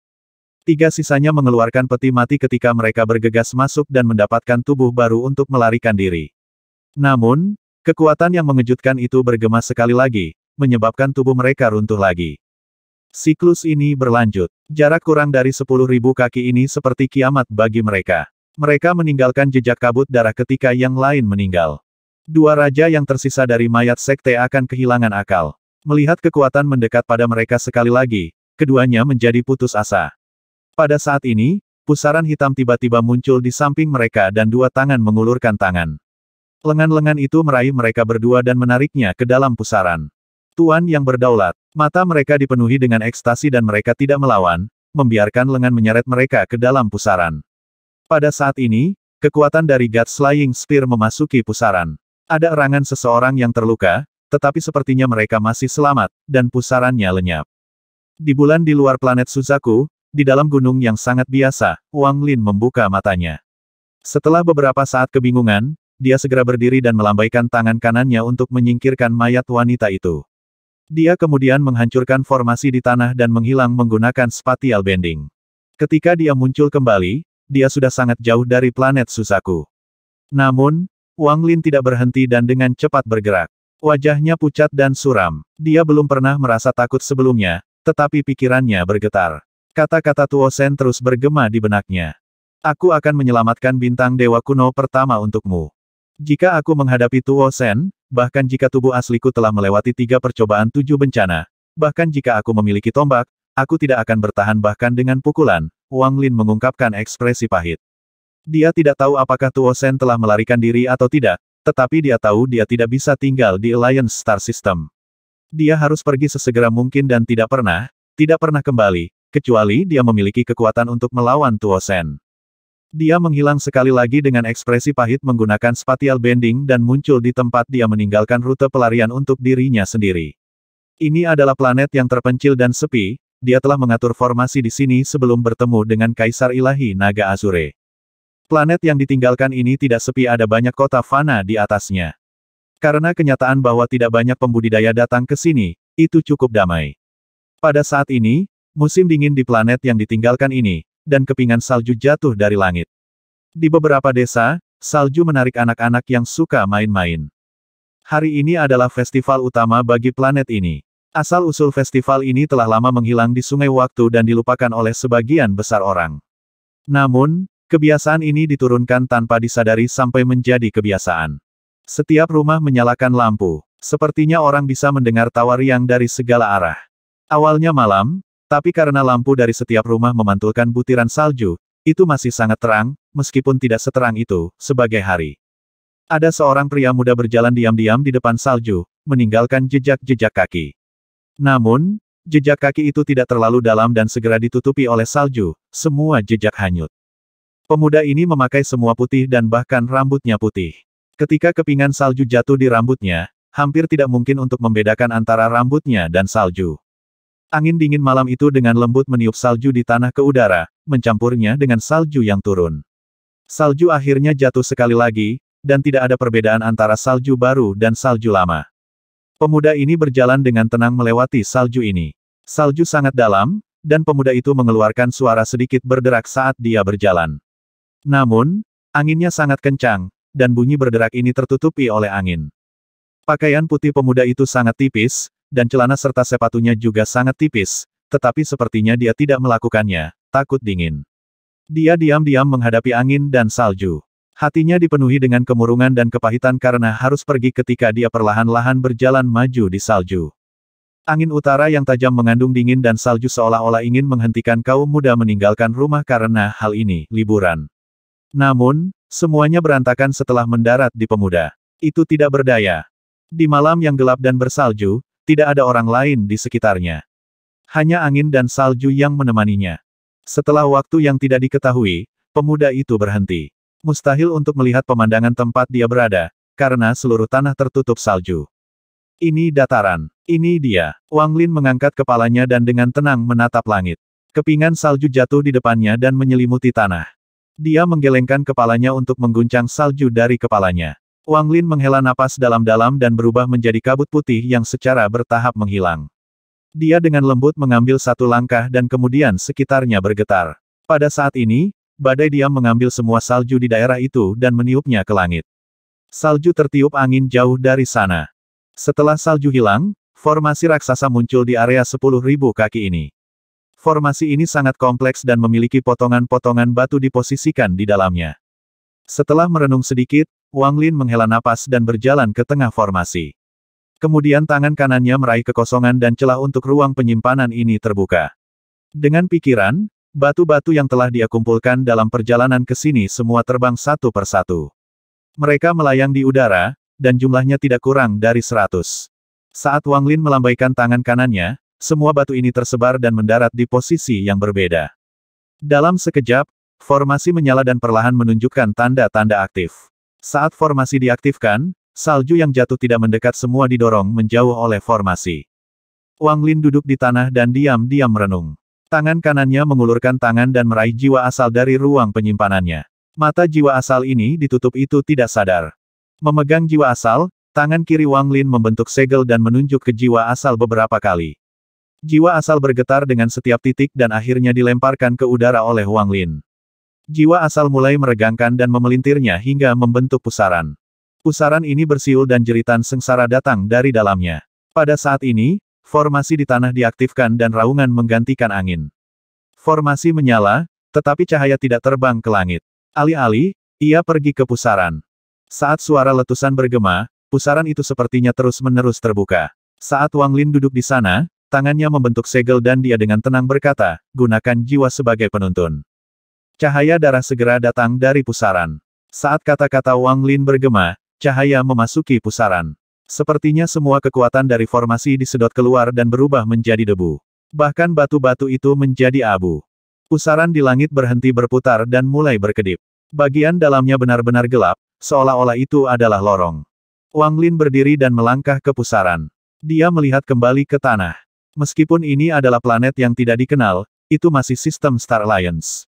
Tiga sisanya mengeluarkan peti mati ketika mereka bergegas masuk dan mendapatkan tubuh baru untuk melarikan diri. Namun, kekuatan yang mengejutkan itu bergema sekali lagi, menyebabkan tubuh mereka runtuh lagi. Siklus ini berlanjut. Jarak kurang dari 10.000 kaki ini seperti kiamat bagi mereka. Mereka meninggalkan jejak kabut darah ketika yang lain meninggal. Dua raja yang tersisa dari mayat sekte akan kehilangan akal. Melihat kekuatan mendekat pada mereka sekali lagi, keduanya menjadi putus asa. Pada saat ini, pusaran hitam tiba-tiba muncul di samping mereka dan dua tangan mengulurkan tangan. Lengan-lengan itu meraih mereka berdua dan menariknya ke dalam pusaran. Tuan yang berdaulat, mata mereka dipenuhi dengan ekstasi dan mereka tidak melawan, membiarkan lengan menyeret mereka ke dalam pusaran. Pada saat ini, kekuatan dari God Slaying Spear memasuki pusaran. Ada erangan seseorang yang terluka, tetapi sepertinya mereka masih selamat, dan pusarannya lenyap. Di bulan di luar planet Suzaku, di dalam gunung yang sangat biasa, Wang Lin membuka matanya. Setelah beberapa saat kebingungan, dia segera berdiri dan melambaikan tangan kanannya untuk menyingkirkan mayat wanita itu. Dia kemudian menghancurkan formasi di tanah dan menghilang menggunakan spatial bending. Ketika dia muncul kembali, dia sudah sangat jauh dari planet Susaku. Namun, Wang Lin tidak berhenti dan dengan cepat bergerak. Wajahnya pucat dan suram. Dia belum pernah merasa takut sebelumnya, tetapi pikirannya bergetar. Kata-kata Tuo Sen terus bergema di benaknya. Aku akan menyelamatkan bintang dewa kuno pertama untukmu. Jika aku menghadapi Tuo Sen, bahkan jika tubuh asliku telah melewati tiga percobaan tujuh bencana, bahkan jika aku memiliki tombak, aku tidak akan bertahan bahkan dengan pukulan, Wang Lin mengungkapkan ekspresi pahit. Dia tidak tahu apakah Tuo Sen telah melarikan diri atau tidak, tetapi dia tahu dia tidak bisa tinggal di Alliance Star System. Dia harus pergi sesegera mungkin dan tidak pernah, tidak pernah kembali, kecuali dia memiliki kekuatan untuk melawan Tuo Sen. Dia menghilang sekali lagi dengan ekspresi pahit menggunakan spatial bending dan muncul di tempat dia meninggalkan rute pelarian untuk dirinya sendiri. Ini adalah planet yang terpencil dan sepi, dia telah mengatur formasi di sini sebelum bertemu dengan Kaisar Ilahi Naga Azure. Planet yang ditinggalkan ini tidak sepi ada banyak kota fana di atasnya. Karena kenyataan bahwa tidak banyak pembudidaya datang ke sini, itu cukup damai. Pada saat ini, musim dingin di planet yang ditinggalkan ini, dan kepingan salju jatuh dari langit. Di beberapa desa, salju menarik anak-anak yang suka main-main. Hari ini adalah festival utama bagi planet ini. Asal-usul festival ini telah lama menghilang di sungai waktu dan dilupakan oleh sebagian besar orang. Namun, kebiasaan ini diturunkan tanpa disadari sampai menjadi kebiasaan. Setiap rumah menyalakan lampu. Sepertinya orang bisa mendengar tawa riang dari segala arah. Awalnya malam, tapi karena lampu dari setiap rumah memantulkan butiran salju, itu masih sangat terang, meskipun tidak seterang itu, sebagai hari. Ada seorang pria muda berjalan diam-diam di depan salju, meninggalkan jejak-jejak kaki. Namun, jejak kaki itu tidak terlalu dalam dan segera ditutupi oleh salju, semua jejak hanyut. Pemuda ini memakai semua putih dan bahkan rambutnya putih. Ketika kepingan salju jatuh di rambutnya, hampir tidak mungkin untuk membedakan antara rambutnya dan salju. Angin dingin malam itu dengan lembut meniup salju di tanah ke udara, mencampurnya dengan salju yang turun. Salju akhirnya jatuh sekali lagi, dan tidak ada perbedaan antara salju baru dan salju lama. Pemuda ini berjalan dengan tenang melewati salju ini. Salju sangat dalam, dan pemuda itu mengeluarkan suara sedikit berderak saat dia berjalan. Namun, anginnya sangat kencang, dan bunyi berderak ini tertutupi oleh angin. Pakaian putih pemuda itu sangat tipis, dan celana serta sepatunya juga sangat tipis, tetapi sepertinya dia tidak melakukannya, takut dingin. Dia diam-diam menghadapi angin dan salju. Hatinya dipenuhi dengan kemurungan dan kepahitan karena harus pergi ketika dia perlahan-lahan berjalan maju di salju. Angin utara yang tajam mengandung dingin dan salju seolah-olah ingin menghentikan kaum muda meninggalkan rumah karena hal ini, liburan. Namun, semuanya berantakan setelah mendarat di pemuda. Itu tidak berdaya. Di malam yang gelap dan bersalju, tidak ada orang lain di sekitarnya. Hanya angin dan salju yang menemaninya. Setelah waktu yang tidak diketahui, pemuda itu berhenti. Mustahil untuk melihat pemandangan tempat dia berada, karena seluruh tanah tertutup salju. Ini dataran. Ini dia. Wang Lin mengangkat kepalanya dan dengan tenang menatap langit. Kepingan salju jatuh di depannya dan menyelimuti tanah. Dia menggelengkan kepalanya untuk mengguncang salju dari kepalanya. Wang Lin menghela napas dalam-dalam dan berubah menjadi kabut putih yang secara bertahap menghilang. Dia dengan lembut mengambil satu langkah dan kemudian sekitarnya bergetar. Pada saat ini, badai diam mengambil semua salju di daerah itu dan meniupnya ke langit. Salju tertiup angin jauh dari sana. Setelah salju hilang, formasi raksasa muncul di area 10.000 kaki ini. Formasi ini sangat kompleks dan memiliki potongan-potongan batu diposisikan di dalamnya. Setelah merenung sedikit, Wang Lin menghela napas dan berjalan ke tengah formasi. Kemudian tangan kanannya meraih kekosongan dan celah untuk ruang penyimpanan ini terbuka. Dengan pikiran, batu-batu yang telah dia kumpulkan dalam perjalanan ke sini semua terbang satu persatu. Mereka melayang di udara, dan jumlahnya tidak kurang dari seratus. Saat Wang Lin melambaikan tangan kanannya, semua batu ini tersebar dan mendarat di posisi yang berbeda. Dalam sekejap, Formasi menyala dan perlahan menunjukkan tanda-tanda aktif. Saat formasi diaktifkan, salju yang jatuh tidak mendekat semua didorong menjauh oleh formasi. Wang Lin duduk di tanah dan diam-diam merenung. Tangan kanannya mengulurkan tangan dan meraih jiwa asal dari ruang penyimpanannya. Mata jiwa asal ini ditutup itu tidak sadar. Memegang jiwa asal, tangan kiri Wang Lin membentuk segel dan menunjuk ke jiwa asal beberapa kali. Jiwa asal bergetar dengan setiap titik dan akhirnya dilemparkan ke udara oleh Wang Lin. Jiwa asal mulai meregangkan dan memelintirnya hingga membentuk pusaran. Pusaran ini bersiul dan jeritan sengsara datang dari dalamnya. Pada saat ini, formasi di tanah diaktifkan dan raungan menggantikan angin. Formasi menyala, tetapi cahaya tidak terbang ke langit. Alih-alih, ia pergi ke pusaran. Saat suara letusan bergema, pusaran itu sepertinya terus-menerus terbuka. Saat Wang Lin duduk di sana, tangannya membentuk segel dan dia dengan tenang berkata, gunakan jiwa sebagai penuntun. Cahaya darah segera datang dari pusaran. Saat kata-kata Wang Lin bergema, cahaya memasuki pusaran. Sepertinya semua kekuatan dari formasi disedot keluar dan berubah menjadi debu. Bahkan batu-batu itu menjadi abu. Pusaran di langit berhenti berputar dan mulai berkedip. Bagian dalamnya benar-benar gelap, seolah-olah itu adalah lorong. Wang Lin berdiri dan melangkah ke pusaran. Dia melihat kembali ke tanah. Meskipun ini adalah planet yang tidak dikenal, itu masih sistem Star Alliance.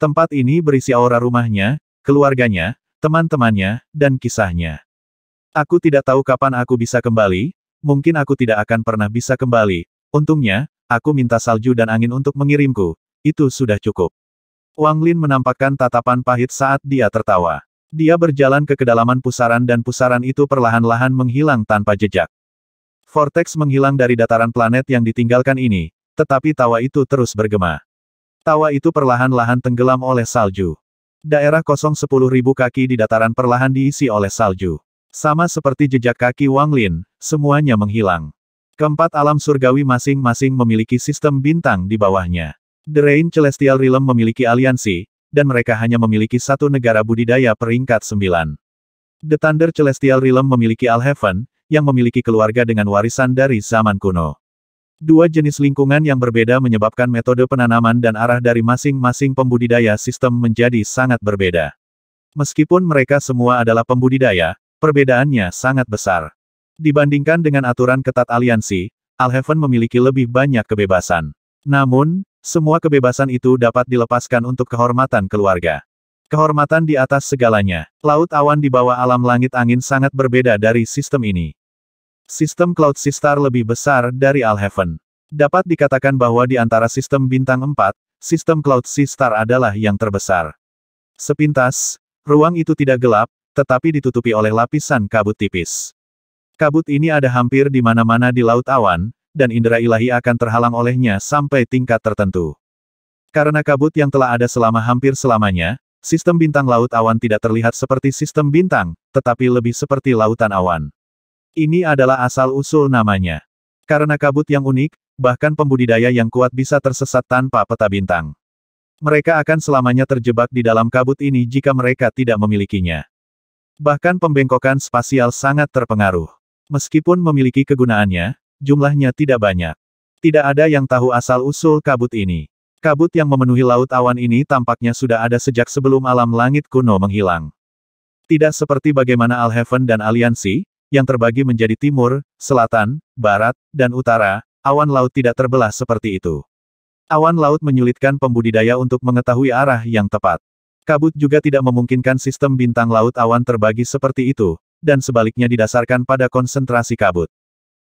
Tempat ini berisi aura rumahnya, keluarganya, teman-temannya, dan kisahnya. Aku tidak tahu kapan aku bisa kembali, mungkin aku tidak akan pernah bisa kembali. Untungnya, aku minta salju dan angin untuk mengirimku. Itu sudah cukup. Wang Lin menampakkan tatapan pahit saat dia tertawa. Dia berjalan ke kedalaman pusaran dan pusaran itu perlahan-lahan menghilang tanpa jejak. Vortex menghilang dari dataran planet yang ditinggalkan ini, tetapi tawa itu terus bergema. Tawa itu perlahan-lahan tenggelam oleh salju. Daerah kosong sepuluh kaki di dataran perlahan diisi oleh salju. Sama seperti jejak kaki Wang Lin, semuanya menghilang. Keempat alam surgawi masing-masing memiliki sistem bintang di bawahnya. The Rain Celestial Realm memiliki aliansi, dan mereka hanya memiliki satu negara budidaya peringkat sembilan. The Thunder Celestial Realm memiliki Alheaven, yang memiliki keluarga dengan warisan dari zaman kuno. Dua jenis lingkungan yang berbeda menyebabkan metode penanaman dan arah dari masing-masing pembudidaya sistem menjadi sangat berbeda. Meskipun mereka semua adalah pembudidaya, perbedaannya sangat besar. Dibandingkan dengan aturan ketat aliansi, Alheaven memiliki lebih banyak kebebasan. Namun, semua kebebasan itu dapat dilepaskan untuk kehormatan keluarga. Kehormatan di atas segalanya. Laut awan di bawah alam langit angin sangat berbeda dari sistem ini. Sistem Cloud Sistar lebih besar dari Alheaven. Dapat dikatakan bahwa di antara sistem bintang 4, sistem Cloud Sistar adalah yang terbesar. Sepintas, ruang itu tidak gelap, tetapi ditutupi oleh lapisan kabut tipis. Kabut ini ada hampir di mana-mana di laut awan, dan indera ilahi akan terhalang olehnya sampai tingkat tertentu. Karena kabut yang telah ada selama hampir selamanya, sistem bintang laut awan tidak terlihat seperti sistem bintang, tetapi lebih seperti lautan awan. Ini adalah asal-usul namanya. Karena kabut yang unik, bahkan pembudidaya yang kuat bisa tersesat tanpa peta bintang. Mereka akan selamanya terjebak di dalam kabut ini jika mereka tidak memilikinya. Bahkan pembengkokan spasial sangat terpengaruh. Meskipun memiliki kegunaannya, jumlahnya tidak banyak. Tidak ada yang tahu asal-usul kabut ini. Kabut yang memenuhi laut awan ini tampaknya sudah ada sejak sebelum alam langit kuno menghilang. Tidak seperti bagaimana Alheaven dan Aliansi, yang terbagi menjadi timur, selatan, barat, dan utara, awan laut tidak terbelah seperti itu. Awan laut menyulitkan pembudidaya untuk mengetahui arah yang tepat. Kabut juga tidak memungkinkan sistem bintang laut awan terbagi seperti itu, dan sebaliknya didasarkan pada konsentrasi kabut.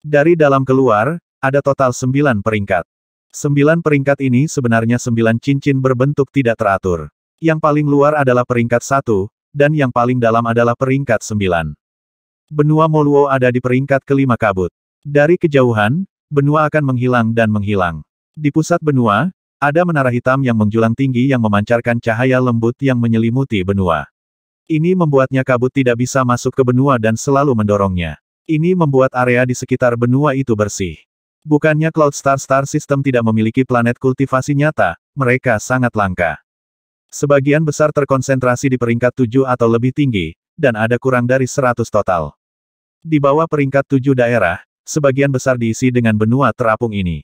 Dari dalam keluar, ada total sembilan peringkat. Sembilan peringkat ini sebenarnya sembilan cincin berbentuk tidak teratur. Yang paling luar adalah peringkat satu, dan yang paling dalam adalah peringkat sembilan. Benua Moluo ada di peringkat kelima kabut. Dari kejauhan, benua akan menghilang dan menghilang. Di pusat benua, ada menara hitam yang menjulang tinggi yang memancarkan cahaya lembut yang menyelimuti benua. Ini membuatnya kabut tidak bisa masuk ke benua dan selalu mendorongnya. Ini membuat area di sekitar benua itu bersih. Bukannya Cloud Star Star System tidak memiliki planet kultivasi nyata, mereka sangat langka. Sebagian besar terkonsentrasi di peringkat 7 atau lebih tinggi, dan ada kurang dari 100 total. Di bawah peringkat tujuh daerah, sebagian besar diisi dengan benua terapung ini.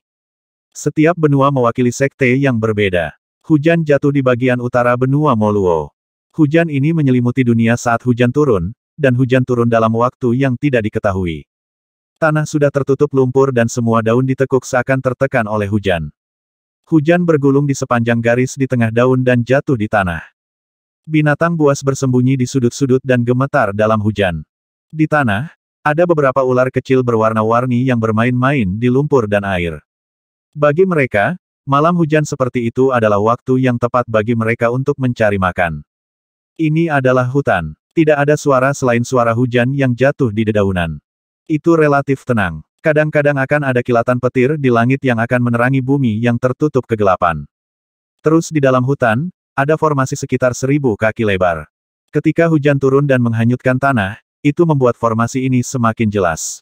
Setiap benua mewakili sekte yang berbeda. Hujan jatuh di bagian utara benua Moluo. Hujan ini menyelimuti dunia saat hujan turun, dan hujan turun dalam waktu yang tidak diketahui. Tanah sudah tertutup lumpur dan semua daun ditekuk seakan tertekan oleh hujan. Hujan bergulung di sepanjang garis di tengah daun dan jatuh di tanah. Binatang buas bersembunyi di sudut-sudut dan gemetar dalam hujan. Di tanah, ada beberapa ular kecil berwarna-warni yang bermain-main di lumpur dan air. Bagi mereka, malam hujan seperti itu adalah waktu yang tepat bagi mereka untuk mencari makan. Ini adalah hutan. Tidak ada suara selain suara hujan yang jatuh di dedaunan. Itu relatif tenang. Kadang-kadang akan ada kilatan petir di langit yang akan menerangi bumi yang tertutup kegelapan. Terus di dalam hutan, ada formasi sekitar seribu kaki lebar. Ketika hujan turun dan menghanyutkan tanah, itu membuat formasi ini semakin jelas.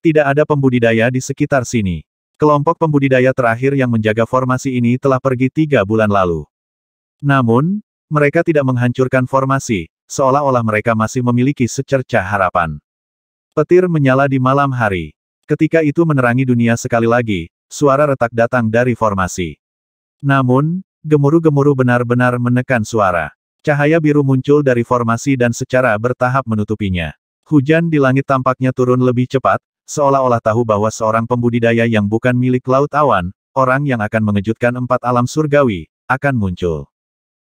Tidak ada pembudidaya di sekitar sini. Kelompok pembudidaya terakhir yang menjaga formasi ini telah pergi tiga bulan lalu. Namun, mereka tidak menghancurkan formasi, seolah-olah mereka masih memiliki secerca harapan. Petir menyala di malam hari. Ketika itu menerangi dunia sekali lagi, suara retak datang dari formasi. Namun, gemuruh-gemuruh benar-benar menekan suara. Cahaya biru muncul dari formasi dan secara bertahap menutupinya. Hujan di langit tampaknya turun lebih cepat, seolah-olah tahu bahwa seorang pembudidaya yang bukan milik Laut Awan, orang yang akan mengejutkan empat alam surgawi, akan muncul.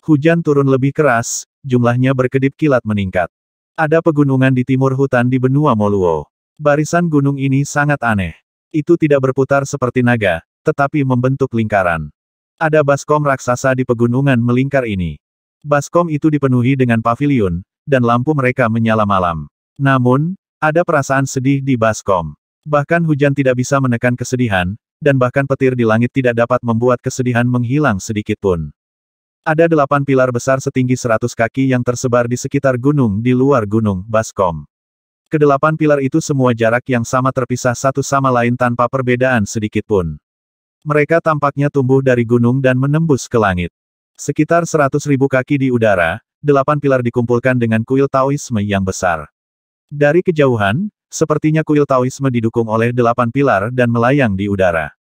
Hujan turun lebih keras, jumlahnya berkedip kilat meningkat. Ada pegunungan di timur hutan di benua Moluo. Barisan gunung ini sangat aneh. Itu tidak berputar seperti naga, tetapi membentuk lingkaran. Ada baskom raksasa di pegunungan melingkar ini. Baskom itu dipenuhi dengan pavilion, dan lampu mereka menyala malam. Namun, ada perasaan sedih di Baskom. Bahkan hujan tidak bisa menekan kesedihan, dan bahkan petir di langit tidak dapat membuat kesedihan menghilang sedikit pun. Ada delapan pilar besar setinggi seratus kaki yang tersebar di sekitar gunung di luar gunung Baskom. Kedelapan pilar itu semua jarak yang sama terpisah satu sama lain tanpa perbedaan sedikit pun. Mereka tampaknya tumbuh dari gunung dan menembus ke langit. Sekitar seratus ribu kaki di udara, delapan pilar dikumpulkan dengan kuil Taoisme yang besar. Dari kejauhan, sepertinya kuil Taoisme didukung oleh delapan pilar dan melayang di udara.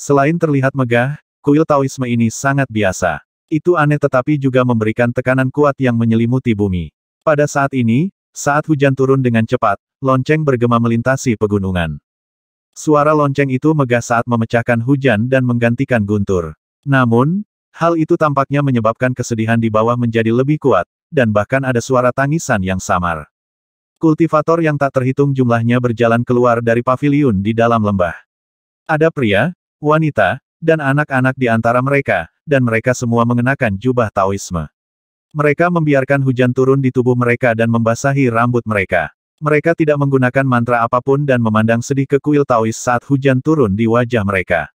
Selain terlihat megah, kuil Taoisme ini sangat biasa. Itu aneh tetapi juga memberikan tekanan kuat yang menyelimuti bumi. Pada saat ini, saat hujan turun dengan cepat, lonceng bergema melintasi pegunungan. Suara lonceng itu megah saat memecahkan hujan dan menggantikan guntur. Namun, Hal itu tampaknya menyebabkan kesedihan di bawah menjadi lebih kuat, dan bahkan ada suara tangisan yang samar. Kultivator yang tak terhitung jumlahnya berjalan keluar dari paviliun di dalam lembah. Ada pria, wanita, dan anak-anak di antara mereka, dan mereka semua mengenakan jubah Taoisme. Mereka membiarkan hujan turun di tubuh mereka dan membasahi rambut mereka. Mereka tidak menggunakan mantra apapun dan memandang sedih ke kuil Taois saat hujan turun di wajah mereka.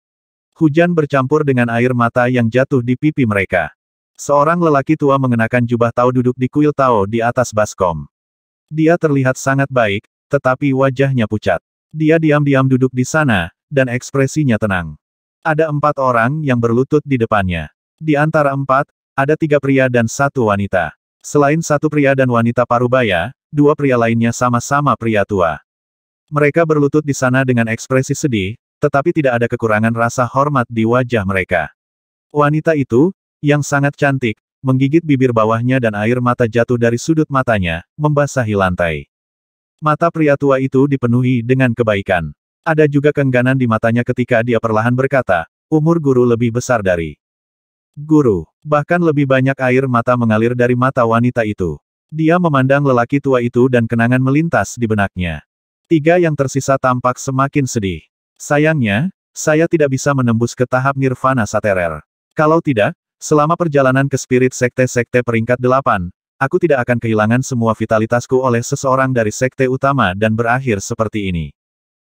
Hujan bercampur dengan air mata yang jatuh di pipi mereka. Seorang lelaki tua mengenakan jubah tau duduk di kuil Tao di atas baskom. Dia terlihat sangat baik, tetapi wajahnya pucat. Dia diam-diam duduk di sana, dan ekspresinya tenang. Ada empat orang yang berlutut di depannya. Di antara empat, ada tiga pria dan satu wanita. Selain satu pria dan wanita parubaya, dua pria lainnya sama-sama pria tua. Mereka berlutut di sana dengan ekspresi sedih, tetapi tidak ada kekurangan rasa hormat di wajah mereka. Wanita itu, yang sangat cantik, menggigit bibir bawahnya dan air mata jatuh dari sudut matanya, membasahi lantai. Mata pria tua itu dipenuhi dengan kebaikan. Ada juga kengganan di matanya ketika dia perlahan berkata, umur guru lebih besar dari guru. Bahkan lebih banyak air mata mengalir dari mata wanita itu. Dia memandang lelaki tua itu dan kenangan melintas di benaknya. Tiga yang tersisa tampak semakin sedih. Sayangnya, saya tidak bisa menembus ke tahap nirvana saterer. Kalau tidak, selama perjalanan ke spirit sekte-sekte peringkat delapan, aku tidak akan kehilangan semua vitalitasku oleh seseorang dari sekte utama dan berakhir seperti ini.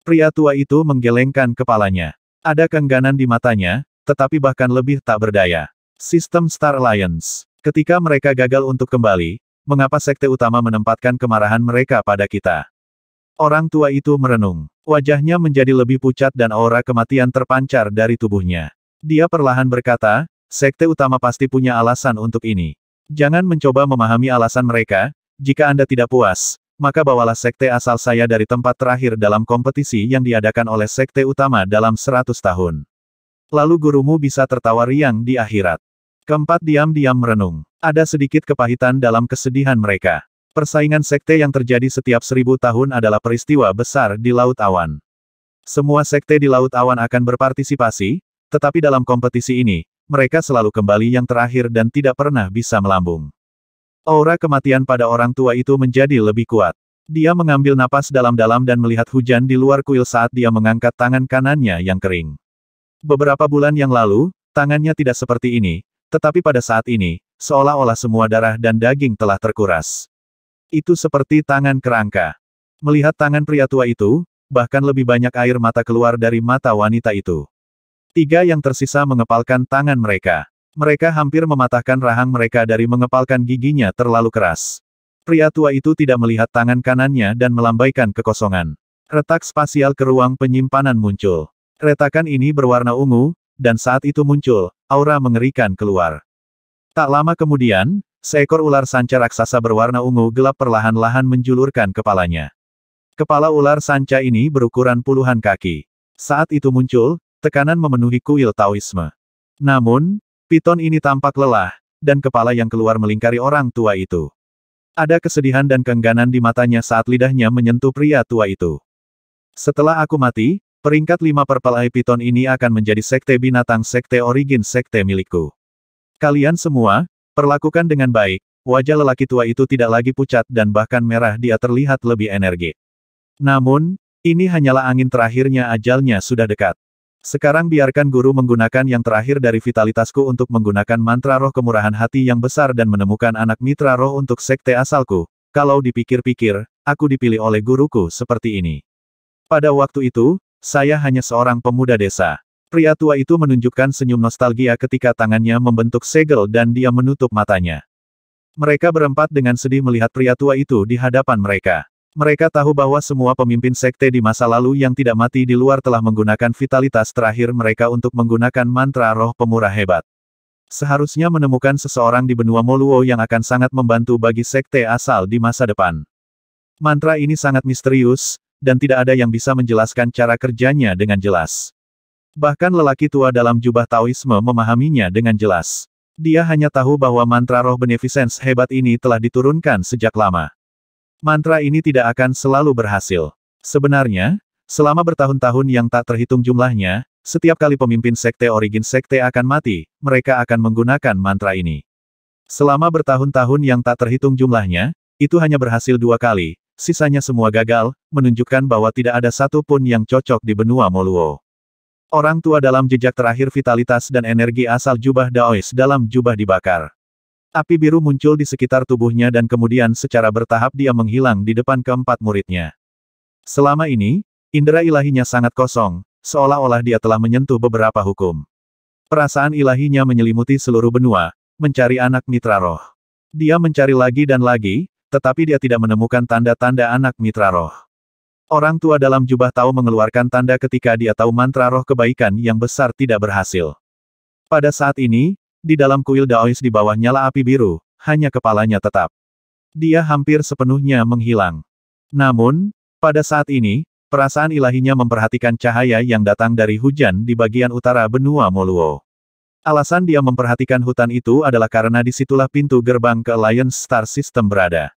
Pria tua itu menggelengkan kepalanya. Ada kengganan di matanya, tetapi bahkan lebih tak berdaya. Sistem Star Alliance. Ketika mereka gagal untuk kembali, mengapa sekte utama menempatkan kemarahan mereka pada kita? Orang tua itu merenung. Wajahnya menjadi lebih pucat dan aura kematian terpancar dari tubuhnya. Dia perlahan berkata, sekte utama pasti punya alasan untuk ini. Jangan mencoba memahami alasan mereka, jika Anda tidak puas, maka bawalah sekte asal saya dari tempat terakhir dalam kompetisi yang diadakan oleh sekte utama dalam 100 tahun. Lalu gurumu bisa tertawa riang di akhirat. Keempat diam-diam merenung. Ada sedikit kepahitan dalam kesedihan mereka. Persaingan sekte yang terjadi setiap seribu tahun adalah peristiwa besar di Laut Awan. Semua sekte di Laut Awan akan berpartisipasi, tetapi dalam kompetisi ini, mereka selalu kembali yang terakhir dan tidak pernah bisa melambung. Aura kematian pada orang tua itu menjadi lebih kuat. Dia mengambil napas dalam-dalam dan melihat hujan di luar kuil saat dia mengangkat tangan kanannya yang kering. Beberapa bulan yang lalu, tangannya tidak seperti ini, tetapi pada saat ini, seolah-olah semua darah dan daging telah terkuras. Itu seperti tangan kerangka. Melihat tangan pria tua itu, bahkan lebih banyak air mata keluar dari mata wanita itu. Tiga yang tersisa mengepalkan tangan mereka. Mereka hampir mematahkan rahang mereka dari mengepalkan giginya terlalu keras. Pria tua itu tidak melihat tangan kanannya dan melambaikan kekosongan. Retak spasial ke ruang penyimpanan muncul. Retakan ini berwarna ungu, dan saat itu muncul, aura mengerikan keluar. Tak lama kemudian, Seekor ular sanca raksasa berwarna ungu gelap perlahan-lahan menjulurkan kepalanya. Kepala ular sanca ini berukuran puluhan kaki. Saat itu muncul, tekanan memenuhi kuil Taoisme. Namun, piton ini tampak lelah, dan kepala yang keluar melingkari orang tua itu. Ada kesedihan dan keengganan di matanya saat lidahnya menyentuh pria tua itu. Setelah aku mati, peringkat lima perpelai piton ini akan menjadi sekte binatang sekte origin sekte milikku. Kalian semua, Perlakukan dengan baik, wajah lelaki tua itu tidak lagi pucat dan bahkan merah dia terlihat lebih energi. Namun, ini hanyalah angin terakhirnya ajalnya sudah dekat. Sekarang biarkan guru menggunakan yang terakhir dari vitalitasku untuk menggunakan mantra roh kemurahan hati yang besar dan menemukan anak mitra roh untuk sekte asalku. Kalau dipikir-pikir, aku dipilih oleh guruku seperti ini. Pada waktu itu, saya hanya seorang pemuda desa. Pria tua itu menunjukkan senyum nostalgia ketika tangannya membentuk segel dan dia menutup matanya. Mereka berempat dengan sedih melihat pria tua itu di hadapan mereka. Mereka tahu bahwa semua pemimpin sekte di masa lalu yang tidak mati di luar telah menggunakan vitalitas terakhir mereka untuk menggunakan mantra roh pemurah hebat. Seharusnya menemukan seseorang di benua Moluo yang akan sangat membantu bagi sekte asal di masa depan. Mantra ini sangat misterius, dan tidak ada yang bisa menjelaskan cara kerjanya dengan jelas. Bahkan lelaki tua dalam jubah Taoisme memahaminya dengan jelas. Dia hanya tahu bahwa mantra roh beneficence hebat ini telah diturunkan sejak lama. Mantra ini tidak akan selalu berhasil. Sebenarnya, selama bertahun-tahun yang tak terhitung jumlahnya, setiap kali pemimpin sekte origin sekte akan mati, mereka akan menggunakan mantra ini. Selama bertahun-tahun yang tak terhitung jumlahnya, itu hanya berhasil dua kali, sisanya semua gagal, menunjukkan bahwa tidak ada satu pun yang cocok di benua Moluo. Orang tua dalam jejak terakhir vitalitas dan energi asal jubah Daois dalam jubah dibakar. Api biru muncul di sekitar tubuhnya dan kemudian secara bertahap dia menghilang di depan keempat muridnya. Selama ini, indera ilahinya sangat kosong, seolah-olah dia telah menyentuh beberapa hukum. Perasaan ilahinya menyelimuti seluruh benua, mencari anak mitra roh. Dia mencari lagi dan lagi, tetapi dia tidak menemukan tanda-tanda anak mitra roh. Orang tua dalam jubah tahu mengeluarkan tanda ketika dia tahu mantra roh kebaikan yang besar tidak berhasil. Pada saat ini, di dalam kuil Daois di bawah nyala api biru, hanya kepalanya tetap. Dia hampir sepenuhnya menghilang. Namun, pada saat ini, perasaan ilahinya memperhatikan cahaya yang datang dari hujan di bagian utara benua Moluo. Alasan dia memperhatikan hutan itu adalah karena disitulah pintu gerbang ke Lion Star System berada.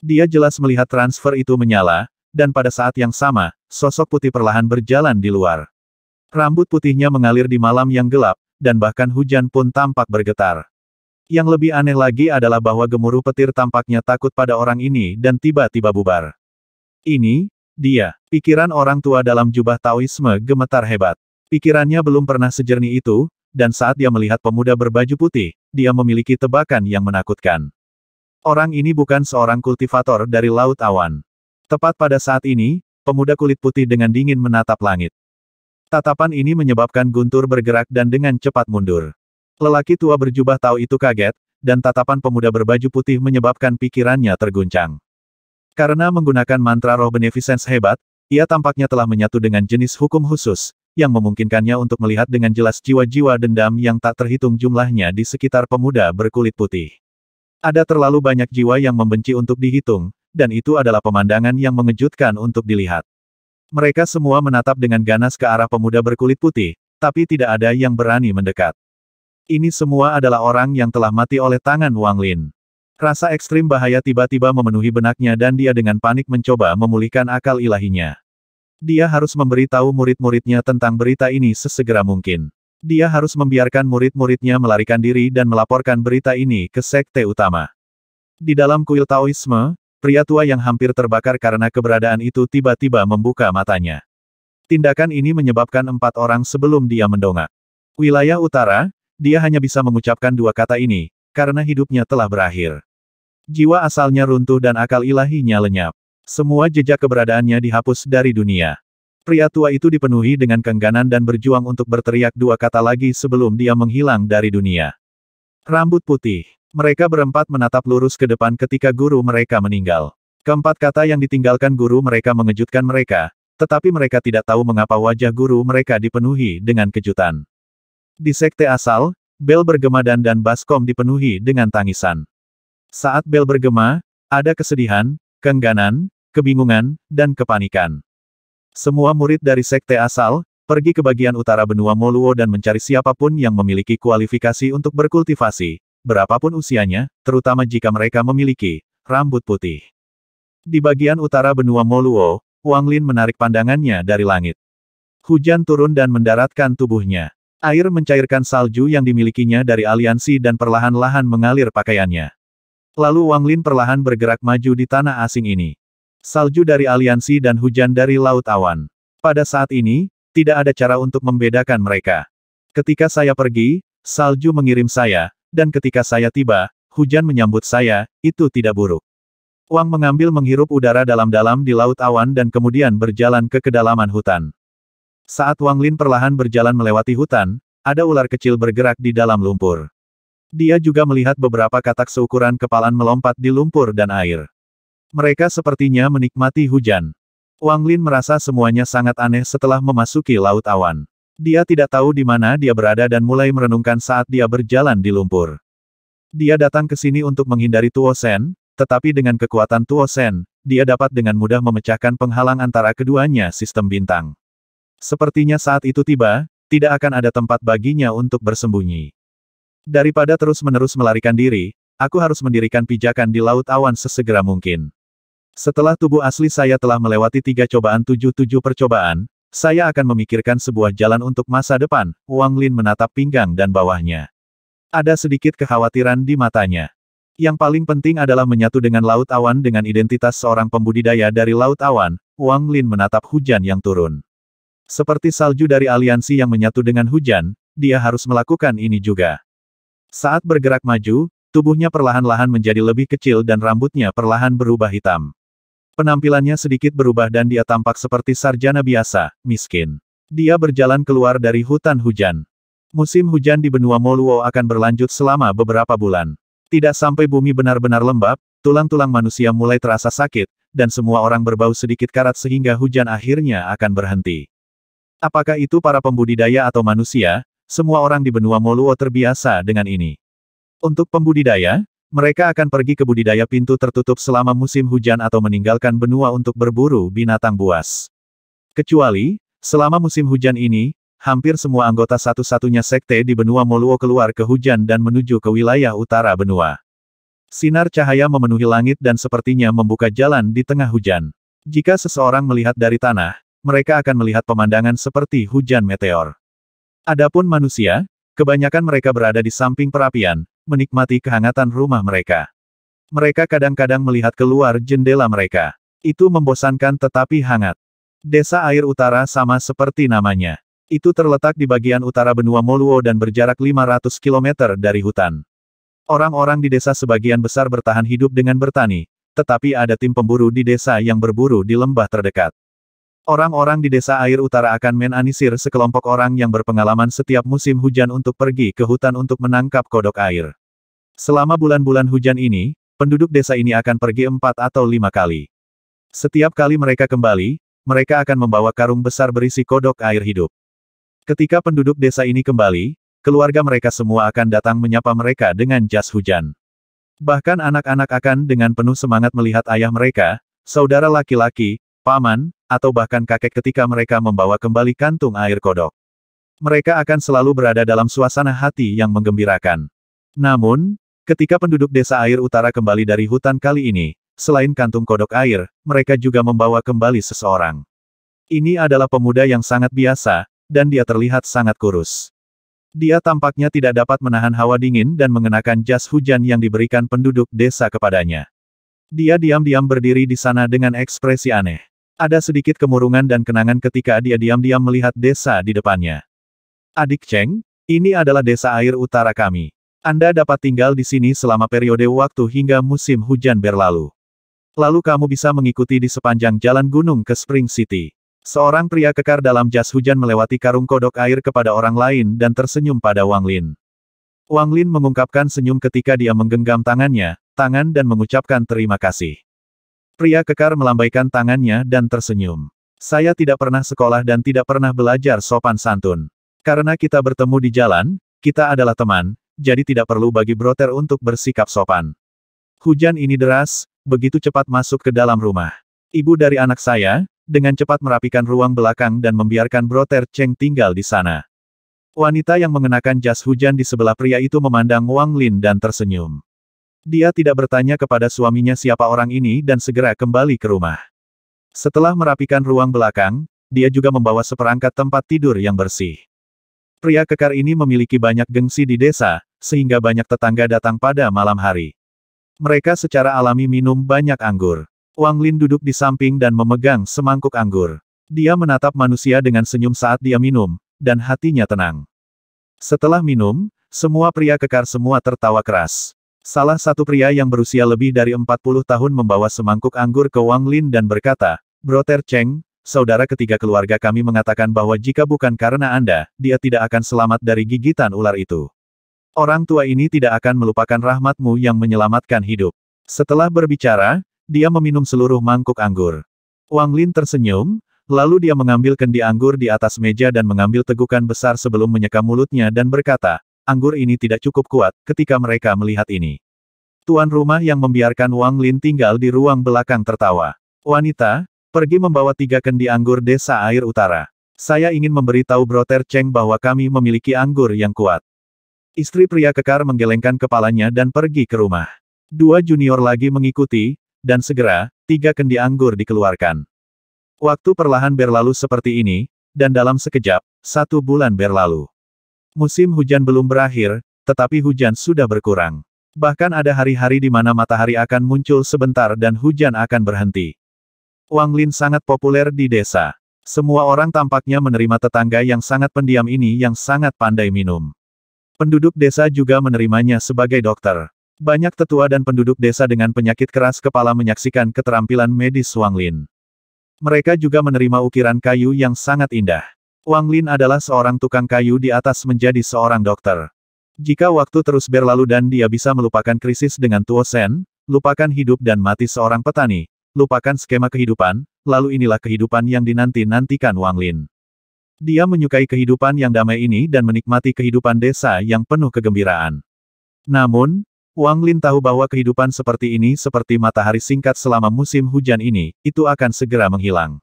Dia jelas melihat transfer itu menyala, dan pada saat yang sama, sosok putih perlahan berjalan di luar. Rambut putihnya mengalir di malam yang gelap, dan bahkan hujan pun tampak bergetar. Yang lebih aneh lagi adalah bahwa gemuruh petir tampaknya takut pada orang ini dan tiba-tiba bubar. Ini, dia, pikiran orang tua dalam jubah Taoisme gemetar hebat. Pikirannya belum pernah sejernih itu, dan saat dia melihat pemuda berbaju putih, dia memiliki tebakan yang menakutkan. Orang ini bukan seorang kultivator dari Laut Awan. Tepat pada saat ini, pemuda kulit putih dengan dingin menatap langit. Tatapan ini menyebabkan Guntur bergerak dan dengan cepat mundur. Lelaki tua berjubah tahu itu kaget, dan tatapan pemuda berbaju putih menyebabkan pikirannya terguncang. Karena menggunakan mantra roh beneficence hebat, ia tampaknya telah menyatu dengan jenis hukum khusus, yang memungkinkannya untuk melihat dengan jelas jiwa-jiwa dendam yang tak terhitung jumlahnya di sekitar pemuda berkulit putih. Ada terlalu banyak jiwa yang membenci untuk dihitung, dan itu adalah pemandangan yang mengejutkan untuk dilihat. Mereka semua menatap dengan ganas ke arah pemuda berkulit putih, tapi tidak ada yang berani mendekat. Ini semua adalah orang yang telah mati oleh tangan Wang Lin. Rasa ekstrim bahaya tiba-tiba memenuhi benaknya dan dia dengan panik mencoba memulihkan akal ilahinya. Dia harus memberi tahu murid-muridnya tentang berita ini sesegera mungkin. Dia harus membiarkan murid-muridnya melarikan diri dan melaporkan berita ini ke sekte utama. Di dalam kuil Taoisme, Pria tua yang hampir terbakar karena keberadaan itu tiba-tiba membuka matanya. Tindakan ini menyebabkan empat orang sebelum dia mendongak. Wilayah utara, dia hanya bisa mengucapkan dua kata ini, karena hidupnya telah berakhir. Jiwa asalnya runtuh dan akal ilahinya lenyap. Semua jejak keberadaannya dihapus dari dunia. Pria tua itu dipenuhi dengan kengganan dan berjuang untuk berteriak dua kata lagi sebelum dia menghilang dari dunia. Rambut putih. Mereka berempat menatap lurus ke depan ketika guru mereka meninggal. Keempat kata yang ditinggalkan guru mereka mengejutkan mereka, tetapi mereka tidak tahu mengapa wajah guru mereka dipenuhi dengan kejutan. Di sekte asal, bel bergema dan dan baskom dipenuhi dengan tangisan. Saat bel bergema, ada kesedihan, kengganan, kebingungan, dan kepanikan. Semua murid dari sekte asal, pergi ke bagian utara benua Moluo dan mencari siapapun yang memiliki kualifikasi untuk berkultivasi, berapapun usianya, terutama jika mereka memiliki rambut putih. Di bagian utara benua Moluo, Wang Lin menarik pandangannya dari langit. Hujan turun dan mendaratkan tubuhnya. Air mencairkan salju yang dimilikinya dari aliansi dan perlahan-lahan mengalir pakaiannya. Lalu Wang Lin perlahan bergerak maju di tanah asing ini. Salju dari aliansi dan hujan dari laut awan. Pada saat ini, tidak ada cara untuk membedakan mereka. Ketika saya pergi, salju mengirim saya, dan ketika saya tiba, hujan menyambut saya, itu tidak buruk. Wang mengambil menghirup udara dalam-dalam di laut awan dan kemudian berjalan ke kedalaman hutan. Saat Wang Lin perlahan berjalan melewati hutan, ada ular kecil bergerak di dalam lumpur. Dia juga melihat beberapa katak seukuran kepalan melompat di lumpur dan air. Mereka sepertinya menikmati hujan. Wang Lin merasa semuanya sangat aneh setelah memasuki laut awan. Dia tidak tahu di mana dia berada dan mulai merenungkan saat dia berjalan di lumpur. Dia datang ke sini untuk menghindari Tuo Sen, tetapi dengan kekuatan Tuo Sen, dia dapat dengan mudah memecahkan penghalang antara keduanya sistem bintang. Sepertinya saat itu tiba, tidak akan ada tempat baginya untuk bersembunyi. Daripada terus-menerus melarikan diri, aku harus mendirikan pijakan di Laut Awan sesegera mungkin. Setelah tubuh asli saya telah melewati tiga cobaan tujuh-tujuh percobaan, saya akan memikirkan sebuah jalan untuk masa depan, Wang Lin menatap pinggang dan bawahnya. Ada sedikit kekhawatiran di matanya. Yang paling penting adalah menyatu dengan laut awan dengan identitas seorang pembudidaya dari laut awan, Wang Lin menatap hujan yang turun. Seperti salju dari aliansi yang menyatu dengan hujan, dia harus melakukan ini juga. Saat bergerak maju, tubuhnya perlahan-lahan menjadi lebih kecil dan rambutnya perlahan berubah hitam. Penampilannya sedikit berubah dan dia tampak seperti sarjana biasa, miskin. Dia berjalan keluar dari hutan hujan. Musim hujan di benua Moluo akan berlanjut selama beberapa bulan. Tidak sampai bumi benar-benar lembab, tulang-tulang manusia mulai terasa sakit, dan semua orang berbau sedikit karat sehingga hujan akhirnya akan berhenti. Apakah itu para pembudidaya atau manusia? Semua orang di benua Moluo terbiasa dengan ini. Untuk pembudidaya, mereka akan pergi ke budidaya pintu tertutup selama musim hujan atau meninggalkan benua untuk berburu binatang buas. Kecuali, selama musim hujan ini, hampir semua anggota satu-satunya sekte di benua Moluo keluar ke hujan dan menuju ke wilayah utara benua. Sinar cahaya memenuhi langit dan sepertinya membuka jalan di tengah hujan. Jika seseorang melihat dari tanah, mereka akan melihat pemandangan seperti hujan meteor. Adapun manusia, kebanyakan mereka berada di samping perapian, menikmati kehangatan rumah mereka. Mereka kadang-kadang melihat keluar jendela mereka. Itu membosankan tetapi hangat. Desa Air Utara sama seperti namanya. Itu terletak di bagian utara benua Moluo dan berjarak 500 km dari hutan. Orang-orang di desa sebagian besar bertahan hidup dengan bertani, tetapi ada tim pemburu di desa yang berburu di lembah terdekat. Orang-orang di desa air utara akan menanisir sekelompok orang yang berpengalaman setiap musim hujan untuk pergi ke hutan untuk menangkap kodok air. Selama bulan-bulan hujan ini, penduduk desa ini akan pergi empat atau lima kali. Setiap kali mereka kembali, mereka akan membawa karung besar berisi kodok air hidup. Ketika penduduk desa ini kembali, keluarga mereka semua akan datang menyapa mereka dengan jas hujan. Bahkan anak-anak akan dengan penuh semangat melihat ayah mereka, saudara laki-laki, paman, atau bahkan kakek ketika mereka membawa kembali kantung air kodok. Mereka akan selalu berada dalam suasana hati yang menggembirakan. Namun, ketika penduduk desa air utara kembali dari hutan kali ini, selain kantung kodok air, mereka juga membawa kembali seseorang. Ini adalah pemuda yang sangat biasa, dan dia terlihat sangat kurus. Dia tampaknya tidak dapat menahan hawa dingin dan mengenakan jas hujan yang diberikan penduduk desa kepadanya. Dia diam-diam berdiri di sana dengan ekspresi aneh. Ada sedikit kemurungan dan kenangan ketika dia diam-diam melihat desa di depannya. Adik Cheng, ini adalah desa air utara kami. Anda dapat tinggal di sini selama periode waktu hingga musim hujan berlalu. Lalu kamu bisa mengikuti di sepanjang jalan gunung ke Spring City. Seorang pria kekar dalam jas hujan melewati karung kodok air kepada orang lain dan tersenyum pada Wang Lin. Wang Lin mengungkapkan senyum ketika dia menggenggam tangannya, tangan dan mengucapkan terima kasih. Pria kekar melambaikan tangannya dan tersenyum. Saya tidak pernah sekolah dan tidak pernah belajar sopan santun. Karena kita bertemu di jalan, kita adalah teman, jadi tidak perlu bagi Broter untuk bersikap sopan. Hujan ini deras, begitu cepat masuk ke dalam rumah. Ibu dari anak saya, dengan cepat merapikan ruang belakang dan membiarkan Broter Cheng tinggal di sana. Wanita yang mengenakan jas hujan di sebelah pria itu memandang Wang Lin dan tersenyum. Dia tidak bertanya kepada suaminya siapa orang ini dan segera kembali ke rumah. Setelah merapikan ruang belakang, dia juga membawa seperangkat tempat tidur yang bersih. Pria kekar ini memiliki banyak gengsi di desa, sehingga banyak tetangga datang pada malam hari. Mereka secara alami minum banyak anggur. Wang Lin duduk di samping dan memegang semangkuk anggur. Dia menatap manusia dengan senyum saat dia minum, dan hatinya tenang. Setelah minum, semua pria kekar semua tertawa keras. Salah satu pria yang berusia lebih dari 40 tahun membawa semangkuk anggur ke Wang Lin dan berkata, Brother Cheng, saudara ketiga keluarga kami mengatakan bahwa jika bukan karena Anda, dia tidak akan selamat dari gigitan ular itu. Orang tua ini tidak akan melupakan rahmatmu yang menyelamatkan hidup. Setelah berbicara, dia meminum seluruh mangkuk anggur. Wang Lin tersenyum, lalu dia mengambil kendi anggur di atas meja dan mengambil tegukan besar sebelum menyeka mulutnya dan berkata, anggur ini tidak cukup kuat ketika mereka melihat ini. Tuan rumah yang membiarkan Wang Lin tinggal di ruang belakang tertawa. Wanita, pergi membawa tiga kendi anggur desa air utara. Saya ingin memberitahu Broter Cheng bahwa kami memiliki anggur yang kuat. Istri pria kekar menggelengkan kepalanya dan pergi ke rumah. Dua junior lagi mengikuti, dan segera, tiga kendi anggur dikeluarkan. Waktu perlahan berlalu seperti ini, dan dalam sekejap, satu bulan berlalu. Musim hujan belum berakhir, tetapi hujan sudah berkurang. Bahkan ada hari-hari di mana matahari akan muncul sebentar dan hujan akan berhenti. Wang Lin sangat populer di desa. Semua orang tampaknya menerima tetangga yang sangat pendiam ini yang sangat pandai minum. Penduduk desa juga menerimanya sebagai dokter. Banyak tetua dan penduduk desa dengan penyakit keras kepala menyaksikan keterampilan medis Wang Lin. Mereka juga menerima ukiran kayu yang sangat indah. Wang Lin adalah seorang tukang kayu di atas menjadi seorang dokter. Jika waktu terus berlalu dan dia bisa melupakan krisis dengan Tuo Sen, lupakan hidup dan mati seorang petani, lupakan skema kehidupan, lalu inilah kehidupan yang dinanti-nantikan Wang Lin. Dia menyukai kehidupan yang damai ini dan menikmati kehidupan desa yang penuh kegembiraan. Namun, Wang Lin tahu bahwa kehidupan seperti ini seperti matahari singkat selama musim hujan ini, itu akan segera menghilang.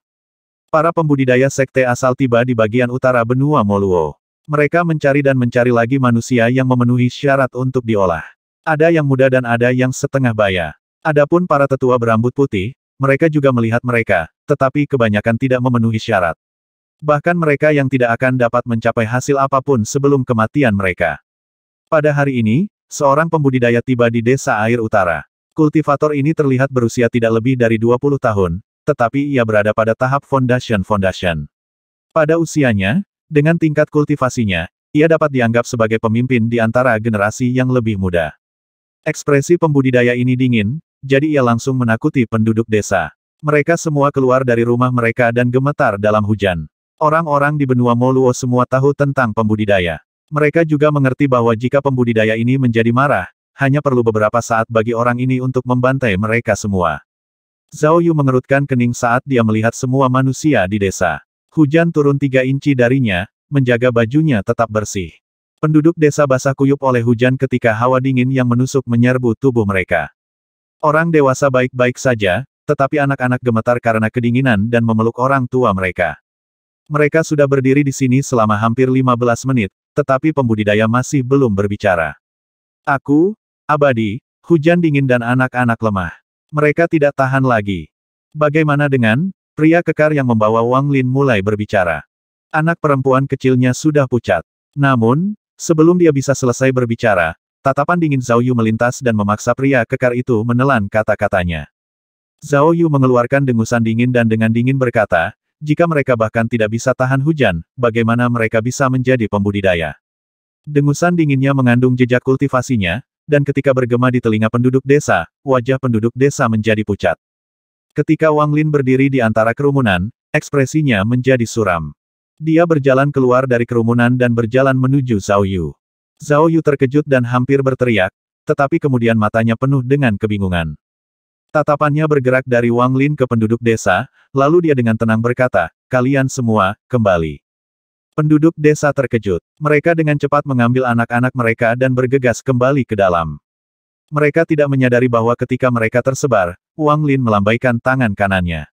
Para pembudidaya sekte asal tiba di bagian utara benua Moluo. Mereka mencari dan mencari lagi manusia yang memenuhi syarat untuk diolah. Ada yang muda dan ada yang setengah baya. Adapun para tetua berambut putih, mereka juga melihat mereka, tetapi kebanyakan tidak memenuhi syarat. Bahkan mereka yang tidak akan dapat mencapai hasil apapun sebelum kematian mereka. Pada hari ini, seorang pembudidaya tiba di desa air utara. Kultivator ini terlihat berusia tidak lebih dari 20 tahun, tetapi ia berada pada tahap foundation-foundation. Pada usianya, dengan tingkat kultivasinya, ia dapat dianggap sebagai pemimpin di antara generasi yang lebih muda. Ekspresi pembudidaya ini dingin, jadi ia langsung menakuti penduduk desa. Mereka semua keluar dari rumah mereka dan gemetar dalam hujan. Orang-orang di benua Moluo semua tahu tentang pembudidaya. Mereka juga mengerti bahwa jika pembudidaya ini menjadi marah, hanya perlu beberapa saat bagi orang ini untuk membantai mereka semua. Zhao Yu mengerutkan kening saat dia melihat semua manusia di desa. Hujan turun tiga inci darinya, menjaga bajunya tetap bersih. Penduduk desa basah kuyup oleh hujan ketika hawa dingin yang menusuk menyerbu tubuh mereka. Orang dewasa baik-baik saja, tetapi anak-anak gemetar karena kedinginan dan memeluk orang tua mereka. Mereka sudah berdiri di sini selama hampir 15 menit, tetapi pembudidaya masih belum berbicara. Aku, Abadi, hujan dingin dan anak-anak lemah. Mereka tidak tahan lagi. Bagaimana dengan, pria kekar yang membawa Wang Lin mulai berbicara. Anak perempuan kecilnya sudah pucat. Namun, sebelum dia bisa selesai berbicara, tatapan dingin Zhao Yu melintas dan memaksa pria kekar itu menelan kata-katanya. Zhao Yu mengeluarkan dengusan dingin dan dengan dingin berkata, jika mereka bahkan tidak bisa tahan hujan, bagaimana mereka bisa menjadi pembudidaya? Dengusan dinginnya mengandung jejak kultivasinya, dan ketika bergema di telinga penduduk desa, wajah penduduk desa menjadi pucat. Ketika Wang Lin berdiri di antara kerumunan, ekspresinya menjadi suram. Dia berjalan keluar dari kerumunan dan berjalan menuju Zhao Yu. Zhao Yu terkejut dan hampir berteriak, tetapi kemudian matanya penuh dengan kebingungan. Tatapannya bergerak dari Wang Lin ke penduduk desa, lalu dia dengan tenang berkata, kalian semua, kembali. Penduduk desa terkejut. Mereka dengan cepat mengambil anak-anak mereka dan bergegas kembali ke dalam. Mereka tidak menyadari bahwa ketika mereka tersebar, Wang Lin melambaikan tangan kanannya.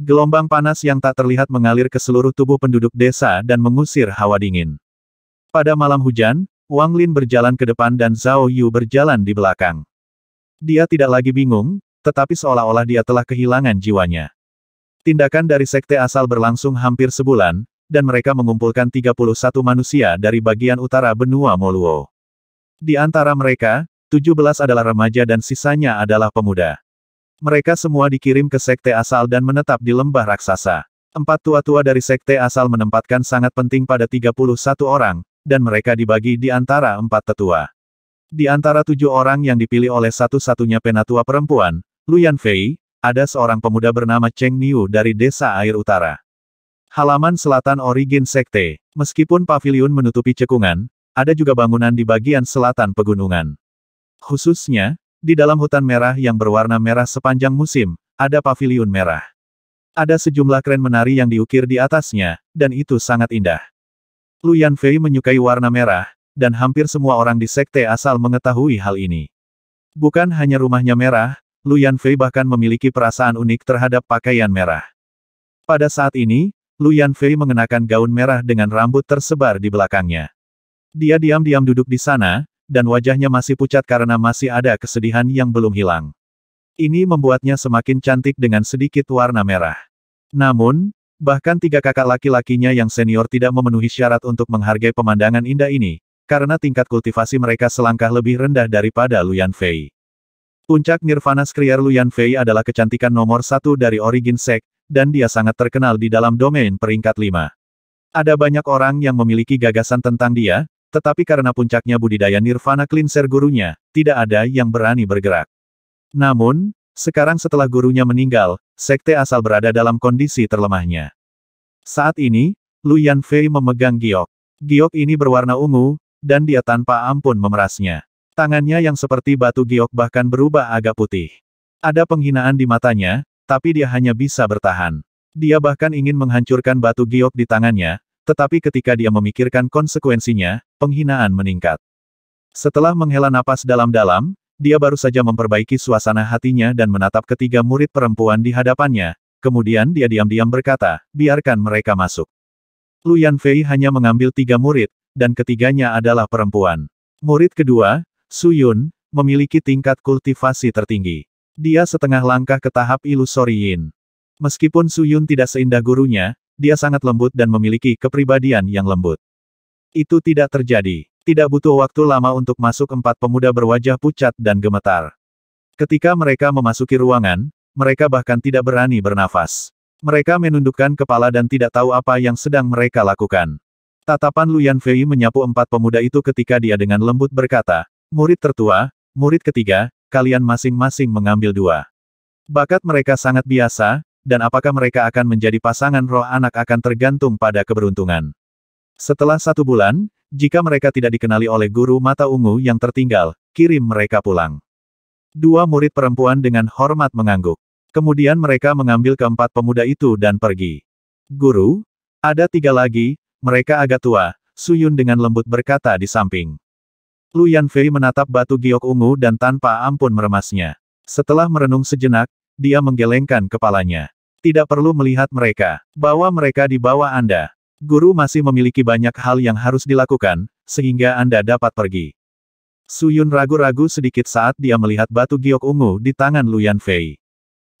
Gelombang panas yang tak terlihat mengalir ke seluruh tubuh penduduk desa dan mengusir hawa dingin. Pada malam hujan, Wang Lin berjalan ke depan dan Zhao Yu berjalan di belakang. Dia tidak lagi bingung, tetapi seolah-olah dia telah kehilangan jiwanya. Tindakan dari sekte asal berlangsung hampir sebulan, dan mereka mengumpulkan 31 manusia dari bagian utara benua Moluo. Di antara mereka, 17 adalah remaja dan sisanya adalah pemuda. Mereka semua dikirim ke sekte asal dan menetap di lembah raksasa. Empat tua-tua dari sekte asal menempatkan sangat penting pada 31 orang, dan mereka dibagi di antara empat tetua. Di antara tujuh orang yang dipilih oleh satu-satunya penatua perempuan, Luyan Fei, ada seorang pemuda bernama Cheng Niu dari desa air utara. Halaman selatan origin sekte. Meskipun pavilion menutupi cekungan, ada juga bangunan di bagian selatan pegunungan. Khususnya, di dalam hutan merah yang berwarna merah sepanjang musim, ada pavilion merah. Ada sejumlah kren menari yang diukir di atasnya, dan itu sangat indah. Lu Yanfei menyukai warna merah, dan hampir semua orang di sekte asal mengetahui hal ini. Bukan hanya rumahnya merah, Lu Yanfei bahkan memiliki perasaan unik terhadap pakaian merah. Pada saat ini, Lu Fei mengenakan gaun merah dengan rambut tersebar di belakangnya. Dia diam-diam duduk di sana, dan wajahnya masih pucat karena masih ada kesedihan yang belum hilang. Ini membuatnya semakin cantik dengan sedikit warna merah. Namun, bahkan tiga kakak laki-lakinya yang senior tidak memenuhi syarat untuk menghargai pemandangan indah ini, karena tingkat kultivasi mereka selangkah lebih rendah daripada Luyan Fei. Puncak Nirvana Skrier Luyan Fei adalah kecantikan nomor satu dari Origin Sek, dan dia sangat terkenal di dalam domain peringkat 5. Ada banyak orang yang memiliki gagasan tentang dia, tetapi karena puncaknya budidaya Nirvana Cleanser gurunya, tidak ada yang berani bergerak. Namun, sekarang setelah gurunya meninggal, sekte asal berada dalam kondisi terlemahnya. Saat ini, Lu Yanfei memegang giok. Giok ini berwarna ungu, dan dia tanpa ampun memerasnya. Tangannya yang seperti batu giok bahkan berubah agak putih. Ada penghinaan di matanya, tapi dia hanya bisa bertahan. Dia bahkan ingin menghancurkan batu giok di tangannya, tetapi ketika dia memikirkan konsekuensinya, penghinaan meningkat. Setelah menghela napas dalam-dalam, dia baru saja memperbaiki suasana hatinya dan menatap ketiga murid perempuan di hadapannya, kemudian dia diam-diam berkata, biarkan mereka masuk. Lu Fei hanya mengambil tiga murid, dan ketiganya adalah perempuan. Murid kedua, Su Yun, memiliki tingkat kultivasi tertinggi. Dia setengah langkah ke tahap ilusori Yin. Meskipun Yun tidak seindah gurunya, dia sangat lembut dan memiliki kepribadian yang lembut. Itu tidak terjadi. Tidak butuh waktu lama untuk masuk empat pemuda berwajah pucat dan gemetar. Ketika mereka memasuki ruangan, mereka bahkan tidak berani bernafas. Mereka menundukkan kepala dan tidak tahu apa yang sedang mereka lakukan. Tatapan Luyan Fei menyapu empat pemuda itu ketika dia dengan lembut berkata, Murid tertua, murid ketiga, kalian masing-masing mengambil dua. Bakat mereka sangat biasa, dan apakah mereka akan menjadi pasangan roh anak akan tergantung pada keberuntungan. Setelah satu bulan, jika mereka tidak dikenali oleh guru mata ungu yang tertinggal, kirim mereka pulang. Dua murid perempuan dengan hormat mengangguk. Kemudian mereka mengambil keempat pemuda itu dan pergi. Guru, ada tiga lagi, mereka agak tua, Suyun dengan lembut berkata di samping. Lu Yanfei menatap batu giok ungu dan tanpa ampun meremasnya. Setelah merenung sejenak, dia menggelengkan kepalanya. Tidak perlu melihat mereka. Bawa mereka di bawah Anda. Guru masih memiliki banyak hal yang harus dilakukan, sehingga Anda dapat pergi. Suyun ragu-ragu sedikit saat dia melihat batu giok ungu di tangan Luyan Fei.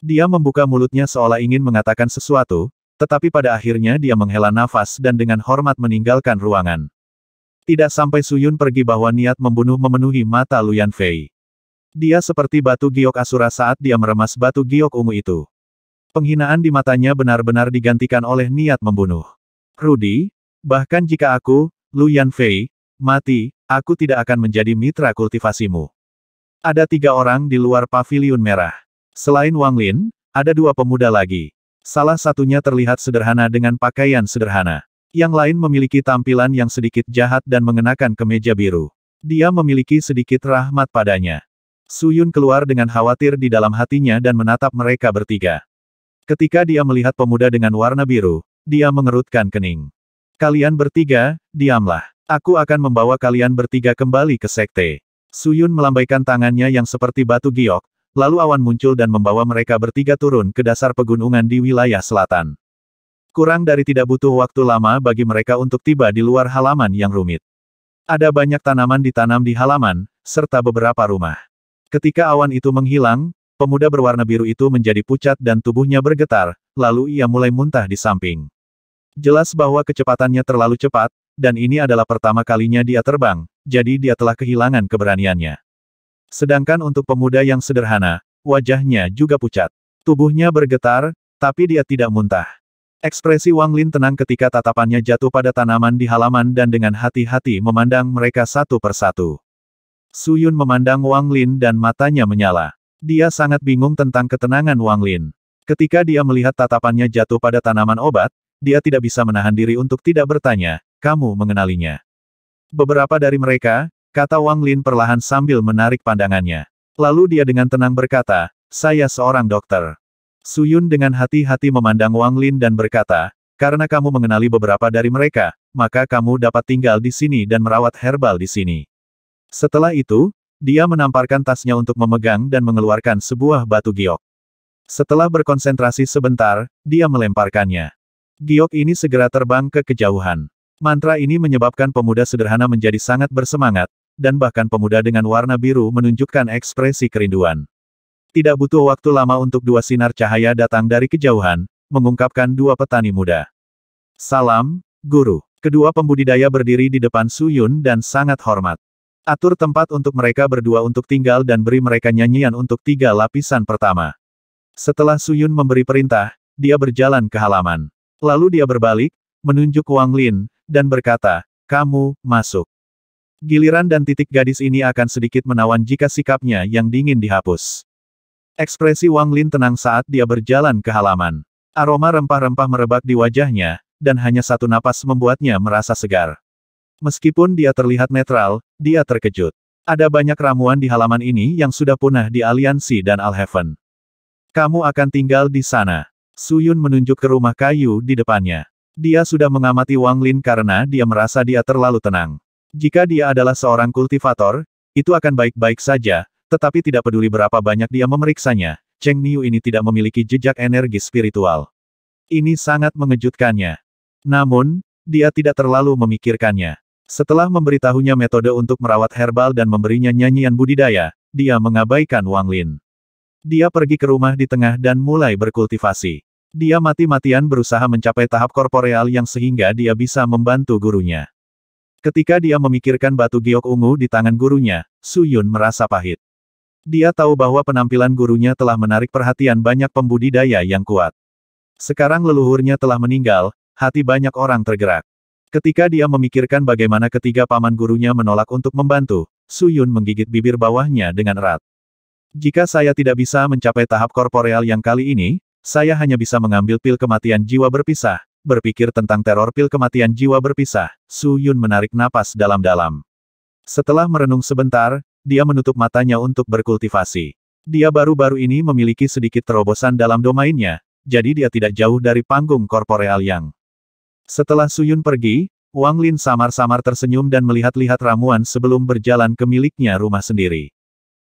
Dia membuka mulutnya seolah ingin mengatakan sesuatu, tetapi pada akhirnya dia menghela nafas dan dengan hormat meninggalkan ruangan. Tidak sampai Suyun pergi bahwa niat membunuh memenuhi mata Luyan Fei. Dia seperti batu giok Asura saat dia meremas batu giok ungu itu. Penghinaan di matanya benar-benar digantikan oleh niat membunuh. Rudi, bahkan jika aku, Luyan Fei, mati, aku tidak akan menjadi mitra kultivasimu. Ada tiga orang di luar pavilion merah. Selain Wang Lin, ada dua pemuda lagi. Salah satunya terlihat sederhana dengan pakaian sederhana. Yang lain memiliki tampilan yang sedikit jahat dan mengenakan kemeja biru. Dia memiliki sedikit rahmat padanya. Suyun keluar dengan khawatir di dalam hatinya dan menatap mereka bertiga. Ketika dia melihat pemuda dengan warna biru, dia mengerutkan kening. Kalian bertiga, diamlah. Aku akan membawa kalian bertiga kembali ke sekte. Suyun melambaikan tangannya yang seperti batu giok, lalu awan muncul dan membawa mereka bertiga turun ke dasar pegunungan di wilayah selatan. Kurang dari tidak butuh waktu lama bagi mereka untuk tiba di luar halaman yang rumit. Ada banyak tanaman ditanam di halaman, serta beberapa rumah. Ketika awan itu menghilang, pemuda berwarna biru itu menjadi pucat dan tubuhnya bergetar, lalu ia mulai muntah di samping. Jelas bahwa kecepatannya terlalu cepat, dan ini adalah pertama kalinya dia terbang, jadi dia telah kehilangan keberaniannya. Sedangkan untuk pemuda yang sederhana, wajahnya juga pucat. Tubuhnya bergetar, tapi dia tidak muntah. Ekspresi Wang Lin tenang ketika tatapannya jatuh pada tanaman di halaman dan dengan hati-hati memandang mereka satu persatu. Yun memandang Wang Lin dan matanya menyala. Dia sangat bingung tentang ketenangan Wang Lin. Ketika dia melihat tatapannya jatuh pada tanaman obat, dia tidak bisa menahan diri untuk tidak bertanya, kamu mengenalinya. Beberapa dari mereka, kata Wang Lin perlahan sambil menarik pandangannya. Lalu dia dengan tenang berkata, saya seorang dokter. Suyun dengan hati-hati memandang Wang Lin dan berkata, karena kamu mengenali beberapa dari mereka, maka kamu dapat tinggal di sini dan merawat herbal di sini. Setelah itu, dia menamparkan tasnya untuk memegang dan mengeluarkan sebuah batu giok. Setelah berkonsentrasi sebentar, dia melemparkannya. Giok ini segera terbang ke kejauhan. Mantra ini menyebabkan pemuda sederhana menjadi sangat bersemangat, dan bahkan pemuda dengan warna biru menunjukkan ekspresi kerinduan. Tidak butuh waktu lama untuk dua sinar cahaya datang dari kejauhan, mengungkapkan dua petani muda. Salam, Guru. Kedua pembudidaya berdiri di depan Su Yun dan sangat hormat. Atur tempat untuk mereka berdua untuk tinggal dan beri mereka nyanyian untuk tiga lapisan pertama. Setelah Su Yun memberi perintah, dia berjalan ke halaman. Lalu dia berbalik, menunjuk Wang Lin, dan berkata, kamu, masuk. Giliran dan titik gadis ini akan sedikit menawan jika sikapnya yang dingin dihapus. Ekspresi Wang Lin tenang saat dia berjalan ke halaman. Aroma rempah-rempah merebak di wajahnya, dan hanya satu napas membuatnya merasa segar. Meskipun dia terlihat netral, dia terkejut. Ada banyak ramuan di halaman ini yang sudah punah di Aliansi dan Heaven. Kamu akan tinggal di sana. Suyun menunjuk ke rumah kayu di depannya. Dia sudah mengamati Wang Lin karena dia merasa dia terlalu tenang. Jika dia adalah seorang kultivator, itu akan baik-baik saja, tetapi tidak peduli berapa banyak dia memeriksanya, Cheng Niu ini tidak memiliki jejak energi spiritual. Ini sangat mengejutkannya. Namun, dia tidak terlalu memikirkannya. Setelah memberitahunya metode untuk merawat herbal dan memberinya nyanyian budidaya, dia mengabaikan Wang Lin. Dia pergi ke rumah di tengah dan mulai berkultivasi. Dia mati-matian berusaha mencapai tahap korporeal yang sehingga dia bisa membantu gurunya. Ketika dia memikirkan batu giok ungu di tangan gurunya, Su Yun merasa pahit. Dia tahu bahwa penampilan gurunya telah menarik perhatian banyak pembudidaya yang kuat. Sekarang leluhurnya telah meninggal, hati banyak orang tergerak. Ketika dia memikirkan bagaimana ketiga paman gurunya menolak untuk membantu, Su Yun menggigit bibir bawahnya dengan erat. Jika saya tidak bisa mencapai tahap korporeal yang kali ini, saya hanya bisa mengambil pil kematian jiwa berpisah, berpikir tentang teror pil kematian jiwa berpisah, Su Yun menarik napas dalam-dalam. Setelah merenung sebentar, dia menutup matanya untuk berkultivasi. Dia baru-baru ini memiliki sedikit terobosan dalam domainnya, jadi dia tidak jauh dari panggung korporeal yang. Setelah Suyun pergi, Wang Lin samar-samar tersenyum dan melihat-lihat ramuan sebelum berjalan ke miliknya rumah sendiri.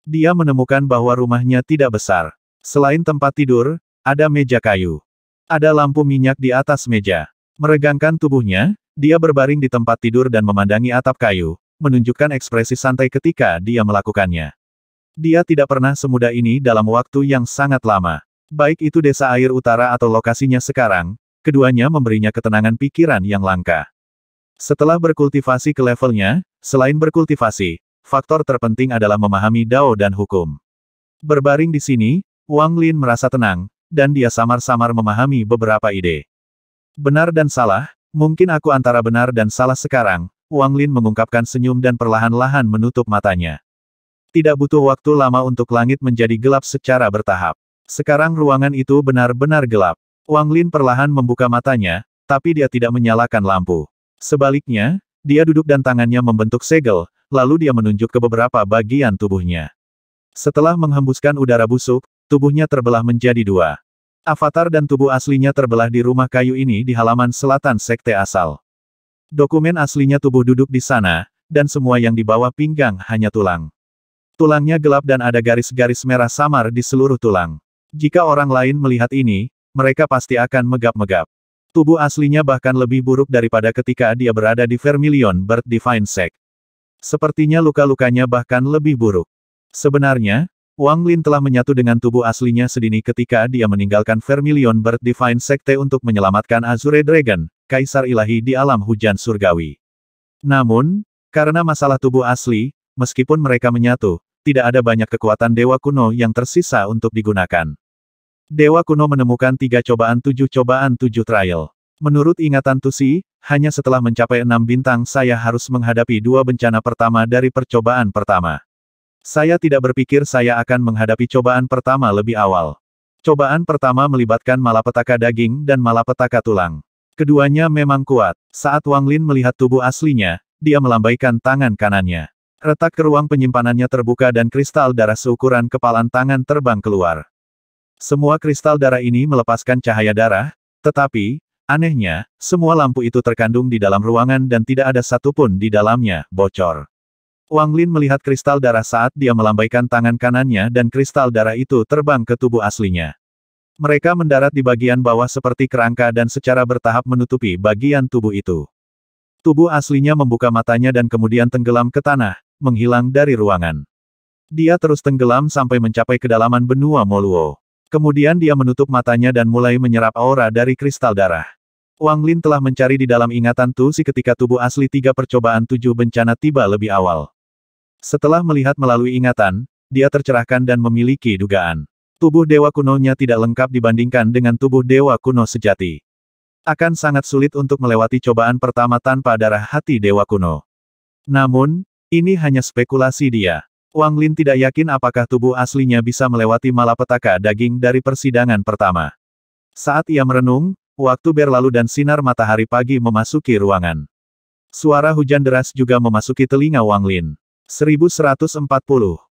Dia menemukan bahwa rumahnya tidak besar. Selain tempat tidur, ada meja kayu. Ada lampu minyak di atas meja. Meregangkan tubuhnya, dia berbaring di tempat tidur dan memandangi atap kayu, menunjukkan ekspresi santai ketika dia melakukannya. Dia tidak pernah semudah ini dalam waktu yang sangat lama. Baik itu desa air utara atau lokasinya sekarang, keduanya memberinya ketenangan pikiran yang langka. Setelah berkultivasi ke levelnya, selain berkultivasi, faktor terpenting adalah memahami dao dan hukum. Berbaring di sini, Wang Lin merasa tenang, dan dia samar-samar memahami beberapa ide. Benar dan salah, mungkin aku antara benar dan salah sekarang, Wang Lin mengungkapkan senyum dan perlahan-lahan menutup matanya. Tidak butuh waktu lama untuk langit menjadi gelap secara bertahap. Sekarang ruangan itu benar-benar gelap. Wang Lin perlahan membuka matanya, tapi dia tidak menyalakan lampu. Sebaliknya, dia duduk dan tangannya membentuk segel, lalu dia menunjuk ke beberapa bagian tubuhnya. Setelah menghembuskan udara busuk, tubuhnya terbelah menjadi dua. Avatar dan tubuh aslinya terbelah di rumah kayu ini di halaman selatan sekte asal. Dokumen aslinya tubuh duduk di sana, dan semua yang dibawa pinggang hanya tulang. Tulangnya gelap dan ada garis-garis merah samar di seluruh tulang. Jika orang lain melihat ini, mereka pasti akan megap-megap. Tubuh aslinya bahkan lebih buruk daripada ketika dia berada di Vermilion Bird Divine Sect. Sepertinya luka-lukanya bahkan lebih buruk. Sebenarnya, Wang Lin telah menyatu dengan tubuh aslinya sedini ketika dia meninggalkan Vermilion Bird Divine Sekte untuk menyelamatkan Azure Dragon, Kaisar Ilahi di alam hujan surgawi. Namun, karena masalah tubuh asli, meskipun mereka menyatu, tidak ada banyak kekuatan Dewa Kuno yang tersisa untuk digunakan. Dewa Kuno menemukan tiga cobaan tujuh cobaan tujuh trial. Menurut ingatan Tusi, hanya setelah mencapai enam bintang saya harus menghadapi dua bencana pertama dari percobaan pertama. Saya tidak berpikir saya akan menghadapi cobaan pertama lebih awal. Cobaan pertama melibatkan malapetaka daging dan malapetaka tulang. Keduanya memang kuat. Saat Wang Lin melihat tubuh aslinya, dia melambaikan tangan kanannya. Retak ke ruang penyimpanannya terbuka dan kristal darah seukuran kepalan tangan terbang keluar. Semua kristal darah ini melepaskan cahaya darah, tetapi, anehnya, semua lampu itu terkandung di dalam ruangan dan tidak ada satupun di dalamnya, bocor. Wang Lin melihat kristal darah saat dia melambaikan tangan kanannya dan kristal darah itu terbang ke tubuh aslinya. Mereka mendarat di bagian bawah seperti kerangka dan secara bertahap menutupi bagian tubuh itu. Tubuh aslinya membuka matanya dan kemudian tenggelam ke tanah, menghilang dari ruangan. Dia terus tenggelam sampai mencapai kedalaman benua Moluo. Kemudian dia menutup matanya dan mulai menyerap aura dari kristal darah. Wang Lin telah mencari di dalam ingatan Tu Si ketika tubuh asli tiga percobaan tujuh bencana tiba lebih awal. Setelah melihat melalui ingatan, dia tercerahkan dan memiliki dugaan. Tubuh dewa kunonya tidak lengkap dibandingkan dengan tubuh dewa kuno sejati. Akan sangat sulit untuk melewati cobaan pertama tanpa darah hati dewa kuno. Namun, ini hanya spekulasi dia. Wang Lin tidak yakin apakah tubuh aslinya bisa melewati malapetaka daging dari persidangan pertama. Saat ia merenung, waktu berlalu dan sinar matahari pagi memasuki ruangan. Suara hujan deras juga memasuki telinga Wang Lin. 1140